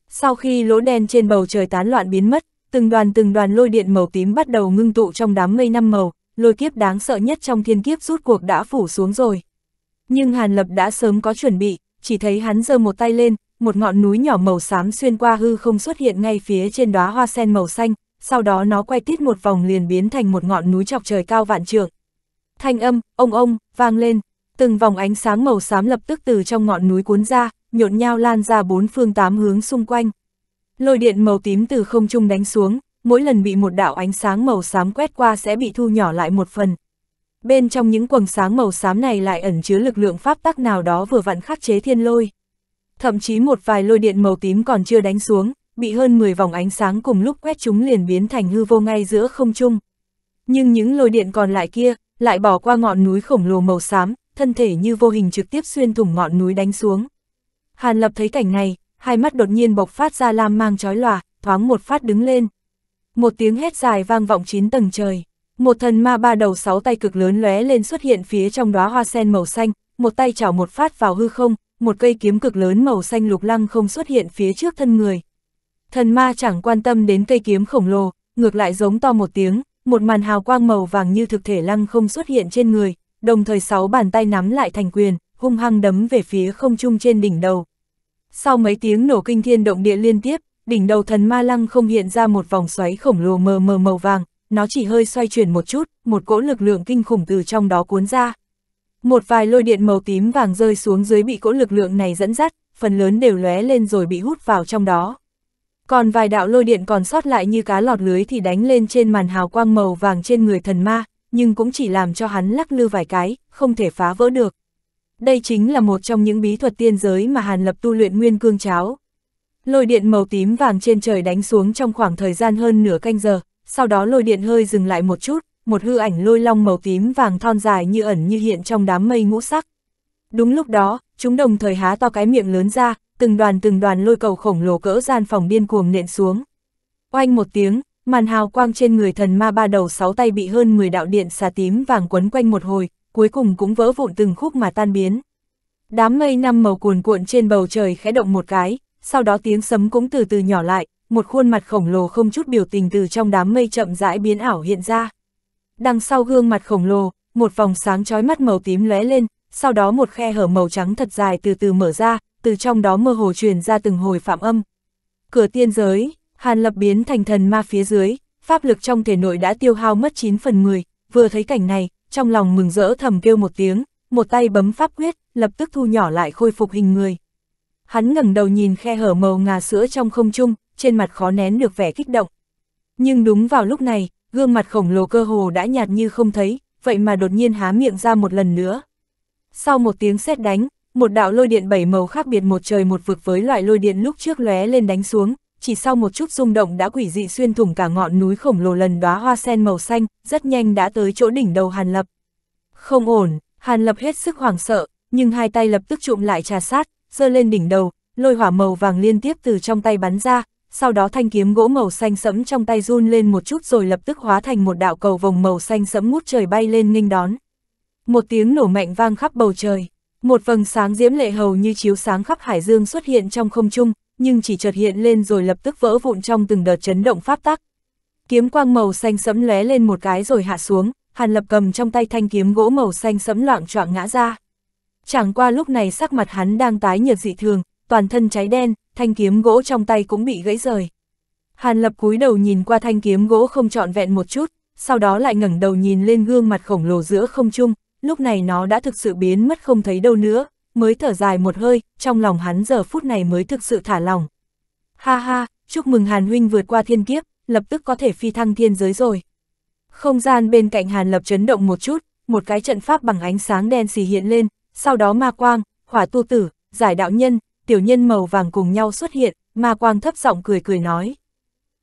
Sau khi lỗ đen trên bầu trời tán loạn biến mất, từng đoàn từng đoàn lôi điện màu tím bắt đầu ngưng tụ trong đám mây năm màu, lôi kiếp đáng sợ nhất trong thiên kiếp rút cuộc đã phủ xuống rồi. Nhưng Hàn Lập đã sớm có chuẩn bị, chỉ thấy hắn giơ một tay lên, một ngọn núi nhỏ màu xám xuyên qua hư không xuất hiện ngay phía trên đóa hoa sen màu xanh, sau đó nó quay tít một vòng liền biến thành một ngọn núi chọc trời cao vạn trượng. Thanh âm, ông ông, vang lên, từng vòng ánh sáng màu xám lập tức từ trong ngọn núi cuốn ra, nhộn nhao lan ra bốn phương tám hướng xung quanh. Lôi điện màu tím từ không trung đánh xuống, mỗi lần bị một đạo ánh sáng màu xám quét qua sẽ bị thu nhỏ lại một phần, bên trong những quầng sáng màu xám này lại ẩn chứa lực lượng pháp tắc nào đó vừa vặn khắc chế thiên lôi. Thậm chí một vài lôi điện màu tím còn chưa đánh xuống, bị hơn 10 vòng ánh sáng cùng lúc quét chúng liền biến thành hư vô ngay giữa không trung. Nhưng những lôi điện còn lại kia, lại bỏ qua ngọn núi khổng lồ màu xám, thân thể như vô hình trực tiếp xuyên thủng ngọn núi đánh xuống. Hàn Lập thấy cảnh này, hai mắt đột nhiên bộc phát ra lam mang chói lòa, thoáng một phát đứng lên. Một tiếng hét dài vang vọng chín tầng trời. Một thần ma ba đầu sáu tay cực lớn lóe lên xuất hiện phía trong đóa hoa sen màu xanh, một tay chảo một phát vào hư không, một cây kiếm cực lớn màu xanh lục lăng không xuất hiện phía trước thân người. Thần ma chẳng quan tâm đến cây kiếm khổng lồ, ngược lại giống to một tiếng, một màn hào quang màu vàng như thực thể lăng không xuất hiện trên người, đồng thời sáu bàn tay nắm lại thành quyền, hung hăng đấm về phía không trung trên đỉnh đầu. Sau mấy tiếng nổ kinh thiên động địa liên tiếp, đỉnh đầu thần ma lăng không hiện ra một vòng xoáy khổng lồ mờ mờ màu vàng, nó chỉ hơi xoay chuyển một chút, một cỗ lực lượng kinh khủng từ trong đó cuốn ra. Một vài lôi điện màu tím vàng rơi xuống dưới bị cỗ lực lượng này dẫn dắt, phần lớn đều lóe lên rồi bị hút vào trong đó. Còn vài đạo lôi điện còn sót lại như cá lọt lưới thì đánh lên trên màn hào quang màu vàng trên người thần ma, nhưng cũng chỉ làm cho hắn lắc lư vài cái, không thể phá vỡ được. Đây chính là một trong những bí thuật tiên giới mà Hàn Lập tu luyện nguyên cương cháo. Lôi điện màu tím vàng trên trời đánh xuống trong khoảng thời gian hơn nửa canh giờ, sau đó lôi điện hơi dừng lại một chút, một hư ảnh lôi long màu tím vàng thon dài như ẩn như hiện trong đám mây ngũ sắc. Đúng lúc đó, chúng đồng thời há to cái miệng lớn ra, từng đoàn từng đoàn lôi cầu khổng lồ cỡ gian phòng điên cuồng nện xuống. Oanh một tiếng, màn hào quang trên người thần ma ba đầu sáu tay bị hơn 10 đạo điện xà tím vàng quấn quanh một hồi, cuối cùng cũng vỡ vụn từng khúc mà tan biến. Đám mây năm màu cuồn cuộn trên bầu trời khẽ động một cái, sau đó tiếng sấm cũng từ từ nhỏ lại, một khuôn mặt khổng lồ không chút biểu tình từ trong đám mây chậm rãi biến ảo hiện ra. Đằng sau gương mặt khổng lồ, một vòng sáng trói mắt màu tím lóe lên, sau đó một khe hở màu trắng thật dài từ từ mở ra, từ trong đó mơ hồ truyền ra từng hồi phạm âm. Cửa tiên giới, Hàn Lập biến thành thần ma phía dưới, pháp lực trong thể nội đã tiêu hao mất 9 phần 10, vừa thấy cảnh này, trong lòng mừng rỡ thầm kêu một tiếng, một tay bấm pháp quyết, lập tức thu nhỏ lại khôi phục hình người. Hắn ngẩng đầu nhìn khe hở màu ngà sữa trong không trung, trên mặt khó nén được vẻ kích động. Nhưng đúng vào lúc này, gương mặt khổng lồ cơ hồ đã nhạt như không thấy, vậy mà đột nhiên há miệng ra một lần nữa. Sau một tiếng sét đánh, một đạo lôi điện bảy màu khác biệt một trời một vực với loại lôi điện lúc trước lóe lên đánh xuống, chỉ sau một chút rung động đã quỷ dị xuyên thủng cả ngọn núi khổng lồ lần đóa hoa sen màu xanh, rất nhanh đã tới chỗ đỉnh đầu Hàn Lập. Không ổn, Hàn Lập hết sức hoảng sợ, nhưng hai tay lập tức trụm lại trà sát, giơ lên đỉnh đầu, lôi hỏa màu vàng liên tiếp từ trong tay bắn ra, sau đó thanh kiếm gỗ màu xanh sẫm trong tay run lên một chút rồi lập tức hóa thành một đạo cầu vồng màu xanh sẫm ngút trời bay lên nghênh đón. Một tiếng nổ mạnh vang khắp bầu trời, một vầng sáng diễm lệ hầu như chiếu sáng khắp hải dương xuất hiện trong không trung, nhưng chỉ chợt hiện lên rồi lập tức vỡ vụn trong từng đợt chấn động pháp tắc. Kiếm quang màu xanh sẫm lóe lên một cái rồi hạ xuống, Hàn Lập cầm trong tay thanh kiếm gỗ màu xanh sẫm loạn choạng ngã ra. Chẳng qua lúc này sắc mặt hắn đang tái nhợt dị thường, toàn thân cháy đen, thanh kiếm gỗ trong tay cũng bị gãy rời. Hàn lập cúi đầu nhìn qua thanh kiếm gỗ không trọn vẹn một chút, sau đó lại ngẩng đầu nhìn lên gương mặt khổng lồ giữa không trung, lúc này nó đã thực sự biến mất không thấy đâu nữa, mới thở dài một hơi, trong lòng hắn giờ phút này mới thực sự thả lòng. Ha ha, chúc mừng Hàn Huynh vượt qua thiên kiếp, lập tức có thể phi thăng thiên giới rồi. Không gian bên cạnh Hàn Lập chấn động một chút, một cái trận pháp bằng ánh sáng đen xì hiện lên, sau đó ma quang, hỏa tu tử, giải đạo nhân, tiểu nhân màu vàng cùng nhau xuất hiện, ma quang thấp giọng cười cười nói.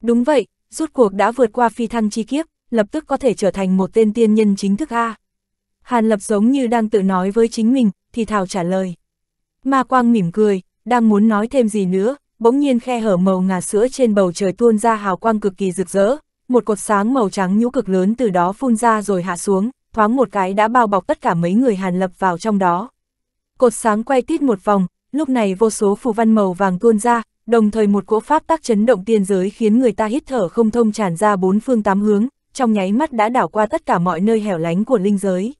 Đúng vậy, rút cuộc đã vượt qua phi thăng chi kiếp, lập tức có thể trở thành một tên tiên nhân chính thức A. Hàn lập giống như đang tự nói với chính mình, thì thảo trả lời. Ma quang mỉm cười, đang muốn nói thêm gì nữa, bỗng nhiên khe hở màu ngà sữa trên bầu trời tuôn ra hào quang cực kỳ rực rỡ, một cột sáng màu trắng nhũ cực lớn từ đó phun ra rồi hạ xuống, thoáng một cái đã bao bọc tất cả mấy người hàn lập vào trong đó. Cột sáng quay tít một vòng, lúc này vô số phù văn màu vàng tuôn ra, đồng thời một cỗ pháp tác chấn động tiên giới khiến người ta hít thở không thông tràn ra bốn phương tám hướng, trong nháy mắt đã đảo qua tất cả mọi nơi hẻo lánh của linh giới.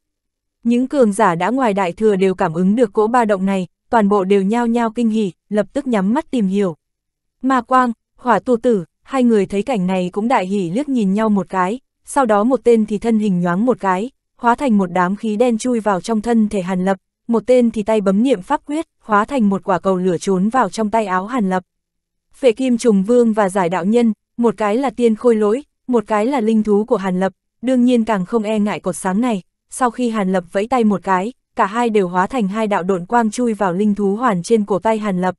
Những cường giả đã ngoài đại thừa đều cảm ứng được cỗ ba động này, toàn bộ đều nhao nhao kinh hỉ, lập tức nhắm mắt tìm hiểu. Ma Quang, Hỏa Tu Tử, hai người thấy cảnh này cũng đại hỉ liếc nhìn nhau một cái, sau đó một tên thì thân hình nhoáng một cái, hóa thành một đám khí đen chui vào trong thân thể Hàn Lập, một tên thì tay bấm niệm pháp quyết, hóa thành một quả cầu lửa trốn vào trong tay áo hàn lập. Phệ kim trùng vương và giải đạo nhân, một cái là tiên khôi lỗi, một cái là linh thú của hàn lập, đương nhiên càng không e ngại cột sáng này, sau khi hàn lập vẫy tay một cái, cả hai đều hóa thành hai đạo độn quang chui vào linh thú hoàn trên cổ tay hàn lập.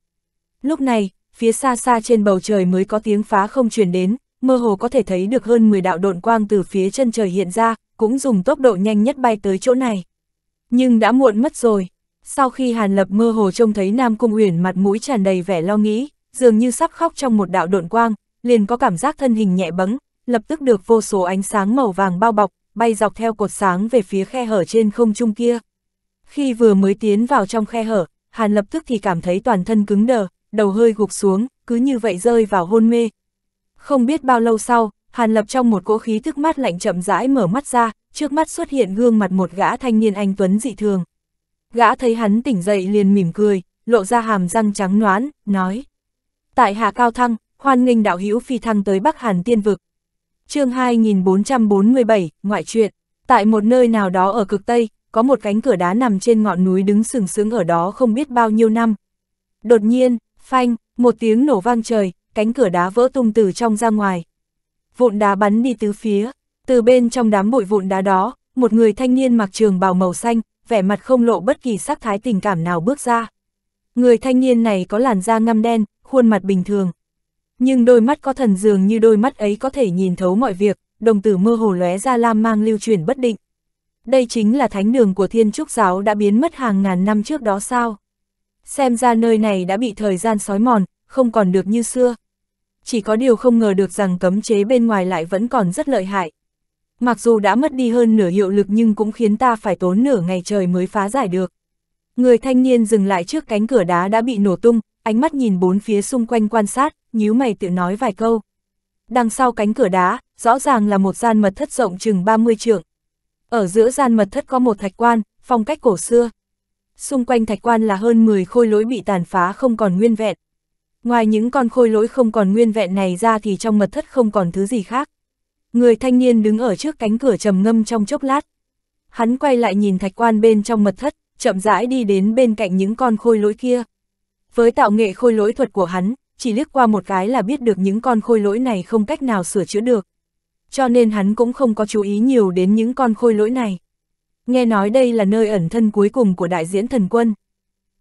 Lúc này, phía xa xa trên bầu trời mới có tiếng phá không truyền đến, mơ hồ có thể thấy được hơn 10 đạo độn quang từ phía chân trời hiện ra, cũng dùng tốc độ nhanh nhất bay tới chỗ này. Nhưng đã muộn mất rồi. Sau khi Hàn Lập mơ hồ trông thấy Nam Cung Uyển mặt mũi tràn đầy vẻ lo nghĩ, dường như sắp khóc trong một đạo độn quang, liền có cảm giác thân hình nhẹ bẫng, lập tức được vô số ánh sáng màu vàng bao bọc, bay dọc theo cột sáng về phía khe hở trên không trung kia. Khi vừa mới tiến vào trong khe hở, Hàn lập tức thì cảm thấy toàn thân cứng đờ, đầu hơi gục xuống, cứ như vậy rơi vào hôn mê. Không biết bao lâu sau, Hàn lập trong một cỗ khí thức mát lạnh chậm rãi mở mắt ra, trước mắt xuất hiện gương mặt một gã thanh niên anh Tuấn dị thường. Gã thấy hắn tỉnh dậy liền mỉm cười, lộ ra hàm răng trắng noán, nói. Tại hà cao thăng, hoan nghênh đạo hữu phi thăng tới Bắc Hàn tiên vực. chương 2447, ngoại truyện, tại một nơi nào đó ở cực Tây, có một cánh cửa đá nằm trên ngọn núi đứng sừng sững ở đó không biết bao nhiêu năm. Đột nhiên, phanh, một tiếng nổ vang trời, cánh cửa đá vỡ tung từ trong ra ngoài. Vụn đá bắn đi tứ phía, từ bên trong đám bụi vụn đá đó, một người thanh niên mặc trường bào màu xanh, vẻ mặt không lộ bất kỳ sắc thái tình cảm nào bước ra. Người thanh niên này có làn da ngăm đen, khuôn mặt bình thường. Nhưng đôi mắt có thần dường như đôi mắt ấy có thể nhìn thấu mọi việc, đồng tử mơ hồ lóe ra lam mang lưu chuyển bất định. Đây chính là thánh đường của thiên trúc giáo đã biến mất hàng ngàn năm trước đó sao? Xem ra nơi này đã bị thời gian sói mòn, không còn được như xưa. Chỉ có điều không ngờ được rằng cấm chế bên ngoài lại vẫn còn rất lợi hại mặc dù đã mất đi hơn nửa hiệu lực nhưng cũng khiến ta phải tốn nửa ngày trời mới phá giải được. Người thanh niên dừng lại trước cánh cửa đá đã bị nổ tung, ánh mắt nhìn bốn phía xung quanh quan sát, nhíu mày tự nói vài câu. Đằng sau cánh cửa đá, rõ ràng là một gian mật thất rộng chừng 30 trượng. Ở giữa gian mật thất có một thạch quan, phong cách cổ xưa. Xung quanh thạch quan là hơn 10 khôi lỗi bị tàn phá không còn nguyên vẹn. Ngoài những con khôi lỗi không còn nguyên vẹn này ra thì trong mật thất không còn thứ gì khác. Người thanh niên đứng ở trước cánh cửa trầm ngâm trong chốc lát. Hắn quay lại nhìn thạch quan bên trong mật thất, chậm rãi đi đến bên cạnh những con khôi lỗi kia. Với tạo nghệ khôi lỗi thuật của hắn, chỉ liếc qua một cái là biết được những con khôi lỗi này không cách nào sửa chữa được. Cho nên hắn cũng không có chú ý nhiều đến những con khôi lỗi này. Nghe nói đây là nơi ẩn thân cuối cùng của đại diễn thần quân.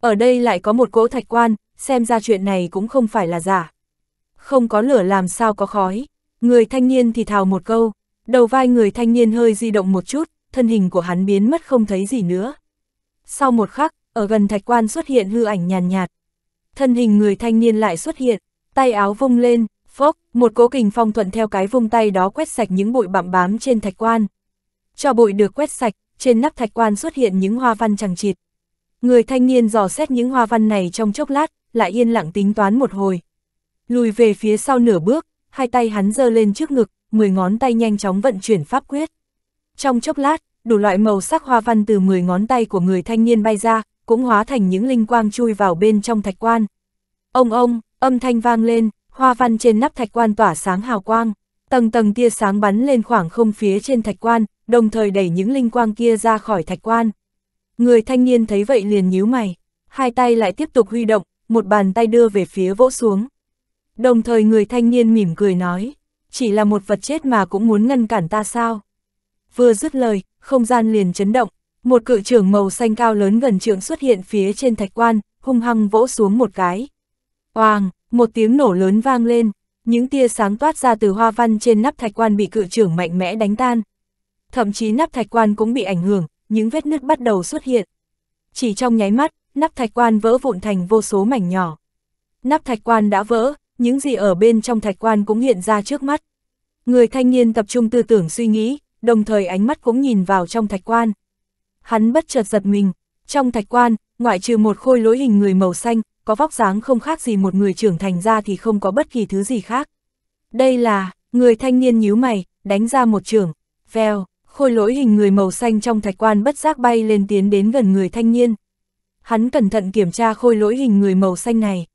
Ở đây lại có một cỗ thạch quan, xem ra chuyện này cũng không phải là giả. Không có lửa làm sao có khói. Người thanh niên thì thào một câu, đầu vai người thanh niên hơi di động một chút, thân hình của hắn biến mất không thấy gì nữa. Sau một khắc, ở gần thạch quan xuất hiện hư ảnh nhàn nhạt, Thân hình người thanh niên lại xuất hiện, tay áo vung lên, phốc, một cố kình phong thuận theo cái vung tay đó quét sạch những bụi bặm bám trên thạch quan. Cho bụi được quét sạch, trên nắp thạch quan xuất hiện những hoa văn chẳng chịt. Người thanh niên dò xét những hoa văn này trong chốc lát, lại yên lặng tính toán một hồi. Lùi về phía sau nửa bước, hai tay hắn giơ lên trước ngực, mười ngón tay nhanh chóng vận chuyển pháp quyết. Trong chốc lát, đủ loại màu sắc hoa văn từ mười ngón tay của người thanh niên bay ra, cũng hóa thành những linh quang chui vào bên trong thạch quan. Ông ông, âm thanh vang lên, hoa văn trên nắp thạch quan tỏa sáng hào quang, tầng tầng tia sáng bắn lên khoảng không phía trên thạch quan, đồng thời đẩy những linh quang kia ra khỏi thạch quan. Người thanh niên thấy vậy liền nhíu mày, hai tay lại tiếp tục huy động, một bàn tay đưa về phía vỗ xuống. Đồng thời người thanh niên mỉm cười nói, chỉ là một vật chết mà cũng muốn ngăn cản ta sao. Vừa dứt lời, không gian liền chấn động, một cự trưởng màu xanh cao lớn gần trượng xuất hiện phía trên thạch quan, hung hăng vỗ xuống một cái. Oàng, một tiếng nổ lớn vang lên, những tia sáng toát ra từ hoa văn trên nắp thạch quan bị cự trưởng mạnh mẽ đánh tan. Thậm chí nắp thạch quan cũng bị ảnh hưởng, những vết nứt bắt đầu xuất hiện. Chỉ trong nháy mắt, nắp thạch quan vỡ vụn thành vô số mảnh nhỏ. Nắp thạch quan đã vỡ, những gì ở bên trong thạch quan cũng hiện ra trước mắt. Người thanh niên tập trung tư tưởng suy nghĩ, đồng thời ánh mắt cũng nhìn vào trong thạch quan. Hắn bất chợt giật mình, trong thạch quan, ngoại trừ một khôi lối hình người màu xanh, có vóc dáng không khác gì một người trưởng thành ra thì không có bất kỳ thứ gì khác. Đây là, người thanh niên nhíu mày, đánh ra một trưởng vèo, khôi lỗi hình người màu xanh trong thạch quan bất giác bay lên tiến đến gần người thanh niên. Hắn cẩn thận kiểm tra khôi lỗi hình người màu xanh này.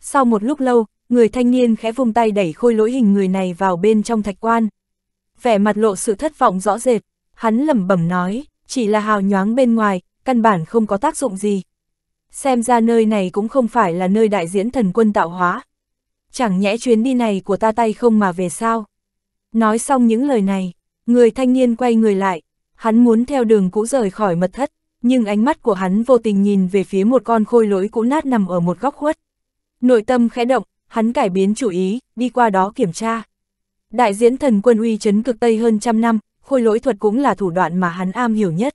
Sau một lúc lâu, người thanh niên khẽ vung tay đẩy khôi lỗi hình người này vào bên trong thạch quan. Vẻ mặt lộ sự thất vọng rõ rệt, hắn lẩm bẩm nói, chỉ là hào nhoáng bên ngoài, căn bản không có tác dụng gì. Xem ra nơi này cũng không phải là nơi đại diễn thần quân tạo hóa. Chẳng nhẽ chuyến đi này của ta tay không mà về sao? Nói xong những lời này, người thanh niên quay người lại, hắn muốn theo đường cũ rời khỏi mật thất, nhưng ánh mắt của hắn vô tình nhìn về phía một con khôi lỗi cũ nát nằm ở một góc khuất. Nội tâm khẽ động, hắn cải biến chủ ý, đi qua đó kiểm tra. Đại diễn thần quân uy chấn cực Tây hơn trăm năm, khôi lỗi thuật cũng là thủ đoạn mà hắn am hiểu nhất.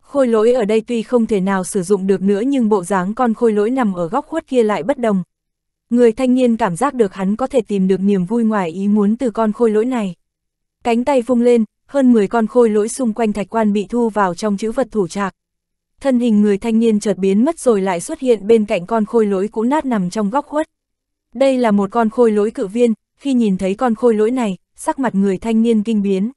Khôi lỗi ở đây tuy không thể nào sử dụng được nữa nhưng bộ dáng con khôi lỗi nằm ở góc khuất kia lại bất đồng. Người thanh niên cảm giác được hắn có thể tìm được niềm vui ngoài ý muốn từ con khôi lỗi này. Cánh tay vung lên, hơn 10 con khôi lỗi xung quanh thạch quan bị thu vào trong chữ vật thủ trạc. Thân hình người thanh niên chợt biến mất rồi lại xuất hiện bên cạnh con khôi lỗi cũ nát nằm trong góc khuất. Đây là một con khôi lỗi cự viên, khi nhìn thấy con khôi lỗi này, sắc mặt người thanh niên kinh biến.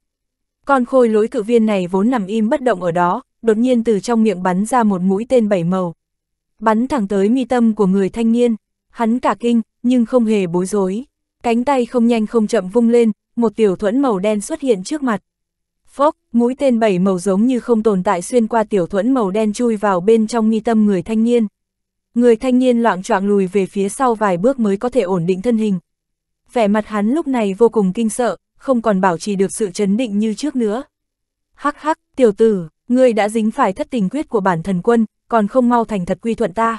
Con khôi lỗi cự viên này vốn nằm im bất động ở đó, đột nhiên từ trong miệng bắn ra một mũi tên bảy màu. Bắn thẳng tới mi tâm của người thanh niên, hắn cả kinh, nhưng không hề bối rối. Cánh tay không nhanh không chậm vung lên, một tiểu thuẫn màu đen xuất hiện trước mặt. Phốc, mũi tên bảy màu giống như không tồn tại xuyên qua tiểu thuẫn màu đen chui vào bên trong mi tâm người thanh niên. Người thanh niên loạn choạng lùi về phía sau vài bước mới có thể ổn định thân hình. Vẻ mặt hắn lúc này vô cùng kinh sợ, không còn bảo trì được sự chấn định như trước nữa. Hắc hắc, tiểu tử, ngươi đã dính phải thất tình quyết của bản thần quân, còn không mau thành thật quy thuận ta.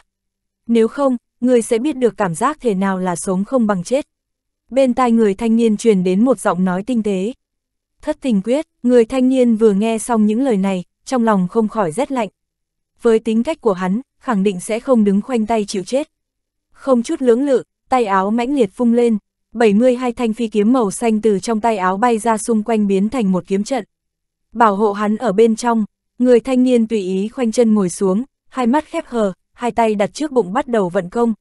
Nếu không, ngươi sẽ biết được cảm giác thế nào là sống không bằng chết. Bên tai người thanh niên truyền đến một giọng nói tinh tế. Thất tình quyết, người thanh niên vừa nghe xong những lời này, trong lòng không khỏi rét lạnh với tính cách của hắn, khẳng định sẽ không đứng khoanh tay chịu chết. Không chút lưỡng lự, tay áo mãnh liệt phung lên, 72 thanh phi kiếm màu xanh từ trong tay áo bay ra xung quanh biến thành một kiếm trận. Bảo hộ hắn ở bên trong, người thanh niên tùy ý khoanh chân ngồi xuống, hai mắt khép hờ, hai tay đặt trước bụng bắt đầu vận công.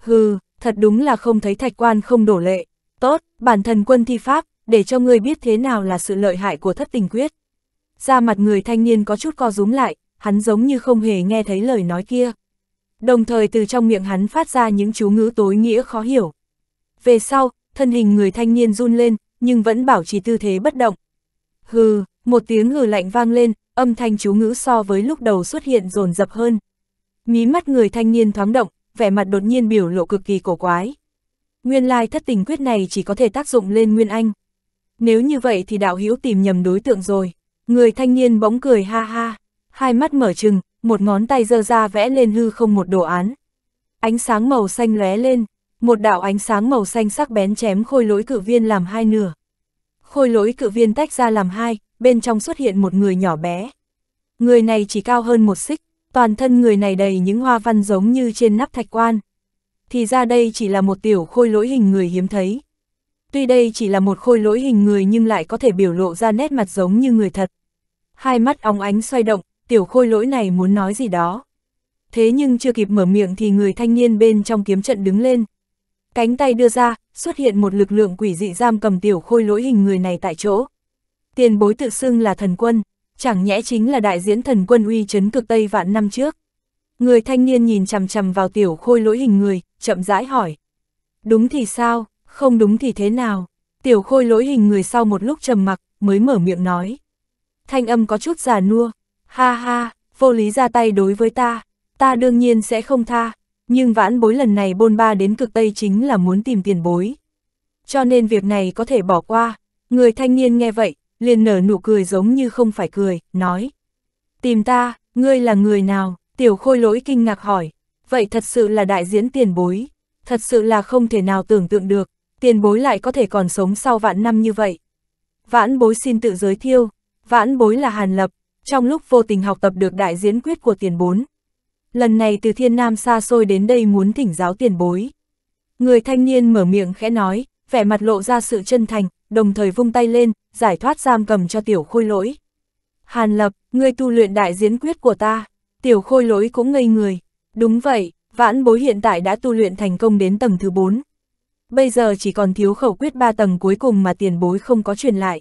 Hừ, thật đúng là không thấy thạch quan không đổ lệ. Tốt, bản thân quân thi pháp, để cho người biết thế nào là sự lợi hại của thất tình quyết. Ra mặt người thanh niên có chút co rúm lại, hắn giống như không hề nghe thấy lời nói kia. Đồng thời từ trong miệng hắn phát ra những chú ngữ tối nghĩa khó hiểu. Về sau, thân hình người thanh niên run lên, nhưng vẫn bảo trì tư thế bất động. Hừ, một tiếng hừ lạnh vang lên, âm thanh chú ngữ so với lúc đầu xuất hiện rồn rập hơn. Mí mắt người thanh niên thoáng động, vẻ mặt đột nhiên biểu lộ cực kỳ cổ quái. Nguyên lai thất tình quyết này chỉ có thể tác dụng lên Nguyên Anh. Nếu như vậy thì đạo hữu tìm nhầm đối tượng rồi. Người thanh niên bỗng cười ha ha hai mắt mở trừng, một ngón tay giơ ra vẽ lên hư không một đồ án. Ánh sáng màu xanh lóe lên, một đạo ánh sáng màu xanh sắc bén chém khôi lỗi cự viên làm hai nửa. Khôi lỗi cự viên tách ra làm hai, bên trong xuất hiện một người nhỏ bé. Người này chỉ cao hơn một xích, toàn thân người này đầy những hoa văn giống như trên nắp thạch quan. Thì ra đây chỉ là một tiểu khôi lỗi hình người hiếm thấy. Tuy đây chỉ là một khôi lỗi hình người nhưng lại có thể biểu lộ ra nét mặt giống như người thật. Hai mắt óng ánh xoay động, tiểu khôi lỗi này muốn nói gì đó. Thế nhưng chưa kịp mở miệng thì người thanh niên bên trong kiếm trận đứng lên. Cánh tay đưa ra, xuất hiện một lực lượng quỷ dị giam cầm tiểu khôi lỗi hình người này tại chỗ. Tiền bối tự xưng là thần quân, chẳng nhẽ chính là đại diễn thần quân uy chấn cực Tây vạn năm trước. Người thanh niên nhìn chằm chằm vào tiểu khôi lỗi hình người, chậm rãi hỏi. Đúng thì sao, không đúng thì thế nào? Tiểu khôi lỗi hình người sau một lúc trầm mặc, mới mở miệng nói. Thanh âm có chút già nua, Ha ha, vô lý ra tay đối với ta, ta đương nhiên sẽ không tha, nhưng vãn bối lần này bôn ba đến cực Tây chính là muốn tìm tiền bối. Cho nên việc này có thể bỏ qua, người thanh niên nghe vậy, liền nở nụ cười giống như không phải cười, nói. Tìm ta, ngươi là người nào, tiểu khôi lỗi kinh ngạc hỏi, vậy thật sự là đại diễn tiền bối, thật sự là không thể nào tưởng tượng được, tiền bối lại có thể còn sống sau vạn năm như vậy. Vãn bối xin tự giới thiệu, vãn bối là Hàn Lập, trong lúc vô tình học tập được đại diễn quyết của tiền bốn. Lần này từ thiên nam xa xôi đến đây muốn thỉnh giáo tiền bối. Người thanh niên mở miệng khẽ nói, vẻ mặt lộ ra sự chân thành, đồng thời vung tay lên, giải thoát giam cầm cho tiểu khôi lỗi. Hàn lập, ngươi tu luyện đại diễn quyết của ta, tiểu khôi lỗi cũng ngây người. Đúng vậy, vãn bối hiện tại đã tu luyện thành công đến tầng thứ 4. Bây giờ chỉ còn thiếu khẩu quyết 3 tầng cuối cùng mà tiền bối không có truyền lại.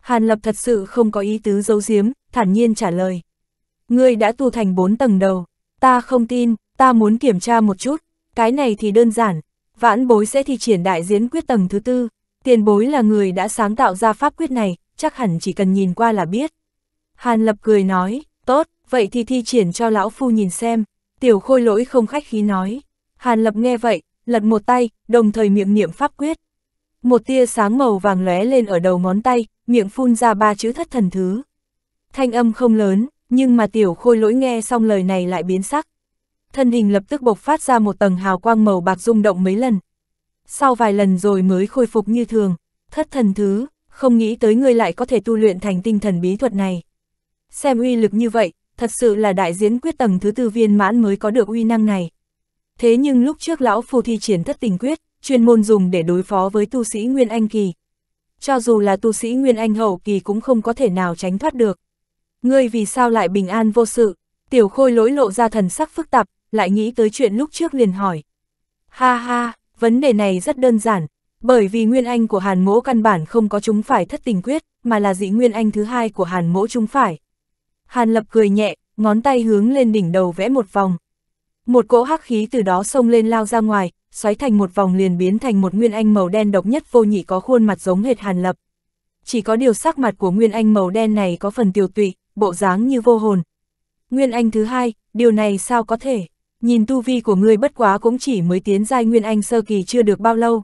Hàn lập thật sự không có ý tứ giấu giếm, thản nhiên trả lời. Ngươi đã tu thành bốn tầng đầu, ta không tin, ta muốn kiểm tra một chút, cái này thì đơn giản, vãn bối sẽ thi triển đại diễn quyết tầng thứ tư, tiền bối là người đã sáng tạo ra pháp quyết này, chắc hẳn chỉ cần nhìn qua là biết. Hàn Lập cười nói, tốt, vậy thì thi triển cho lão phu nhìn xem, tiểu khôi lỗi không khách khí nói. Hàn Lập nghe vậy, lật một tay, đồng thời miệng niệm pháp quyết. Một tia sáng màu vàng lóe lên ở đầu ngón tay, miệng phun ra ba chữ thất thần thứ. Thanh âm không lớn, nhưng mà tiểu khôi lỗi nghe xong lời này lại biến sắc. Thân hình lập tức bộc phát ra một tầng hào quang màu bạc rung động mấy lần. Sau vài lần rồi mới khôi phục như thường, thất thần thứ, không nghĩ tới ngươi lại có thể tu luyện thành tinh thần bí thuật này. Xem uy lực như vậy, thật sự là đại diễn quyết tầng thứ tư viên mãn mới có được uy năng này. Thế nhưng lúc trước lão phu thi triển thất tình quyết, chuyên môn dùng để đối phó với tu sĩ Nguyên Anh Kỳ. Cho dù là tu sĩ Nguyên Anh Hậu Kỳ cũng không có thể nào tránh thoát được. Ngươi vì sao lại bình an vô sự? Tiểu khôi lỗi lộ ra thần sắc phức tạp, lại nghĩ tới chuyện lúc trước liền hỏi. Ha ha, vấn đề này rất đơn giản, bởi vì nguyên anh của hàn mỗ căn bản không có chúng phải thất tình quyết, mà là dị nguyên anh thứ hai của hàn mỗ chúng phải. Hàn lập cười nhẹ, ngón tay hướng lên đỉnh đầu vẽ một vòng. Một cỗ hắc khí từ đó xông lên lao ra ngoài, xoáy thành một vòng liền biến thành một nguyên anh màu đen độc nhất vô nhị có khuôn mặt giống hệt hàn lập. Chỉ có điều sắc mặt của nguyên anh màu đen này có phần tiêu tụy, bộ dáng như vô hồn. Nguyên Anh thứ hai, điều này sao có thể? Nhìn tu vi của ngươi bất quá cũng chỉ mới tiến giai Nguyên Anh sơ kỳ chưa được bao lâu.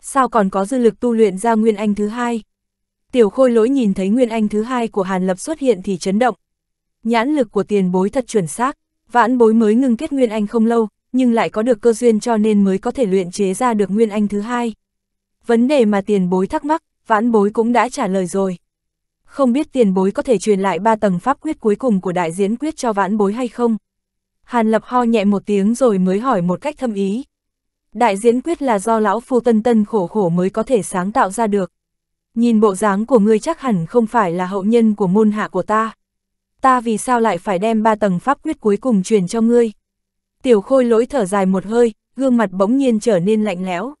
Sao còn có dư lực tu luyện ra Nguyên Anh thứ hai? Tiểu khôi lỗi nhìn thấy Nguyên Anh thứ hai của Hàn Lập xuất hiện thì chấn động. Nhãn lực của tiền bối thật chuẩn xác, vãn bối mới ngưng kết Nguyên Anh không lâu, nhưng lại có được cơ duyên cho nên mới có thể luyện chế ra được Nguyên Anh thứ hai. Vấn đề mà tiền bối thắc mắc, vãn bối cũng đã trả lời rồi không biết tiền bối có thể truyền lại ba tầng pháp quyết cuối cùng của đại diễn quyết cho vãn bối hay không? Hàn Lập ho nhẹ một tiếng rồi mới hỏi một cách thâm ý. Đại diễn quyết là do lão phu tân tân khổ khổ mới có thể sáng tạo ra được. Nhìn bộ dáng của ngươi chắc hẳn không phải là hậu nhân của môn hạ của ta. Ta vì sao lại phải đem ba tầng pháp quyết cuối cùng truyền cho ngươi? Tiểu khôi lỗi thở dài một hơi, gương mặt bỗng nhiên trở nên lạnh lẽo.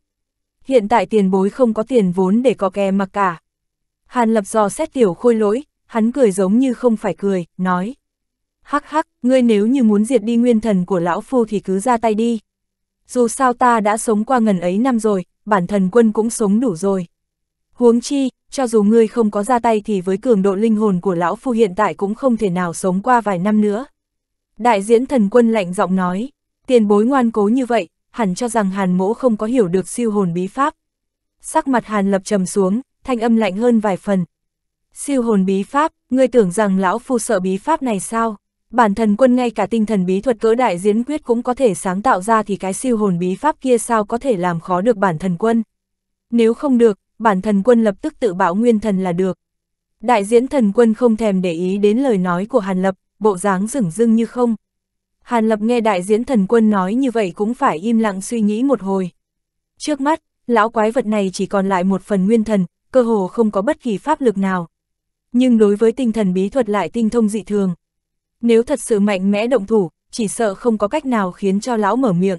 Hiện tại tiền bối không có tiền vốn để có kè mặc cả, Hàn lập dò xét tiểu khôi lỗi, hắn cười giống như không phải cười, nói. Hắc hắc, ngươi nếu như muốn diệt đi nguyên thần của lão phu thì cứ ra tay đi. Dù sao ta đã sống qua ngần ấy năm rồi, bản thần quân cũng sống đủ rồi. Huống chi, cho dù ngươi không có ra tay thì với cường độ linh hồn của lão phu hiện tại cũng không thể nào sống qua vài năm nữa. Đại diễn thần quân lạnh giọng nói, tiền bối ngoan cố như vậy, hẳn cho rằng hàn mỗ không có hiểu được siêu hồn bí pháp. Sắc mặt hàn lập trầm xuống, thanh âm lạnh hơn vài phần. Siêu hồn bí pháp, ngươi tưởng rằng lão phu sợ bí pháp này sao? Bản thần quân ngay cả tinh thần bí thuật cỡ đại diễn quyết cũng có thể sáng tạo ra thì cái siêu hồn bí pháp kia sao có thể làm khó được bản thần quân? Nếu không được, bản thần quân lập tức tự bảo nguyên thần là được. Đại diễn thần quân không thèm để ý đến lời nói của Hàn Lập, bộ dáng rửng rưng như không. Hàn Lập nghe đại diễn thần quân nói như vậy cũng phải im lặng suy nghĩ một hồi. Trước mắt, lão quái vật này chỉ còn lại một phần nguyên thần, cơ hồ không có bất kỳ pháp lực nào. Nhưng đối với tinh thần bí thuật lại tinh thông dị thường. Nếu thật sự mạnh mẽ động thủ, chỉ sợ không có cách nào khiến cho lão mở miệng.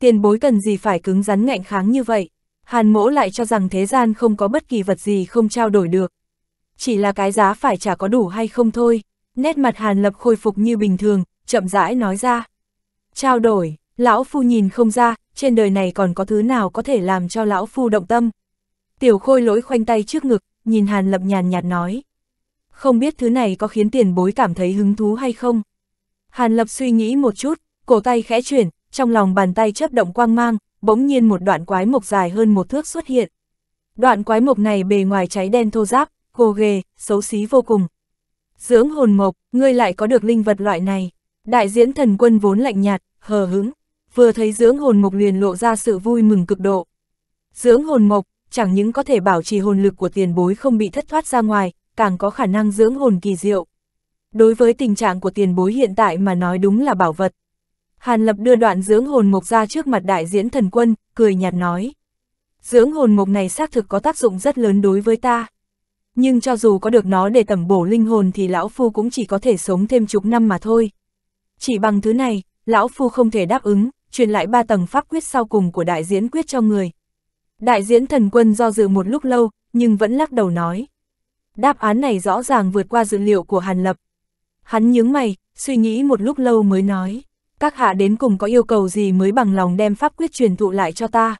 Tiền bối cần gì phải cứng rắn ngạnh kháng như vậy. Hàn mỗ lại cho rằng thế gian không có bất kỳ vật gì không trao đổi được. Chỉ là cái giá phải trả có đủ hay không thôi. Nét mặt Hàn Lập khôi phục như bình thường, chậm rãi nói ra. Trao đổi, lão phu nhìn không ra, trên đời này còn có thứ nào có thể làm cho lão phu động tâm. Tiểu khôi lỗi khoanh tay trước ngực, nhìn Hàn Lập nhàn nhạt nói. Không biết thứ này có khiến tiền bối cảm thấy hứng thú hay không? Hàn Lập suy nghĩ một chút, cổ tay khẽ chuyển, trong lòng bàn tay chấp động quang mang, bỗng nhiên một đoạn quái mộc dài hơn một thước xuất hiện. Đoạn quái mộc này bề ngoài cháy đen thô giáp, gồ ghề, xấu xí vô cùng. Dưỡng hồn mộc, ngươi lại có được linh vật loại này. Đại diễn thần quân vốn lạnh nhạt, hờ hứng, vừa thấy dưỡng hồn mộc liền lộ ra sự vui mừng cực độ. Dưỡng hồn mộc, chẳng những có thể bảo trì hồn lực của tiền bối không bị thất thoát ra ngoài, càng có khả năng dưỡng hồn kỳ diệu. Đối với tình trạng của tiền bối hiện tại mà nói đúng là bảo vật. Hàn Lập đưa đoạn dưỡng hồn mộc ra trước mặt đại diễn thần quân, cười nhạt nói. Dưỡng hồn mộc này xác thực có tác dụng rất lớn đối với ta. Nhưng cho dù có được nó để tẩm bổ linh hồn thì lão phu cũng chỉ có thể sống thêm chục năm mà thôi. Chỉ bằng thứ này, lão phu không thể đáp ứng, truyền lại ba tầng pháp quyết sau cùng của đại diễn quyết cho người, Đại diễn thần quân do dự một lúc lâu, nhưng vẫn lắc đầu nói. Đáp án này rõ ràng vượt qua dữ liệu của Hàn Lập. Hắn nhướng mày, suy nghĩ một lúc lâu mới nói. Các hạ đến cùng có yêu cầu gì mới bằng lòng đem pháp quyết truyền thụ lại cho ta.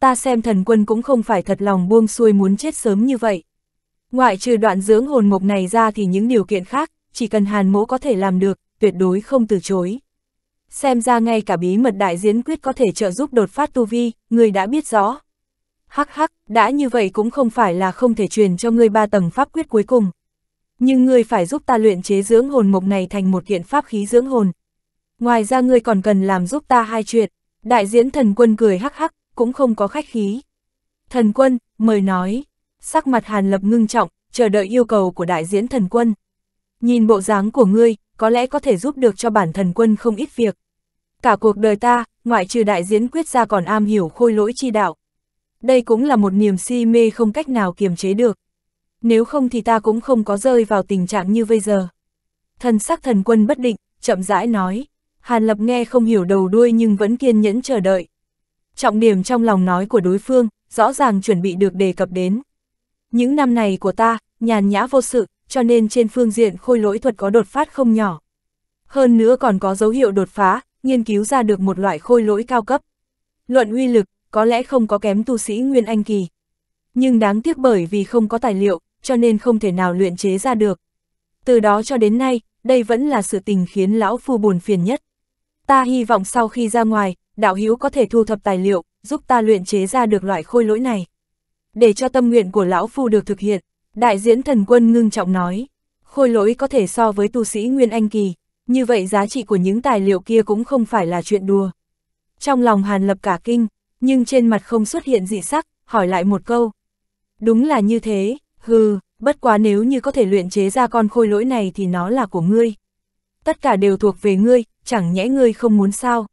Ta xem thần quân cũng không phải thật lòng buông xuôi muốn chết sớm như vậy. Ngoại trừ đoạn dưỡng hồn mộc này ra thì những điều kiện khác, chỉ cần hàn mỗ có thể làm được, tuyệt đối không từ chối. Xem ra ngay cả bí mật đại diễn quyết có thể trợ giúp đột phát tu vi, người đã biết rõ hắc hắc, đã như vậy cũng không phải là không thể truyền cho ngươi ba tầng pháp quyết cuối cùng. Nhưng ngươi phải giúp ta luyện chế dưỡng hồn mộc này thành một kiện pháp khí dưỡng hồn. Ngoài ra ngươi còn cần làm giúp ta hai chuyện. Đại diễn thần quân cười hắc hắc, cũng không có khách khí. Thần quân, mời nói. Sắc mặt hàn lập ngưng trọng, chờ đợi yêu cầu của đại diễn thần quân. Nhìn bộ dáng của ngươi, có lẽ có thể giúp được cho bản thần quân không ít việc. Cả cuộc đời ta, ngoại trừ đại diễn quyết ra còn am hiểu khôi lỗi chi đạo, đây cũng là một niềm si mê không cách nào kiềm chế được. Nếu không thì ta cũng không có rơi vào tình trạng như bây giờ. Thần sắc thần quân bất định, chậm rãi nói. Hàn Lập nghe không hiểu đầu đuôi nhưng vẫn kiên nhẫn chờ đợi. Trọng điểm trong lòng nói của đối phương, rõ ràng chuẩn bị được đề cập đến. Những năm này của ta, nhàn nhã vô sự, cho nên trên phương diện khôi lỗi thuật có đột phát không nhỏ. Hơn nữa còn có dấu hiệu đột phá, nghiên cứu ra được một loại khôi lỗi cao cấp. Luận uy lực, có lẽ không có kém tu sĩ Nguyên Anh Kỳ. Nhưng đáng tiếc bởi vì không có tài liệu, cho nên không thể nào luyện chế ra được. Từ đó cho đến nay, đây vẫn là sự tình khiến lão phu buồn phiền nhất. Ta hy vọng sau khi ra ngoài, đạo hiếu có thể thu thập tài liệu, giúp ta luyện chế ra được loại khôi lỗi này. Để cho tâm nguyện của lão phu được thực hiện, đại diễn thần quân ngưng trọng nói, khôi lỗi có thể so với tu sĩ Nguyên Anh Kỳ, như vậy giá trị của những tài liệu kia cũng không phải là chuyện đùa. Trong lòng Hàn Lập cả kinh, nhưng trên mặt không xuất hiện dị sắc, hỏi lại một câu. Đúng là như thế, hừ, bất quá nếu như có thể luyện chế ra con khôi lỗi này thì nó là của ngươi. Tất cả đều thuộc về ngươi, chẳng nhẽ ngươi không muốn sao.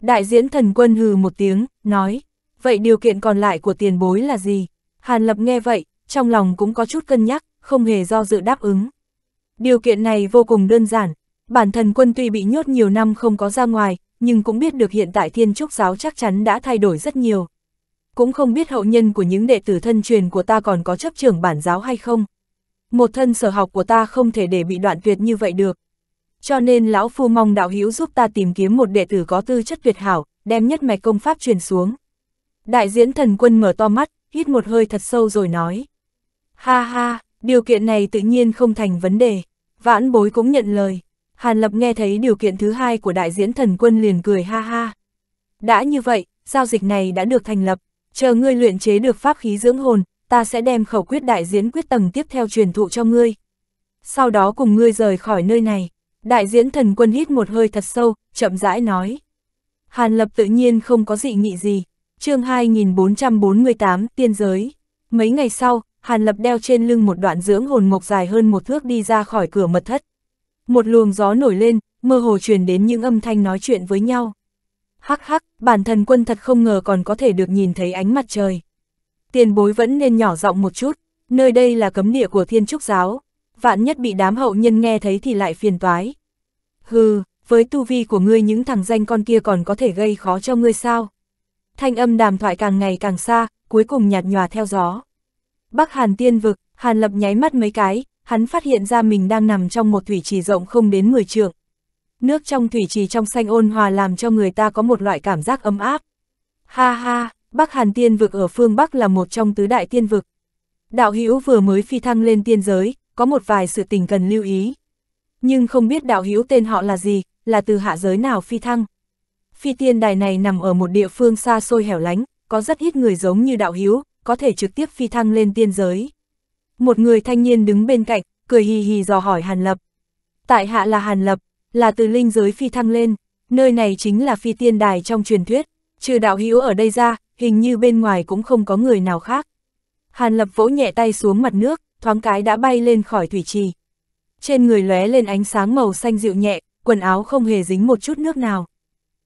Đại diễn thần quân hừ một tiếng, nói, vậy điều kiện còn lại của tiền bối là gì? Hàn Lập nghe vậy, trong lòng cũng có chút cân nhắc, không hề do dự đáp ứng. Điều kiện này vô cùng đơn giản, bản thần quân tuy bị nhốt nhiều năm không có ra ngoài, nhưng cũng biết được hiện tại thiên trúc giáo chắc chắn đã thay đổi rất nhiều. Cũng không biết hậu nhân của những đệ tử thân truyền của ta còn có chấp trưởng bản giáo hay không. Một thân sở học của ta không thể để bị đoạn tuyệt như vậy được. Cho nên lão phu mong đạo hữu giúp ta tìm kiếm một đệ tử có tư chất tuyệt hảo, đem nhất mạch công pháp truyền xuống. Đại diễn thần quân mở to mắt, hít một hơi thật sâu rồi nói. Ha ha, điều kiện này tự nhiên không thành vấn đề, vãn bối cũng nhận lời. Hàn Lập nghe thấy điều kiện thứ hai của đại diễn thần quân liền cười ha ha. Đã như vậy, giao dịch này đã được thành lập, chờ ngươi luyện chế được pháp khí dưỡng hồn, ta sẽ đem khẩu quyết đại diễn quyết tầng tiếp theo truyền thụ cho ngươi. Sau đó cùng ngươi rời khỏi nơi này, đại diễn thần quân hít một hơi thật sâu, chậm rãi nói. Hàn Lập tự nhiên không có dị nghị gì, chương 2448 tiên giới. Mấy ngày sau, Hàn Lập đeo trên lưng một đoạn dưỡng hồn mộc dài hơn một thước đi ra khỏi cửa mật thất một luồng gió nổi lên, mơ hồ truyền đến những âm thanh nói chuyện với nhau. Hắc hắc, bản thân quân thật không ngờ còn có thể được nhìn thấy ánh mặt trời. Tiền bối vẫn nên nhỏ giọng một chút, nơi đây là cấm địa của thiên trúc giáo, vạn nhất bị đám hậu nhân nghe thấy thì lại phiền toái. Hừ, với tu vi của ngươi những thằng danh con kia còn có thể gây khó cho ngươi sao? Thanh âm đàm thoại càng ngày càng xa, cuối cùng nhạt nhòa theo gió. Bắc Hàn tiên vực, Hàn lập nháy mắt mấy cái, hắn phát hiện ra mình đang nằm trong một thủy trì rộng không đến 10 trượng. Nước trong thủy trì trong xanh ôn hòa làm cho người ta có một loại cảm giác ấm áp. Ha ha, Bắc Hàn Tiên vực ở phương Bắc là một trong tứ đại tiên vực. Đạo Hữu vừa mới phi thăng lên tiên giới, có một vài sự tình cần lưu ý. Nhưng không biết đạo Hữu tên họ là gì, là từ hạ giới nào phi thăng. Phi tiên đài này nằm ở một địa phương xa xôi hẻo lánh, có rất ít người giống như đạo Hữu, có thể trực tiếp phi thăng lên tiên giới một người thanh niên đứng bên cạnh, cười hì hì dò hỏi Hàn Lập. Tại hạ là Hàn Lập, là từ linh giới phi thăng lên, nơi này chính là phi tiên đài trong truyền thuyết, trừ đạo hữu ở đây ra, hình như bên ngoài cũng không có người nào khác. Hàn Lập vỗ nhẹ tay xuống mặt nước, thoáng cái đã bay lên khỏi thủy trì. Trên người lóe lên ánh sáng màu xanh dịu nhẹ, quần áo không hề dính một chút nước nào.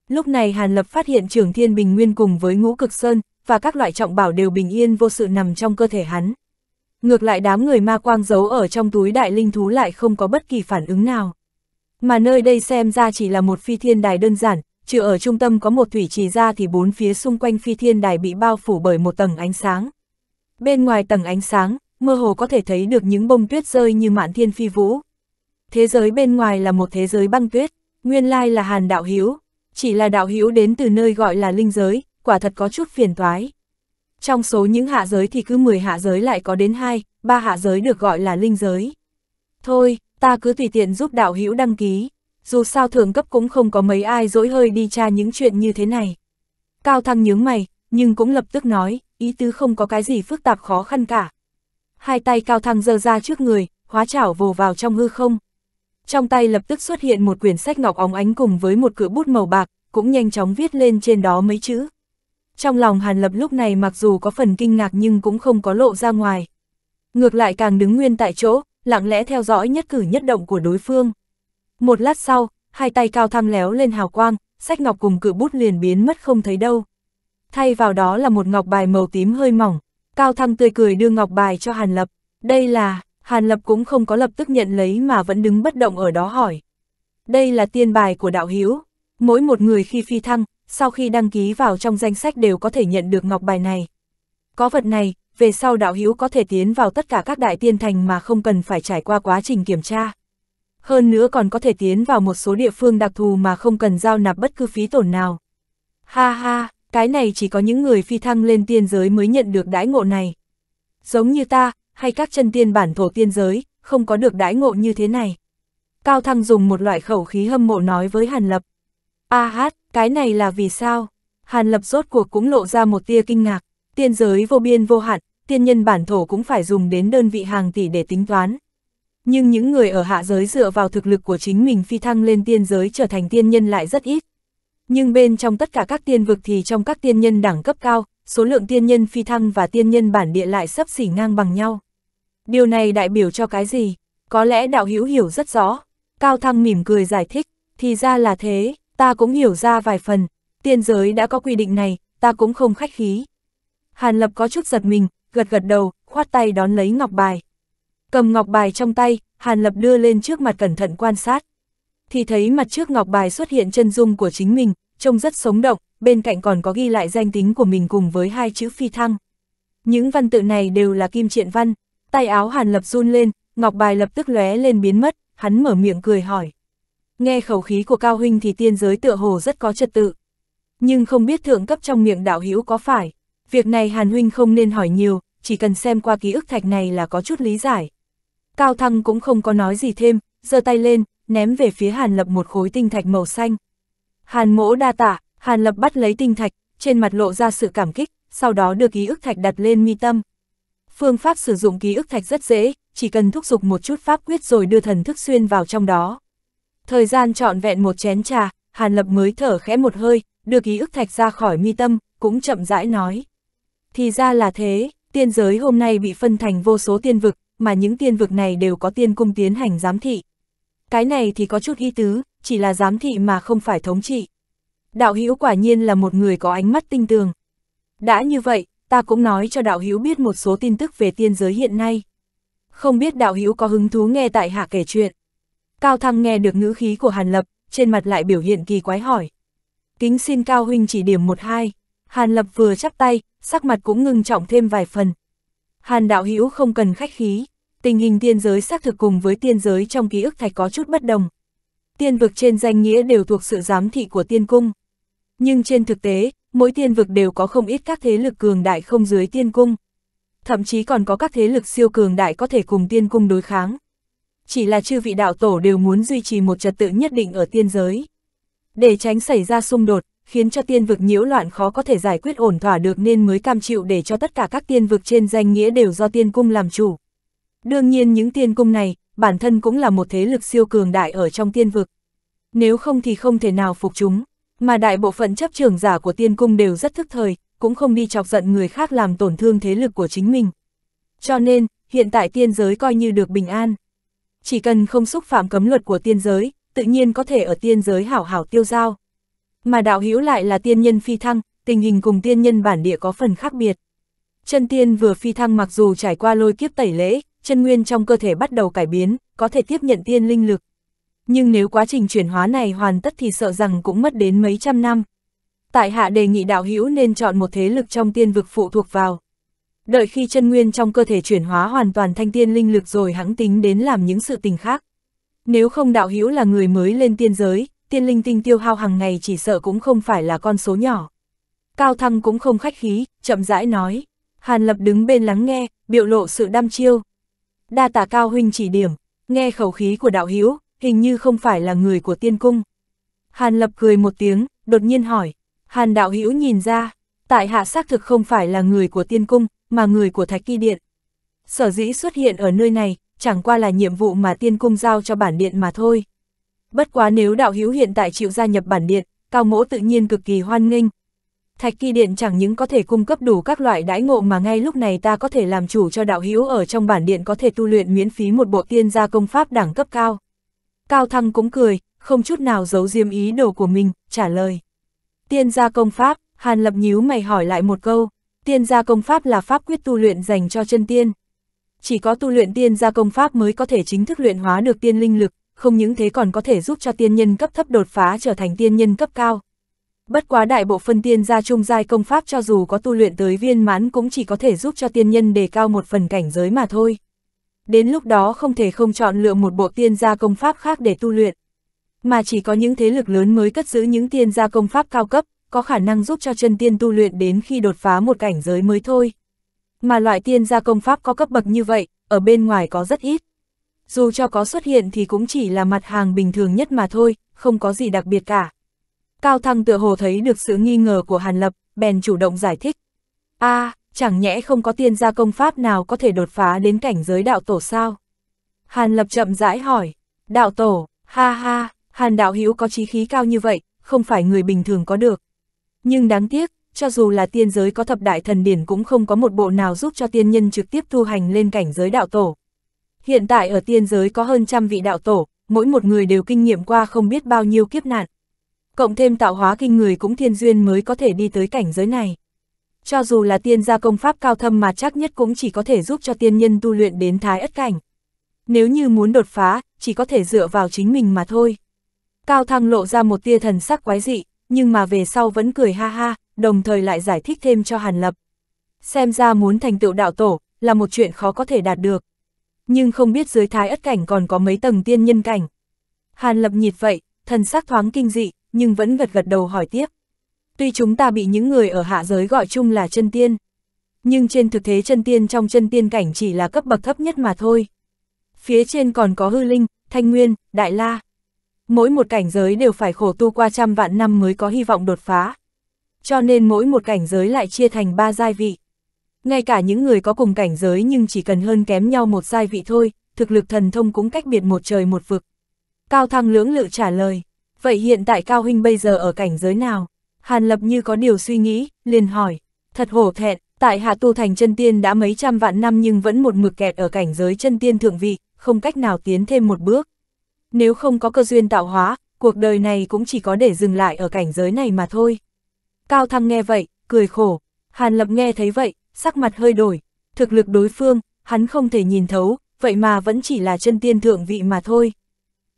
Lúc này Hàn Lập phát hiện Trường Thiên Bình Nguyên cùng với Ngũ Cực Sơn và các loại trọng bảo đều bình yên vô sự nằm trong cơ thể hắn. Ngược lại đám người ma quang giấu ở trong túi đại linh thú lại không có bất kỳ phản ứng nào. Mà nơi đây xem ra chỉ là một phi thiên đài đơn giản, trừ ở trung tâm có một thủy trì ra thì bốn phía xung quanh phi thiên đài bị bao phủ bởi một tầng ánh sáng. Bên ngoài tầng ánh sáng, mơ hồ có thể thấy được những bông tuyết rơi như mạn thiên phi vũ. Thế giới bên ngoài là một thế giới băng tuyết, nguyên lai là Hàn Đạo hiếu, chỉ là Đạo hiếu đến từ nơi gọi là linh giới, quả thật có chút phiền toái trong số những hạ giới thì cứ 10 hạ giới lại có đến 2, 3 hạ giới được gọi là linh giới. Thôi, ta cứ tùy tiện giúp đạo hữu đăng ký, dù sao thượng cấp cũng không có mấy ai dỗi hơi đi tra những chuyện như thế này. Cao Thăng nhướng mày, nhưng cũng lập tức nói, ý tứ không có cái gì phức tạp khó khăn cả. Hai tay Cao Thăng giơ ra trước người, hóa chảo vồ vào trong hư không. Trong tay lập tức xuất hiện một quyển sách ngọc óng ánh cùng với một cựa bút màu bạc, cũng nhanh chóng viết lên trên đó mấy chữ, trong lòng Hàn Lập lúc này mặc dù có phần kinh ngạc nhưng cũng không có lộ ra ngoài. Ngược lại càng đứng nguyên tại chỗ, lặng lẽ theo dõi nhất cử nhất động của đối phương. Một lát sau, hai tay cao thăm léo lên hào quang, sách ngọc cùng cự bút liền biến mất không thấy đâu. Thay vào đó là một ngọc bài màu tím hơi mỏng, cao thăng tươi cười đưa ngọc bài cho Hàn Lập. Đây là, Hàn Lập cũng không có lập tức nhận lấy mà vẫn đứng bất động ở đó hỏi. Đây là tiên bài của đạo hiếu, mỗi một người khi phi thăng, sau khi đăng ký vào trong danh sách đều có thể nhận được ngọc bài này. Có vật này, về sau đạo hữu có thể tiến vào tất cả các đại tiên thành mà không cần phải trải qua quá trình kiểm tra. Hơn nữa còn có thể tiến vào một số địa phương đặc thù mà không cần giao nạp bất cứ phí tổn nào. Ha ha, cái này chỉ có những người phi thăng lên tiên giới mới nhận được đãi ngộ này. Giống như ta, hay các chân tiên bản thổ tiên giới, không có được đãi ngộ như thế này. Cao Thăng dùng một loại khẩu khí hâm mộ nói với Hàn Lập. A à hát, cái này là vì sao? Hàn lập rốt cuộc cũng lộ ra một tia kinh ngạc, tiên giới vô biên vô hạn, tiên nhân bản thổ cũng phải dùng đến đơn vị hàng tỷ để tính toán. Nhưng những người ở hạ giới dựa vào thực lực của chính mình phi thăng lên tiên giới trở thành tiên nhân lại rất ít. Nhưng bên trong tất cả các tiên vực thì trong các tiên nhân đẳng cấp cao, số lượng tiên nhân phi thăng và tiên nhân bản địa lại sấp xỉ ngang bằng nhau. Điều này đại biểu cho cái gì? Có lẽ đạo hữu hiểu rất rõ. Cao Thăng mỉm cười giải thích, thì ra là thế, ta cũng hiểu ra vài phần, tiên giới đã có quy định này, ta cũng không khách khí. Hàn Lập có chút giật mình, gật gật đầu, khoát tay đón lấy ngọc bài. Cầm ngọc bài trong tay, Hàn Lập đưa lên trước mặt cẩn thận quan sát. Thì thấy mặt trước ngọc bài xuất hiện chân dung của chính mình, trông rất sống động, bên cạnh còn có ghi lại danh tính của mình cùng với hai chữ phi thăng. Những văn tự này đều là kim triện văn, tay áo Hàn Lập run lên, ngọc bài lập tức lóe lên biến mất, hắn mở miệng cười hỏi. Nghe khẩu khí của Cao Huynh thì tiên giới tựa hồ rất có trật tự. Nhưng không biết thượng cấp trong miệng đạo hữu có phải. Việc này Hàn Huynh không nên hỏi nhiều, chỉ cần xem qua ký ức thạch này là có chút lý giải. Cao Thăng cũng không có nói gì thêm, giơ tay lên, ném về phía Hàn Lập một khối tinh thạch màu xanh. Hàn mỗ đa tạ, Hàn Lập bắt lấy tinh thạch, trên mặt lộ ra sự cảm kích, sau đó đưa ký ức thạch đặt lên mi tâm. Phương pháp sử dụng ký ức thạch rất dễ, chỉ cần thúc giục một chút pháp quyết rồi đưa thần thức xuyên vào trong đó. Thời gian trọn vẹn một chén trà, Hàn Lập mới thở khẽ một hơi, đưa ký ức thạch ra khỏi mi tâm, cũng chậm rãi nói. Thì ra là thế, tiên giới hôm nay bị phân thành vô số tiên vực, mà những tiên vực này đều có tiên cung tiến hành giám thị. Cái này thì có chút ý tứ, chỉ là giám thị mà không phải thống trị. Đạo Hữu quả nhiên là một người có ánh mắt tinh tường. Đã như vậy, ta cũng nói cho đạo Hữu biết một số tin tức về tiên giới hiện nay. Không biết đạo Hữu có hứng thú nghe tại hạ kể chuyện. Cao Thăng nghe được ngữ khí của Hàn Lập, trên mặt lại biểu hiện kỳ quái hỏi. Kính xin Cao Huynh chỉ điểm một hai. Hàn Lập vừa chắp tay, sắc mặt cũng ngưng trọng thêm vài phần. Hàn đạo hữu không cần khách khí, tình hình tiên giới xác thực cùng với tiên giới trong ký ức thạch có chút bất đồng. Tiên vực trên danh nghĩa đều thuộc sự giám thị của tiên cung. Nhưng trên thực tế, mỗi tiên vực đều có không ít các thế lực cường đại không dưới tiên cung. Thậm chí còn có các thế lực siêu cường đại có thể cùng tiên cung đối kháng chỉ là chư vị đạo tổ đều muốn duy trì một trật tự nhất định ở tiên giới. Để tránh xảy ra xung đột, khiến cho tiên vực nhiễu loạn khó có thể giải quyết ổn thỏa được nên mới cam chịu để cho tất cả các tiên vực trên danh nghĩa đều do tiên cung làm chủ. Đương nhiên những tiên cung này, bản thân cũng là một thế lực siêu cường đại ở trong tiên vực. Nếu không thì không thể nào phục chúng, mà đại bộ phận chấp trưởng giả của tiên cung đều rất thức thời, cũng không đi chọc giận người khác làm tổn thương thế lực của chính mình. Cho nên, hiện tại tiên giới coi như được bình an chỉ cần không xúc phạm cấm luật của tiên giới, tự nhiên có thể ở tiên giới hảo hảo tiêu giao. Mà đạo hữu lại là tiên nhân phi thăng, tình hình cùng tiên nhân bản địa có phần khác biệt. Chân tiên vừa phi thăng mặc dù trải qua lôi kiếp tẩy lễ, chân nguyên trong cơ thể bắt đầu cải biến, có thể tiếp nhận tiên linh lực. Nhưng nếu quá trình chuyển hóa này hoàn tất thì sợ rằng cũng mất đến mấy trăm năm. Tại hạ đề nghị đạo hữu nên chọn một thế lực trong tiên vực phụ thuộc vào đợi khi chân nguyên trong cơ thể chuyển hóa hoàn toàn thanh tiên linh lực rồi hãng tính đến làm những sự tình khác. Nếu không đạo hữu là người mới lên tiên giới, tiên linh tinh tiêu hao hàng ngày chỉ sợ cũng không phải là con số nhỏ. Cao Thăng cũng không khách khí, chậm rãi nói. Hàn Lập đứng bên lắng nghe, biểu lộ sự đam chiêu. Đa tả Cao Huynh chỉ điểm, nghe khẩu khí của đạo hữu hình như không phải là người của tiên cung. Hàn Lập cười một tiếng, đột nhiên hỏi. Hàn đạo hữu nhìn ra, tại hạ xác thực không phải là người của tiên cung, mà người của Thạch Kỳ Điện. Sở dĩ xuất hiện ở nơi này, chẳng qua là nhiệm vụ mà tiên cung giao cho bản điện mà thôi. Bất quá nếu đạo hữu hiện tại chịu gia nhập bản điện, cao mỗ tự nhiên cực kỳ hoan nghênh. Thạch kỳ điện chẳng những có thể cung cấp đủ các loại đãi ngộ mà ngay lúc này ta có thể làm chủ cho đạo hữu ở trong bản điện có thể tu luyện miễn phí một bộ tiên gia công pháp đẳng cấp cao. Cao Thăng cũng cười, không chút nào giấu diêm ý đồ của mình, trả lời. Tiên gia công pháp, Hàn Lập nhíu mày hỏi lại một câu, Tiên gia công pháp là pháp quyết tu luyện dành cho chân tiên. Chỉ có tu luyện tiên gia công pháp mới có thể chính thức luyện hóa được tiên linh lực, không những thế còn có thể giúp cho tiên nhân cấp thấp đột phá trở thành tiên nhân cấp cao. Bất quá đại bộ phân tiên gia trung giai công pháp cho dù có tu luyện tới viên mãn cũng chỉ có thể giúp cho tiên nhân đề cao một phần cảnh giới mà thôi. Đến lúc đó không thể không chọn lựa một bộ tiên gia công pháp khác để tu luyện. Mà chỉ có những thế lực lớn mới cất giữ những tiên gia công pháp cao cấp, có khả năng giúp cho chân tiên tu luyện đến khi đột phá một cảnh giới mới thôi. Mà loại tiên gia công pháp có cấp bậc như vậy, ở bên ngoài có rất ít. Dù cho có xuất hiện thì cũng chỉ là mặt hàng bình thường nhất mà thôi, không có gì đặc biệt cả. Cao Thăng tựa hồ thấy được sự nghi ngờ của Hàn Lập, bèn chủ động giải thích. a à, chẳng nhẽ không có tiên gia công pháp nào có thể đột phá đến cảnh giới đạo tổ sao? Hàn Lập chậm rãi hỏi, đạo tổ, ha ha, Hàn đạo hữu có trí khí cao như vậy, không phải người bình thường có được. Nhưng đáng tiếc, cho dù là tiên giới có thập đại thần điển cũng không có một bộ nào giúp cho tiên nhân trực tiếp tu hành lên cảnh giới đạo tổ. Hiện tại ở tiên giới có hơn trăm vị đạo tổ, mỗi một người đều kinh nghiệm qua không biết bao nhiêu kiếp nạn. Cộng thêm tạo hóa kinh người cũng thiên duyên mới có thể đi tới cảnh giới này. Cho dù là tiên gia công pháp cao thâm mà chắc nhất cũng chỉ có thể giúp cho tiên nhân tu luyện đến thái ất cảnh. Nếu như muốn đột phá, chỉ có thể dựa vào chính mình mà thôi. Cao Thăng lộ ra một tia thần sắc quái dị, nhưng mà về sau vẫn cười ha ha, đồng thời lại giải thích thêm cho Hàn Lập. Xem ra muốn thành tựu đạo tổ, là một chuyện khó có thể đạt được. Nhưng không biết dưới thái ất cảnh còn có mấy tầng tiên nhân cảnh. Hàn Lập nhịt vậy, thần sắc thoáng kinh dị, nhưng vẫn gật gật đầu hỏi tiếp. Tuy chúng ta bị những người ở hạ giới gọi chung là chân tiên, nhưng trên thực thế chân tiên trong chân tiên cảnh chỉ là cấp bậc thấp nhất mà thôi. Phía trên còn có hư linh, thanh nguyên, đại la mỗi một cảnh giới đều phải khổ tu qua trăm vạn năm mới có hy vọng đột phá. Cho nên mỗi một cảnh giới lại chia thành ba giai vị. Ngay cả những người có cùng cảnh giới nhưng chỉ cần hơn kém nhau một giai vị thôi, thực lực thần thông cũng cách biệt một trời một vực. Cao Thăng lưỡng lự trả lời, vậy hiện tại Cao Huynh bây giờ ở cảnh giới nào? Hàn Lập như có điều suy nghĩ, liền hỏi, thật hổ thẹn, tại hạ tu thành chân tiên đã mấy trăm vạn năm nhưng vẫn một mực kẹt ở cảnh giới chân tiên thượng vị, không cách nào tiến thêm một bước nếu không có cơ duyên tạo hóa, cuộc đời này cũng chỉ có để dừng lại ở cảnh giới này mà thôi. Cao Thăng nghe vậy, cười khổ, Hàn Lập nghe thấy vậy, sắc mặt hơi đổi, thực lực đối phương, hắn không thể nhìn thấu, vậy mà vẫn chỉ là chân tiên thượng vị mà thôi.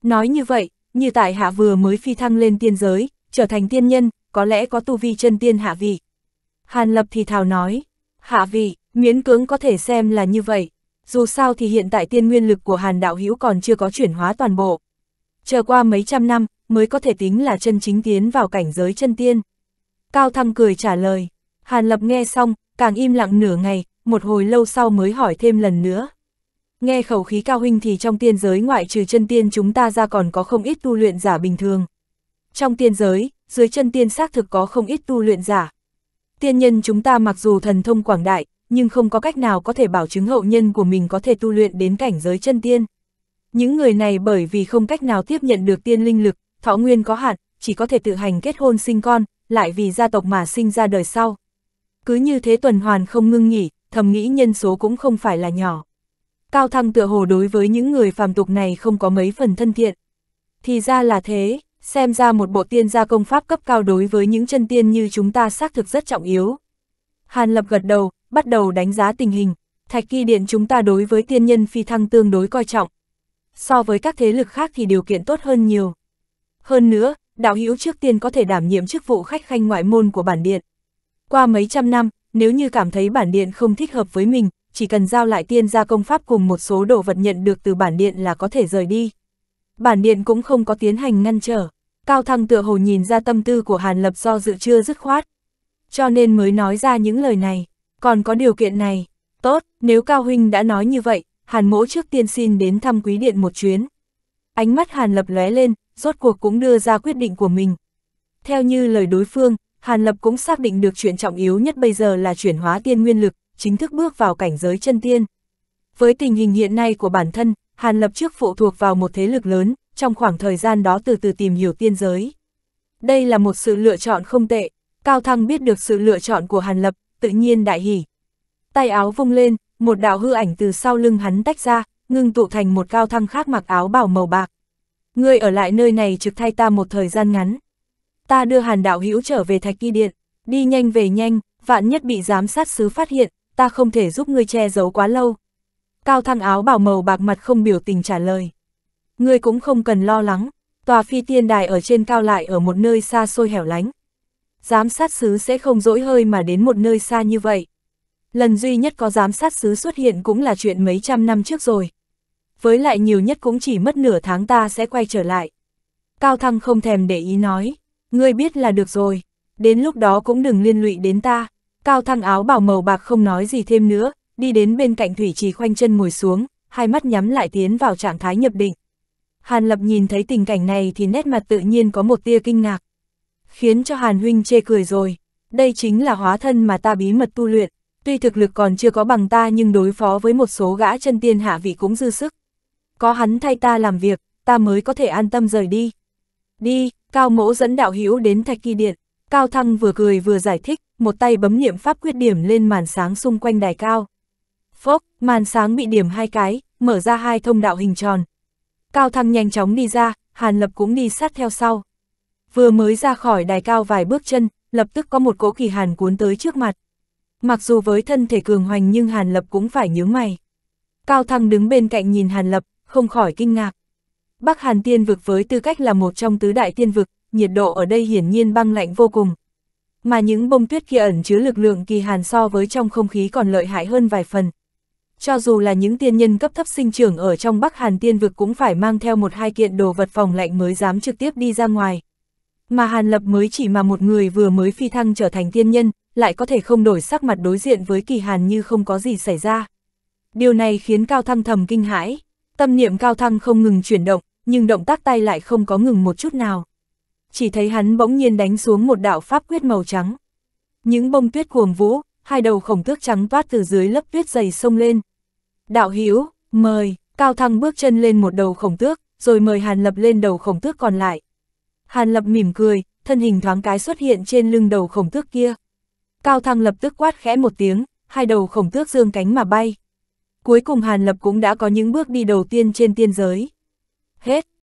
Nói như vậy, như tại hạ vừa mới phi thăng lên tiên giới, trở thành tiên nhân, có lẽ có tu vi chân tiên hạ vị. Hàn Lập thì thào nói, hạ vị, miễn cưỡng có thể xem là như vậy, dù sao thì hiện tại tiên nguyên lực của Hàn Đạo Hữu còn chưa có chuyển hóa toàn bộ chờ qua mấy trăm năm mới có thể tính là chân chính tiến vào cảnh giới chân tiên. Cao Thăng cười trả lời, Hàn Lập nghe xong, càng im lặng nửa ngày, một hồi lâu sau mới hỏi thêm lần nữa. Nghe khẩu khí cao huynh thì trong tiên giới ngoại trừ chân tiên chúng ta ra còn có không ít tu luyện giả bình thường. Trong tiên giới, dưới chân tiên xác thực có không ít tu luyện giả. Tiên nhân chúng ta mặc dù thần thông quảng đại, nhưng không có cách nào có thể bảo chứng hậu nhân của mình có thể tu luyện đến cảnh giới chân tiên. Những người này bởi vì không cách nào tiếp nhận được tiên linh lực, thọ nguyên có hạn, chỉ có thể tự hành kết hôn sinh con, lại vì gia tộc mà sinh ra đời sau. Cứ như thế tuần hoàn không ngưng nghỉ, thầm nghĩ nhân số cũng không phải là nhỏ. Cao Thăng tựa hồ đối với những người phàm tục này không có mấy phần thân thiện. Thì ra là thế, xem ra một bộ tiên gia công pháp cấp cao đối với những chân tiên như chúng ta xác thực rất trọng yếu. Hàn Lập gật đầu, bắt đầu đánh giá tình hình. Thạch kỳ điện chúng ta đối với tiên nhân phi thăng tương đối coi trọng, so với các thế lực khác thì điều kiện tốt hơn nhiều. Hơn nữa, đạo hữu trước tiên có thể đảm nhiệm chức vụ khách khanh ngoại môn của bản điện. Qua mấy trăm năm, nếu như cảm thấy bản điện không thích hợp với mình, chỉ cần giao lại tiên gia công pháp cùng một số đồ vật nhận được từ bản điện là có thể rời đi. Bản điện cũng không có tiến hành ngăn trở. Cao Thăng tựa hồ nhìn ra tâm tư của Hàn Lập do dự chưa dứt khoát. Cho nên mới nói ra những lời này. Còn có điều kiện này. Tốt, nếu Cao Huynh đã nói như vậy, Hàn mỗ trước tiên xin đến thăm quý điện một chuyến. Ánh mắt Hàn lập lóe lên, rốt cuộc cũng đưa ra quyết định của mình. Theo như lời đối phương, Hàn lập cũng xác định được chuyện trọng yếu nhất bây giờ là chuyển hóa tiên nguyên lực, chính thức bước vào cảnh giới chân tiên. Với tình hình hiện nay của bản thân, Hàn lập trước phụ thuộc vào một thế lực lớn, trong khoảng thời gian đó từ từ tìm hiểu tiên giới. Đây là một sự lựa chọn không tệ, Cao Thăng biết được sự lựa chọn của Hàn Lập, tự nhiên đại hỉ. Tay áo vung lên, một đạo hư ảnh từ sau lưng hắn tách ra, ngưng tụ thành một cao thăng khác mặc áo bảo màu bạc. Ngươi ở lại nơi này trực thay ta một thời gian ngắn. Ta đưa hàn đạo hữu trở về thạch y điện, đi nhanh về nhanh, vạn nhất bị giám sát sứ phát hiện, ta không thể giúp ngươi che giấu quá lâu. Cao thăng áo bảo màu bạc mặt không biểu tình trả lời. Ngươi cũng không cần lo lắng, tòa phi tiên đài ở trên cao lại ở một nơi xa xôi hẻo lánh. Giám sát sứ sẽ không dỗi hơi mà đến một nơi xa như vậy lần duy nhất có giám sát xứ xuất hiện cũng là chuyện mấy trăm năm trước rồi. Với lại nhiều nhất cũng chỉ mất nửa tháng ta sẽ quay trở lại. Cao Thăng không thèm để ý nói, ngươi biết là được rồi, đến lúc đó cũng đừng liên lụy đến ta. Cao Thăng áo bảo màu bạc không nói gì thêm nữa, đi đến bên cạnh thủy trì khoanh chân ngồi xuống, hai mắt nhắm lại tiến vào trạng thái nhập định. Hàn Lập nhìn thấy tình cảnh này thì nét mặt tự nhiên có một tia kinh ngạc. Khiến cho Hàn Huynh chê cười rồi, đây chính là hóa thân mà ta bí mật tu luyện, tuy thực lực còn chưa có bằng ta nhưng đối phó với một số gã chân tiên hạ vị cũng dư sức. Có hắn thay ta làm việc, ta mới có thể an tâm rời đi. Đi, Cao Mỗ dẫn đạo hữu đến Thạch Kỳ Điện, Cao Thăng vừa cười vừa giải thích, một tay bấm niệm pháp quyết điểm lên màn sáng xung quanh đài cao. Phốc, màn sáng bị điểm hai cái, mở ra hai thông đạo hình tròn. Cao Thăng nhanh chóng đi ra, Hàn Lập cũng đi sát theo sau. Vừa mới ra khỏi đài cao vài bước chân, lập tức có một cỗ kỳ hàn cuốn tới trước mặt mặc dù với thân thể cường hoành nhưng Hàn Lập cũng phải nhớ mày. Cao Thăng đứng bên cạnh nhìn Hàn Lập, không khỏi kinh ngạc. Bắc Hàn tiên vực với tư cách là một trong tứ đại tiên vực, nhiệt độ ở đây hiển nhiên băng lạnh vô cùng. Mà những bông tuyết kia ẩn chứa lực lượng kỳ hàn so với trong không khí còn lợi hại hơn vài phần. Cho dù là những tiên nhân cấp thấp sinh trưởng ở trong Bắc Hàn tiên vực cũng phải mang theo một hai kiện đồ vật phòng lạnh mới dám trực tiếp đi ra ngoài. Mà Hàn Lập mới chỉ mà một người vừa mới phi thăng trở thành tiên nhân, lại có thể không đổi sắc mặt đối diện với kỳ hàn như không có gì xảy ra. Điều này khiến Cao Thăng thầm kinh hãi, tâm niệm Cao Thăng không ngừng chuyển động, nhưng động tác tay lại không có ngừng một chút nào. Chỉ thấy hắn bỗng nhiên đánh xuống một đạo pháp quyết màu trắng. Những bông tuyết cuồng vũ, hai đầu khổng tước trắng toát từ dưới lớp tuyết dày sông lên. Đạo Hiếu, mời, Cao Thăng bước chân lên một đầu khổng tước, rồi mời Hàn Lập lên đầu khổng tước còn lại. Hàn Lập mỉm cười, thân hình thoáng cái xuất hiện trên lưng đầu khổng tước kia. Cao Thăng lập tức quát khẽ một tiếng, hai đầu khổng tước dương cánh mà bay. Cuối cùng Hàn Lập cũng đã có những bước đi đầu tiên trên tiên giới. Hết